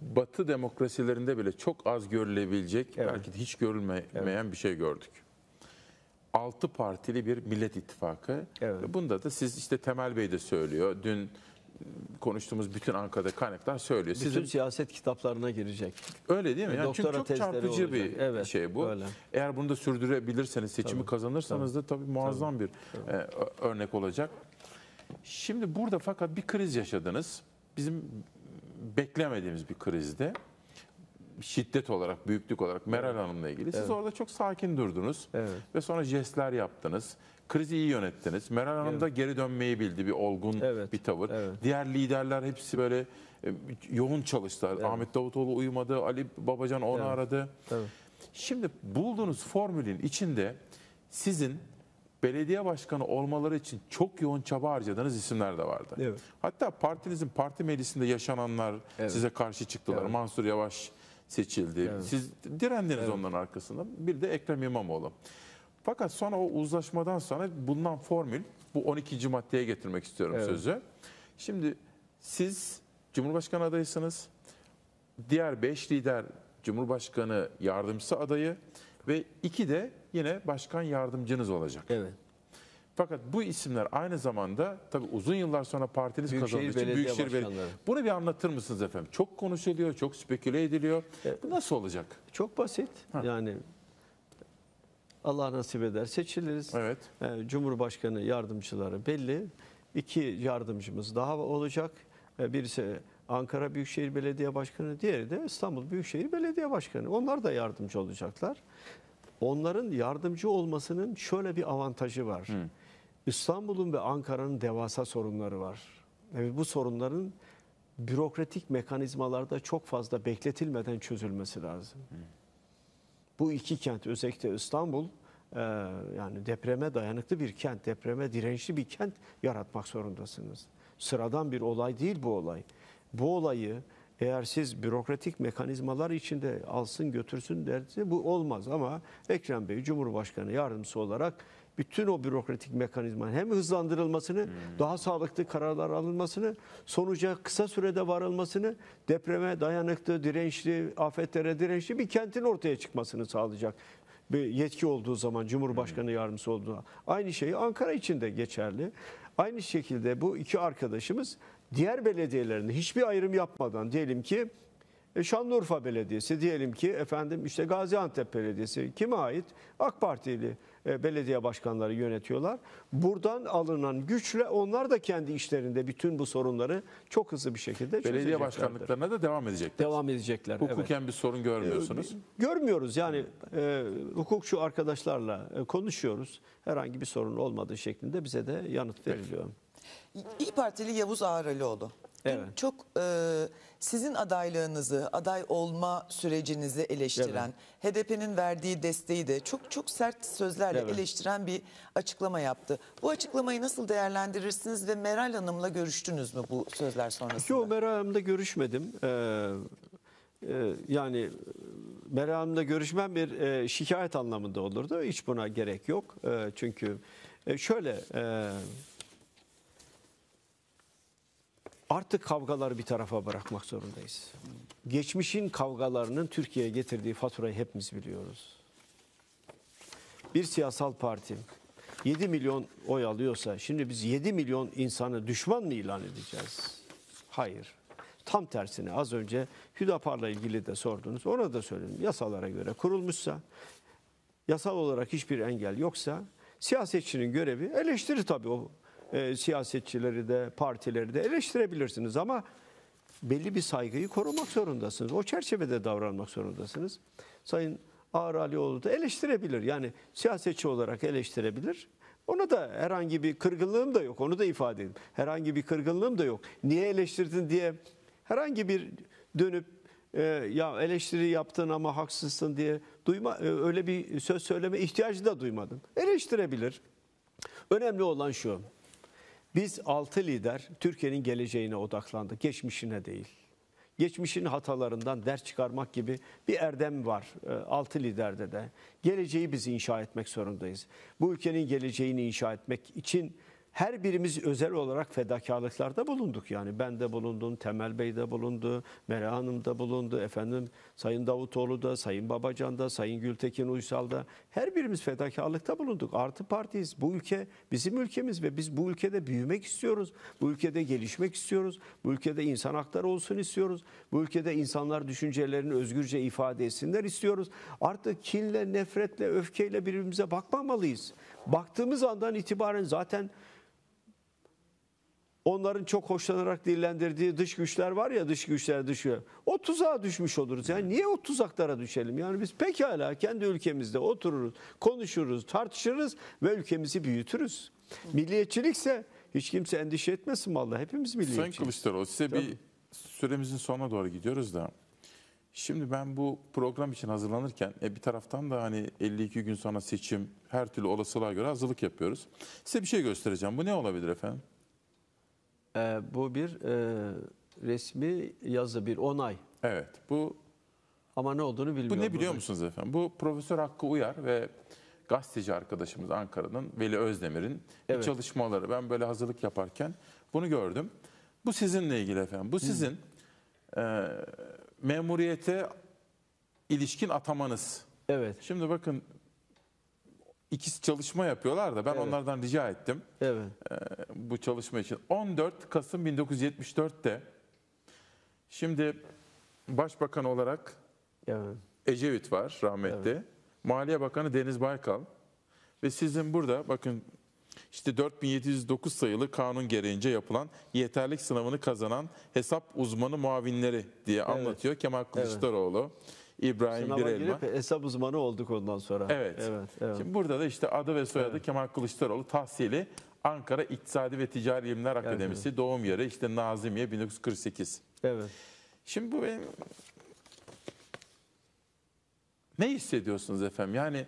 Batı demokrasilerinde bile çok az görülebilecek, evet. belki de hiç görülmeyen evet. bir şey gördük. Altı partili bir millet ittifakı. Evet. Bunda da siz işte Temel Bey de söylüyor. Dün konuştuğumuz bütün Ankara'da kaynaklar söylüyor. Sizin, siyaset kitaplarına girecek. Öyle değil mi? E, yani Doktora çünkü çok çarpıcı olacak. bir evet, şey bu. Öyle. Eğer bunu da sürdürebilirseniz, seçimi tabii, kazanırsanız tabii. da tabii muazzam tabii, bir tabii. E, örnek olacak. Şimdi burada fakat bir kriz yaşadınız. Bizim beklemediğimiz bir krizde şiddet olarak, büyüklük olarak Meral Hanım'la ilgili. Siz evet. orada çok sakin durdunuz evet. ve sonra jestler yaptınız. Krizi iyi yönettiniz. Meral Hanım da geri dönmeyi bildi. Bir olgun Evet, bir tavır. evet. Diğer liderler hepsi böyle e, yoğun çalıştılar. Ahmet Davutoğlu uyumadı. Ali Babacan onu Evet. aradı. Tabii. Şimdi bulduğunuz formülün içinde sizin belediye başkanı olmaları için çok yoğun çaba harcadığınız isimler de vardı. Evet. Hatta partinizin parti meclisinde yaşananlar size karşı çıktılar. Mansur Yavaş seçildi. Siz direndiniz onların arkasında. Bir de Ekrem İmamoğlu. Fakat sonra o uzlaşmadan sonra bulunan formül bu 12. maddeye getirmek istiyorum evet. sözü. Şimdi siz Cumhurbaşkanı adayısınız, Diğer 5 lider Cumhurbaşkanı yardımcısı adayı ve iki de yine başkan yardımcınız olacak. Evet. Fakat bu isimler aynı zamanda tabii uzun yıllar sonra partiniz Büyükşehir kazandığı için Belediye Büyükşehir Belediyesi. Bunu bir anlatır mısınız efendim? Çok konuşuluyor, çok speküle ediliyor. Evet. Bu nasıl olacak? Çok basit. Ha. Yani Allah nasip eder seçiliriz. Evet. Ee, Cumhurbaşkanı yardımcıları belli. İki yardımcımız daha olacak. Ee, birisi Ankara Büyükşehir Belediye Başkanı, diğeri de İstanbul Büyükşehir Belediye Başkanı. Onlar da yardımcı olacaklar. Onların yardımcı olmasının şöyle bir avantajı var. İstanbul'un ve Ankara'nın devasa sorunları var. Evet, bu sorunların bürokratik mekanizmalarda çok fazla bekletilmeden çözülmesi lazım. Hmm bu iki kent özellikle İstanbul e, yani depreme dayanıklı bir kent, depreme dirençli bir kent yaratmak zorundasınız. Sıradan bir olay değil bu olay. Bu olayı eğer siz bürokratik mekanizmalar içinde alsın götürsün derse bu olmaz ama Ekrem Bey Cumhurbaşkanı yardımcısı olarak bütün o bürokratik mekanizmanın hem hızlandırılmasını, hmm. daha sağlıklı kararlar alınmasını, sonuca kısa sürede varılmasını, depreme dayanıklı, dirençli, afetlere dirençli bir kentin ortaya çıkmasını sağlayacak bir yetki olduğu zaman Cumhurbaşkanı hmm. yardımcısı olduğu aynı şeyi Ankara için de geçerli. Aynı şekilde bu iki arkadaşımız diğer belediyelerinde hiçbir ayrım yapmadan diyelim ki e, Şanlıurfa Belediyesi diyelim ki efendim işte Gaziantep Belediyesi kime ait? AK Partili e, belediye başkanları yönetiyorlar. Buradan alınan güçle onlar da kendi işlerinde bütün bu sorunları çok hızlı bir şekilde Belediye başkanlıklarına da devam edecekler. Devam edecekler. Hukuken evet. bir sorun görmüyorsunuz. Ee, görmüyoruz yani e, hukukçu arkadaşlarla e, konuşuyoruz. Herhangi bir sorun olmadığı şeklinde bize de yanıt veriliyor. Evet. İyi Partili Yavuz Ağralioğlu. Evet. Çok e, sizin adaylığınızı, aday olma sürecinizi eleştiren, evet. HDP'nin verdiği desteği de çok çok sert sözlerle evet. eleştiren bir açıklama yaptı. Bu açıklamayı nasıl değerlendirirsiniz ve Meral Hanım'la görüştünüz mü bu sözler sonrasında? Yok Meral Hanım'la görüşmedim. Ee, e, yani Meral Hanım'la görüşmem bir e, şikayet anlamında olurdu. Hiç buna gerek yok. E, çünkü e, şöyle e, artık kavgaları bir tarafa bırakmak zorundayız. Geçmişin kavgalarının Türkiye'ye getirdiği faturayı hepimiz biliyoruz. Bir siyasal parti 7 milyon oy alıyorsa şimdi biz 7 milyon insanı düşman mı ilan edeceğiz? Hayır. Tam tersine az önce Hüdapar'la ilgili de sordunuz. Ona da söyledim. Yasalara göre kurulmuşsa, yasal olarak hiçbir engel yoksa siyasetçinin görevi eleştiri tabii o e, siyasetçileri de partileri de eleştirebilirsiniz ama belli bir saygıyı korumak zorundasınız. O çerçevede davranmak zorundasınız. Sayın Ağar Alioğlu da eleştirebilir. Yani siyasetçi olarak eleştirebilir. Ona da herhangi bir kırgınlığım da yok. Onu da ifade edeyim. Herhangi bir kırgınlığım da yok. Niye eleştirdin diye herhangi bir dönüp e, ya eleştiri yaptın ama haksızsın diye duyma e, öyle bir söz söyleme ihtiyacı da duymadım. Eleştirebilir. Önemli olan şu. Biz altı lider Türkiye'nin geleceğine odaklandık, geçmişine değil. Geçmişin hatalarından ders çıkarmak gibi bir erdem var e, altı liderde de. Geleceği biz inşa etmek zorundayız. Bu ülkenin geleceğini inşa etmek için her birimiz özel olarak fedakarlıklarda bulunduk. Yani ben de bulundum, Temel Bey de bulundu, Meral Hanım da bulundu, efendim Sayın Davutoğlu da, Sayın Babacan da, Sayın Gültekin Uysal da her birimiz fedakarlıkta bulunduk. Artı partiyiz. Bu ülke bizim ülkemiz ve biz bu ülkede büyümek istiyoruz. Bu ülkede gelişmek istiyoruz. Bu ülkede insan hakları olsun istiyoruz. Bu ülkede insanlar düşüncelerini özgürce ifade etsinler istiyoruz. Artık kinle, nefretle, öfkeyle birbirimize bakmamalıyız. Baktığımız andan itibaren zaten onların çok hoşlanarak dillendirdiği dış güçler var ya dış güçler düşüyor. güçler. O tuzağa düşmüş oluruz. Yani niye o tuzaklara düşelim? Yani biz pekala kendi ülkemizde otururuz, konuşuruz, tartışırız ve ülkemizi büyütürüz. Milliyetçilikse hiç kimse endişe etmesin vallahi hepimiz milliyetçiyiz. Sayın Kılıçdaroğlu size Tabii. bir süremizin sonuna doğru gidiyoruz da Şimdi ben bu program için hazırlanırken e, bir taraftan da hani 52 gün sonra seçim her türlü olasılığa göre hazırlık yapıyoruz. Size bir şey göstereceğim. Bu ne olabilir efendim? E, bu bir e, resmi yazı, bir onay. Evet. Bu ama ne olduğunu bilmiyorum. Bu ne biliyor musunuz efendim? Bu Profesör Hakkı Uyar ve gazeteci arkadaşımız Ankara'nın Veli Özdemir'in evet. çalışmaları. Ben böyle hazırlık yaparken bunu gördüm. Bu sizinle ilgili efendim. Bu sizin e, memuriyete ilişkin atamanız. Evet. Şimdi bakın İkisi çalışma yapıyorlar da ben evet. onlardan rica ettim. Evet. E, bu çalışma için. 14 Kasım 1974'te şimdi başbakan olarak evet. Ecevit var rahmetli. Evet. Maliye Bakanı Deniz Baykal ve sizin burada bakın işte 4709 sayılı kanun gereğince yapılan yeterlik sınavını kazanan hesap uzmanı muavinleri diye evet. anlatıyor Kemal Kılıçdaroğlu. Evet. İbrahim Sınava Birelma. girip hesap uzmanı olduk ondan sonra. Evet. evet, evet. Şimdi burada da işte adı ve soyadı evet. Kemal Kılıçdaroğlu tahsili Ankara İktisadi ve Ticari İlimler Akademisi evet. doğum yeri işte Nazimiye 1948. Evet. Şimdi bu benim ne hissediyorsunuz efendim? Yani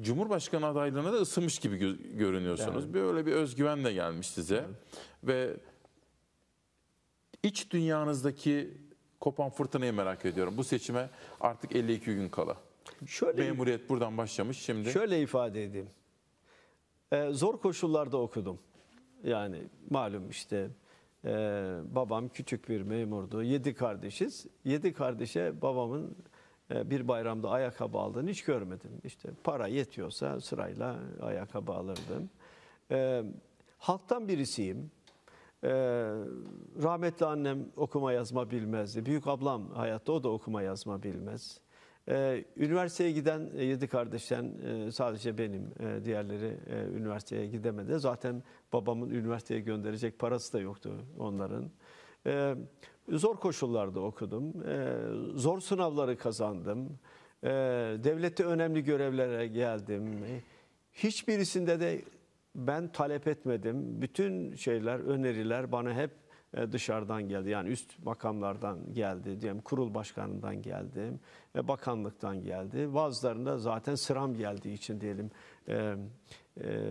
Cumhurbaşkanı adaylığına da ısınmış gibi görünüyorsunuz. Yani. Böyle bir özgüven de gelmiş size. Evet. Ve iç dünyanızdaki kopan fırtınayı merak ediyorum. Bu seçime artık 52 gün kala. Şöyle, Memuriyet buradan başlamış şimdi. Şöyle ifade edeyim. Ee, zor koşullarda okudum. Yani malum işte e, babam küçük bir memurdu. Yedi kardeşiz. Yedi kardeşe babamın e, bir bayramda ayakkabı aldığını hiç görmedim. İşte para yetiyorsa sırayla ayakkabı alırdım. E, halktan birisiyim. Ee, rahmetli annem okuma yazma bilmezdi. Büyük ablam hayatta o da okuma yazma bilmez. Ee, üniversiteye giden e, yedi kardeşten e, sadece benim. E, diğerleri e, üniversiteye gidemedi. Zaten babamın üniversiteye gönderecek parası da yoktu onların. E, zor koşullarda okudum. E, zor sınavları kazandım. E, devlette önemli görevlere geldim. Hiçbirisinde de ben talep etmedim. Bütün şeyler, öneriler bana hep e, dışarıdan geldi. Yani üst makamlardan geldi, diyelim kurul başkanından geldi, bakanlıktan geldi. Bazılarında zaten sıram geldiği için diyelim e, e,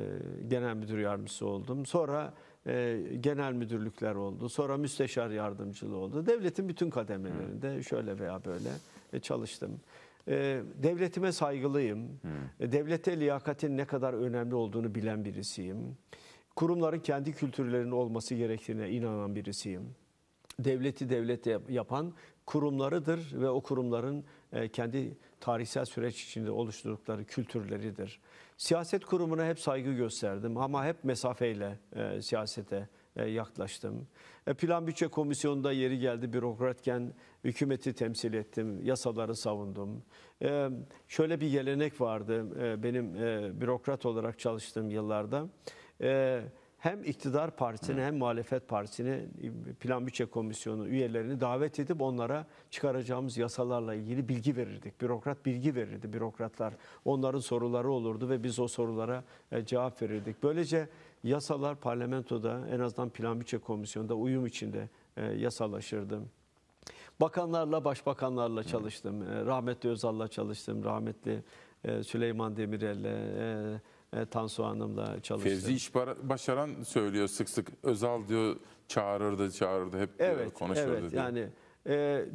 genel müdür yardımcısı oldum. Sonra e, genel müdürlükler oldu. Sonra müsteşar yardımcılığı oldu. Devletin bütün kademelerinde şöyle veya böyle e, çalıştım. Ee, devletime saygılıyım. Hmm. Ee, devlete liyakatin ne kadar önemli olduğunu bilen birisiyim. Kurumların kendi kültürlerinin olması gerektiğine inanan birisiyim. Devleti devlet yapan kurumlarıdır ve o kurumların e, kendi tarihsel süreç içinde oluşturdukları kültürleridir. Siyaset kurumuna hep saygı gösterdim ama hep mesafeyle e, siyasete e, yaklaştım. Plan Bütçe Komisyonu'nda yeri geldi bürokratken hükümeti temsil ettim, yasaları savundum. Ee, şöyle bir gelenek vardı ee, benim e, bürokrat olarak çalıştığım yıllarda. Ee, hem iktidar partisini hem muhalefet partisini e, plan bütçe komisyonu üyelerini davet edip onlara çıkaracağımız yasalarla ilgili bilgi verirdik. Bürokrat bilgi verirdi bürokratlar. Onların soruları olurdu ve biz o sorulara e, cevap verirdik. Böylece yasalar parlamentoda en azından plan bütçe komisyonunda uyum içinde e, yasalaşırdı. Bakanlarla, başbakanlarla çalıştım. E, rahmetli Özal'la çalıştım. Rahmetli e, Süleyman Demirel'le, e, e, Tansu Hanım'la çalıştım. Fevzi iş başaran söylüyor sık sık. Özal diyor çağırırdı, çağırırdı. Hep e, evet, konuşurdu. Evet, diyor. yani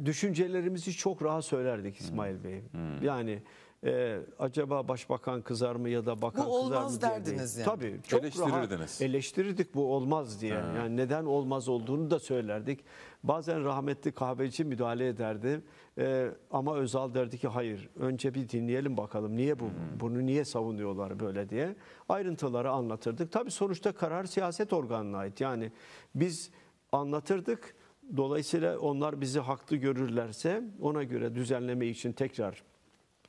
düşüncelerimizi çok rahat söylerdik İsmail hmm. Bey. Hmm. Yani e, acaba başbakan kızar mı ya da bakan kızar mı diye. derdiniz yani. Tabii çok Eleştirirdiniz. rahat eleştirirdik bu olmaz diye. Ha. Yani neden olmaz olduğunu da söylerdik. Bazen rahmetli kahveci müdahale ederdi. E, ama Özal derdi ki hayır önce bir dinleyelim bakalım niye bu hmm. bunu niye savunuyorlar böyle diye. Ayrıntıları anlatırdık. Tabii sonuçta karar siyaset organına ait. Yani biz anlatırdık. Dolayısıyla onlar bizi haklı görürlerse ona göre düzenleme için tekrar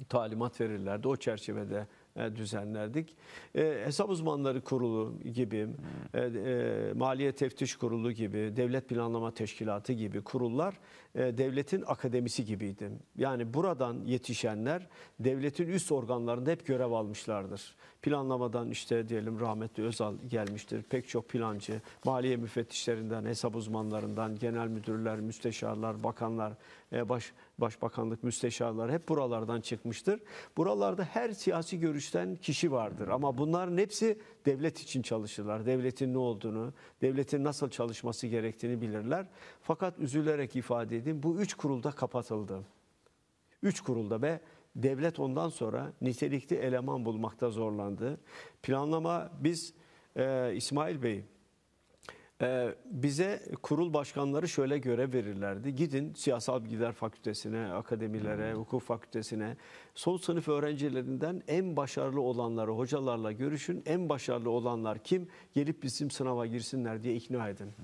talimat verirlerdi. O çerçevede e, düzenlerdik. E, hesap uzmanları kurulu gibi, e, e, maliye teftiş kurulu gibi, devlet planlama teşkilatı gibi kurullar e, devletin akademisi gibiydi. Yani buradan yetişenler devletin üst organlarında hep görev almışlardır. Planlamadan işte diyelim rahmetli Özal gelmiştir. Pek çok plancı, maliye müfettişlerinden, hesap uzmanlarından, genel müdürler, müsteşarlar, bakanlar, e, baş başbakanlık müsteşarları hep buralardan çıkmıştır. Buralarda her siyasi görüşten kişi vardır ama bunların hepsi devlet için çalışırlar. Devletin ne olduğunu, devletin nasıl çalışması gerektiğini bilirler. Fakat üzülerek ifade edeyim bu üç kurulda kapatıldı. Üç kurulda ve devlet ondan sonra nitelikli eleman bulmakta zorlandı. Planlama biz e, İsmail Bey ee, bize kurul başkanları şöyle görev verirlerdi. Gidin siyasal bilgiler fakültesine, akademilere, hmm. hukuk fakültesine, son sınıf öğrencilerinden en başarılı olanları hocalarla görüşün. En başarılı olanlar kim? Gelip bizim sınava girsinler diye ikna edin. Hmm.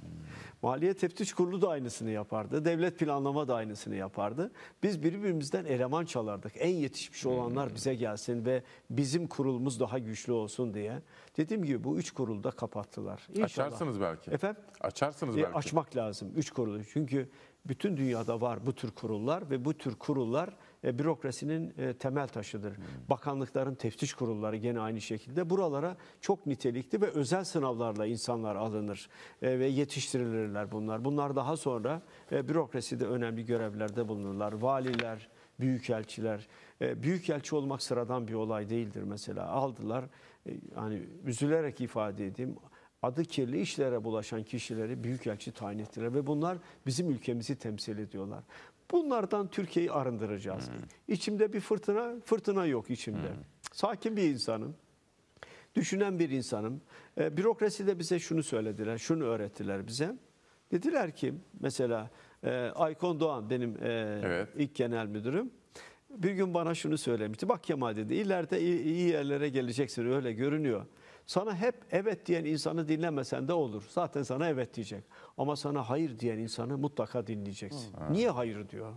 Maliye Teftiş Kurulu da aynısını yapardı. Devlet Planlama da aynısını yapardı. Biz birbirimizden eleman çalardık. En yetişmiş hmm. olanlar bize gelsin ve bizim kurulumuz daha güçlü olsun diye. Dediğim gibi bu üç kurulu da kapattılar. İnşallah. Açarsınız belki. Efendim? Açarsınız e, belki. E, açmak lazım üç kurulu. Çünkü bütün dünyada var bu tür kurullar ve bu tür kurullar e, bürokrasinin e, temel taşıdır. Bakanlıkların teftiş kurulları gene aynı şekilde buralara çok nitelikli ve özel sınavlarla insanlar alınır e, ve yetiştirilirler bunlar. Bunlar daha sonra e, bürokraside önemli görevlerde bulunurlar. Valiler, büyükelçiler. E, büyükelçi olmak sıradan bir olay değildir mesela. Aldılar e, hani üzülerek ifade edeyim adı kirli işlere bulaşan kişileri büyükelçi tayin ettiler ve bunlar bizim ülkemizi temsil ediyorlar. Bunlardan Türkiye'yi arındıracağız. Hmm. İçimde bir fırtına, fırtına yok içimde. Hmm. Sakin bir insanım. Düşünen bir insanım. E, ee, bürokrasi de bize şunu söylediler, şunu öğrettiler bize. Dediler ki mesela e, Aykon Doğan benim e, evet. ilk genel müdürüm. Bir gün bana şunu söylemişti. Bak Kemal dedi ileride iyi, iyi yerlere geleceksin öyle görünüyor. Sana hep evet diyen insanı dinlemesen de olur. Zaten sana evet diyecek. Ama sana hayır diyen insanı mutlaka dinleyeceksin. Hı. Niye hayır diyor?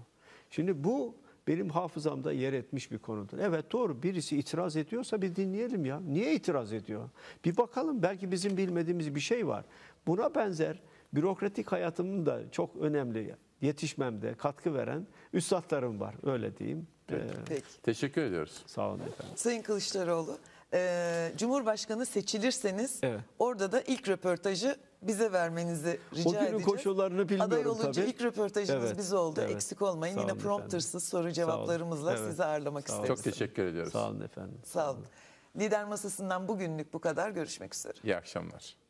Şimdi bu benim hafızamda yer etmiş bir konudur. Evet doğru birisi itiraz ediyorsa bir dinleyelim ya. Niye itiraz ediyor? Bir bakalım belki bizim bilmediğimiz bir şey var. Buna benzer bürokratik hayatımın da çok önemli yetişmemde katkı veren üstadlarım var öyle diyeyim. Peki. Ee, Peki. Teşekkür ediyoruz. Sağ olun efendim. Sayın Kılıçdaroğlu e, Cumhurbaşkanı seçilirseniz evet. orada da ilk röportajı bize vermenizi rica o günün edeceğiz. koşullarını bilmiyorum Aday olunca tabii. ilk röportajımız evet. biz oldu. Evet. Eksik olmayın. Sağ Yine promptersız soru cevaplarımızla evet. sizi ağırlamak Sağ isteriz. Çok teşekkür ediyoruz. Sağ olun efendim. Sağ olun. Sağ olun. Lider Masası'ndan bugünlük bu kadar. Görüşmek üzere. İyi akşamlar.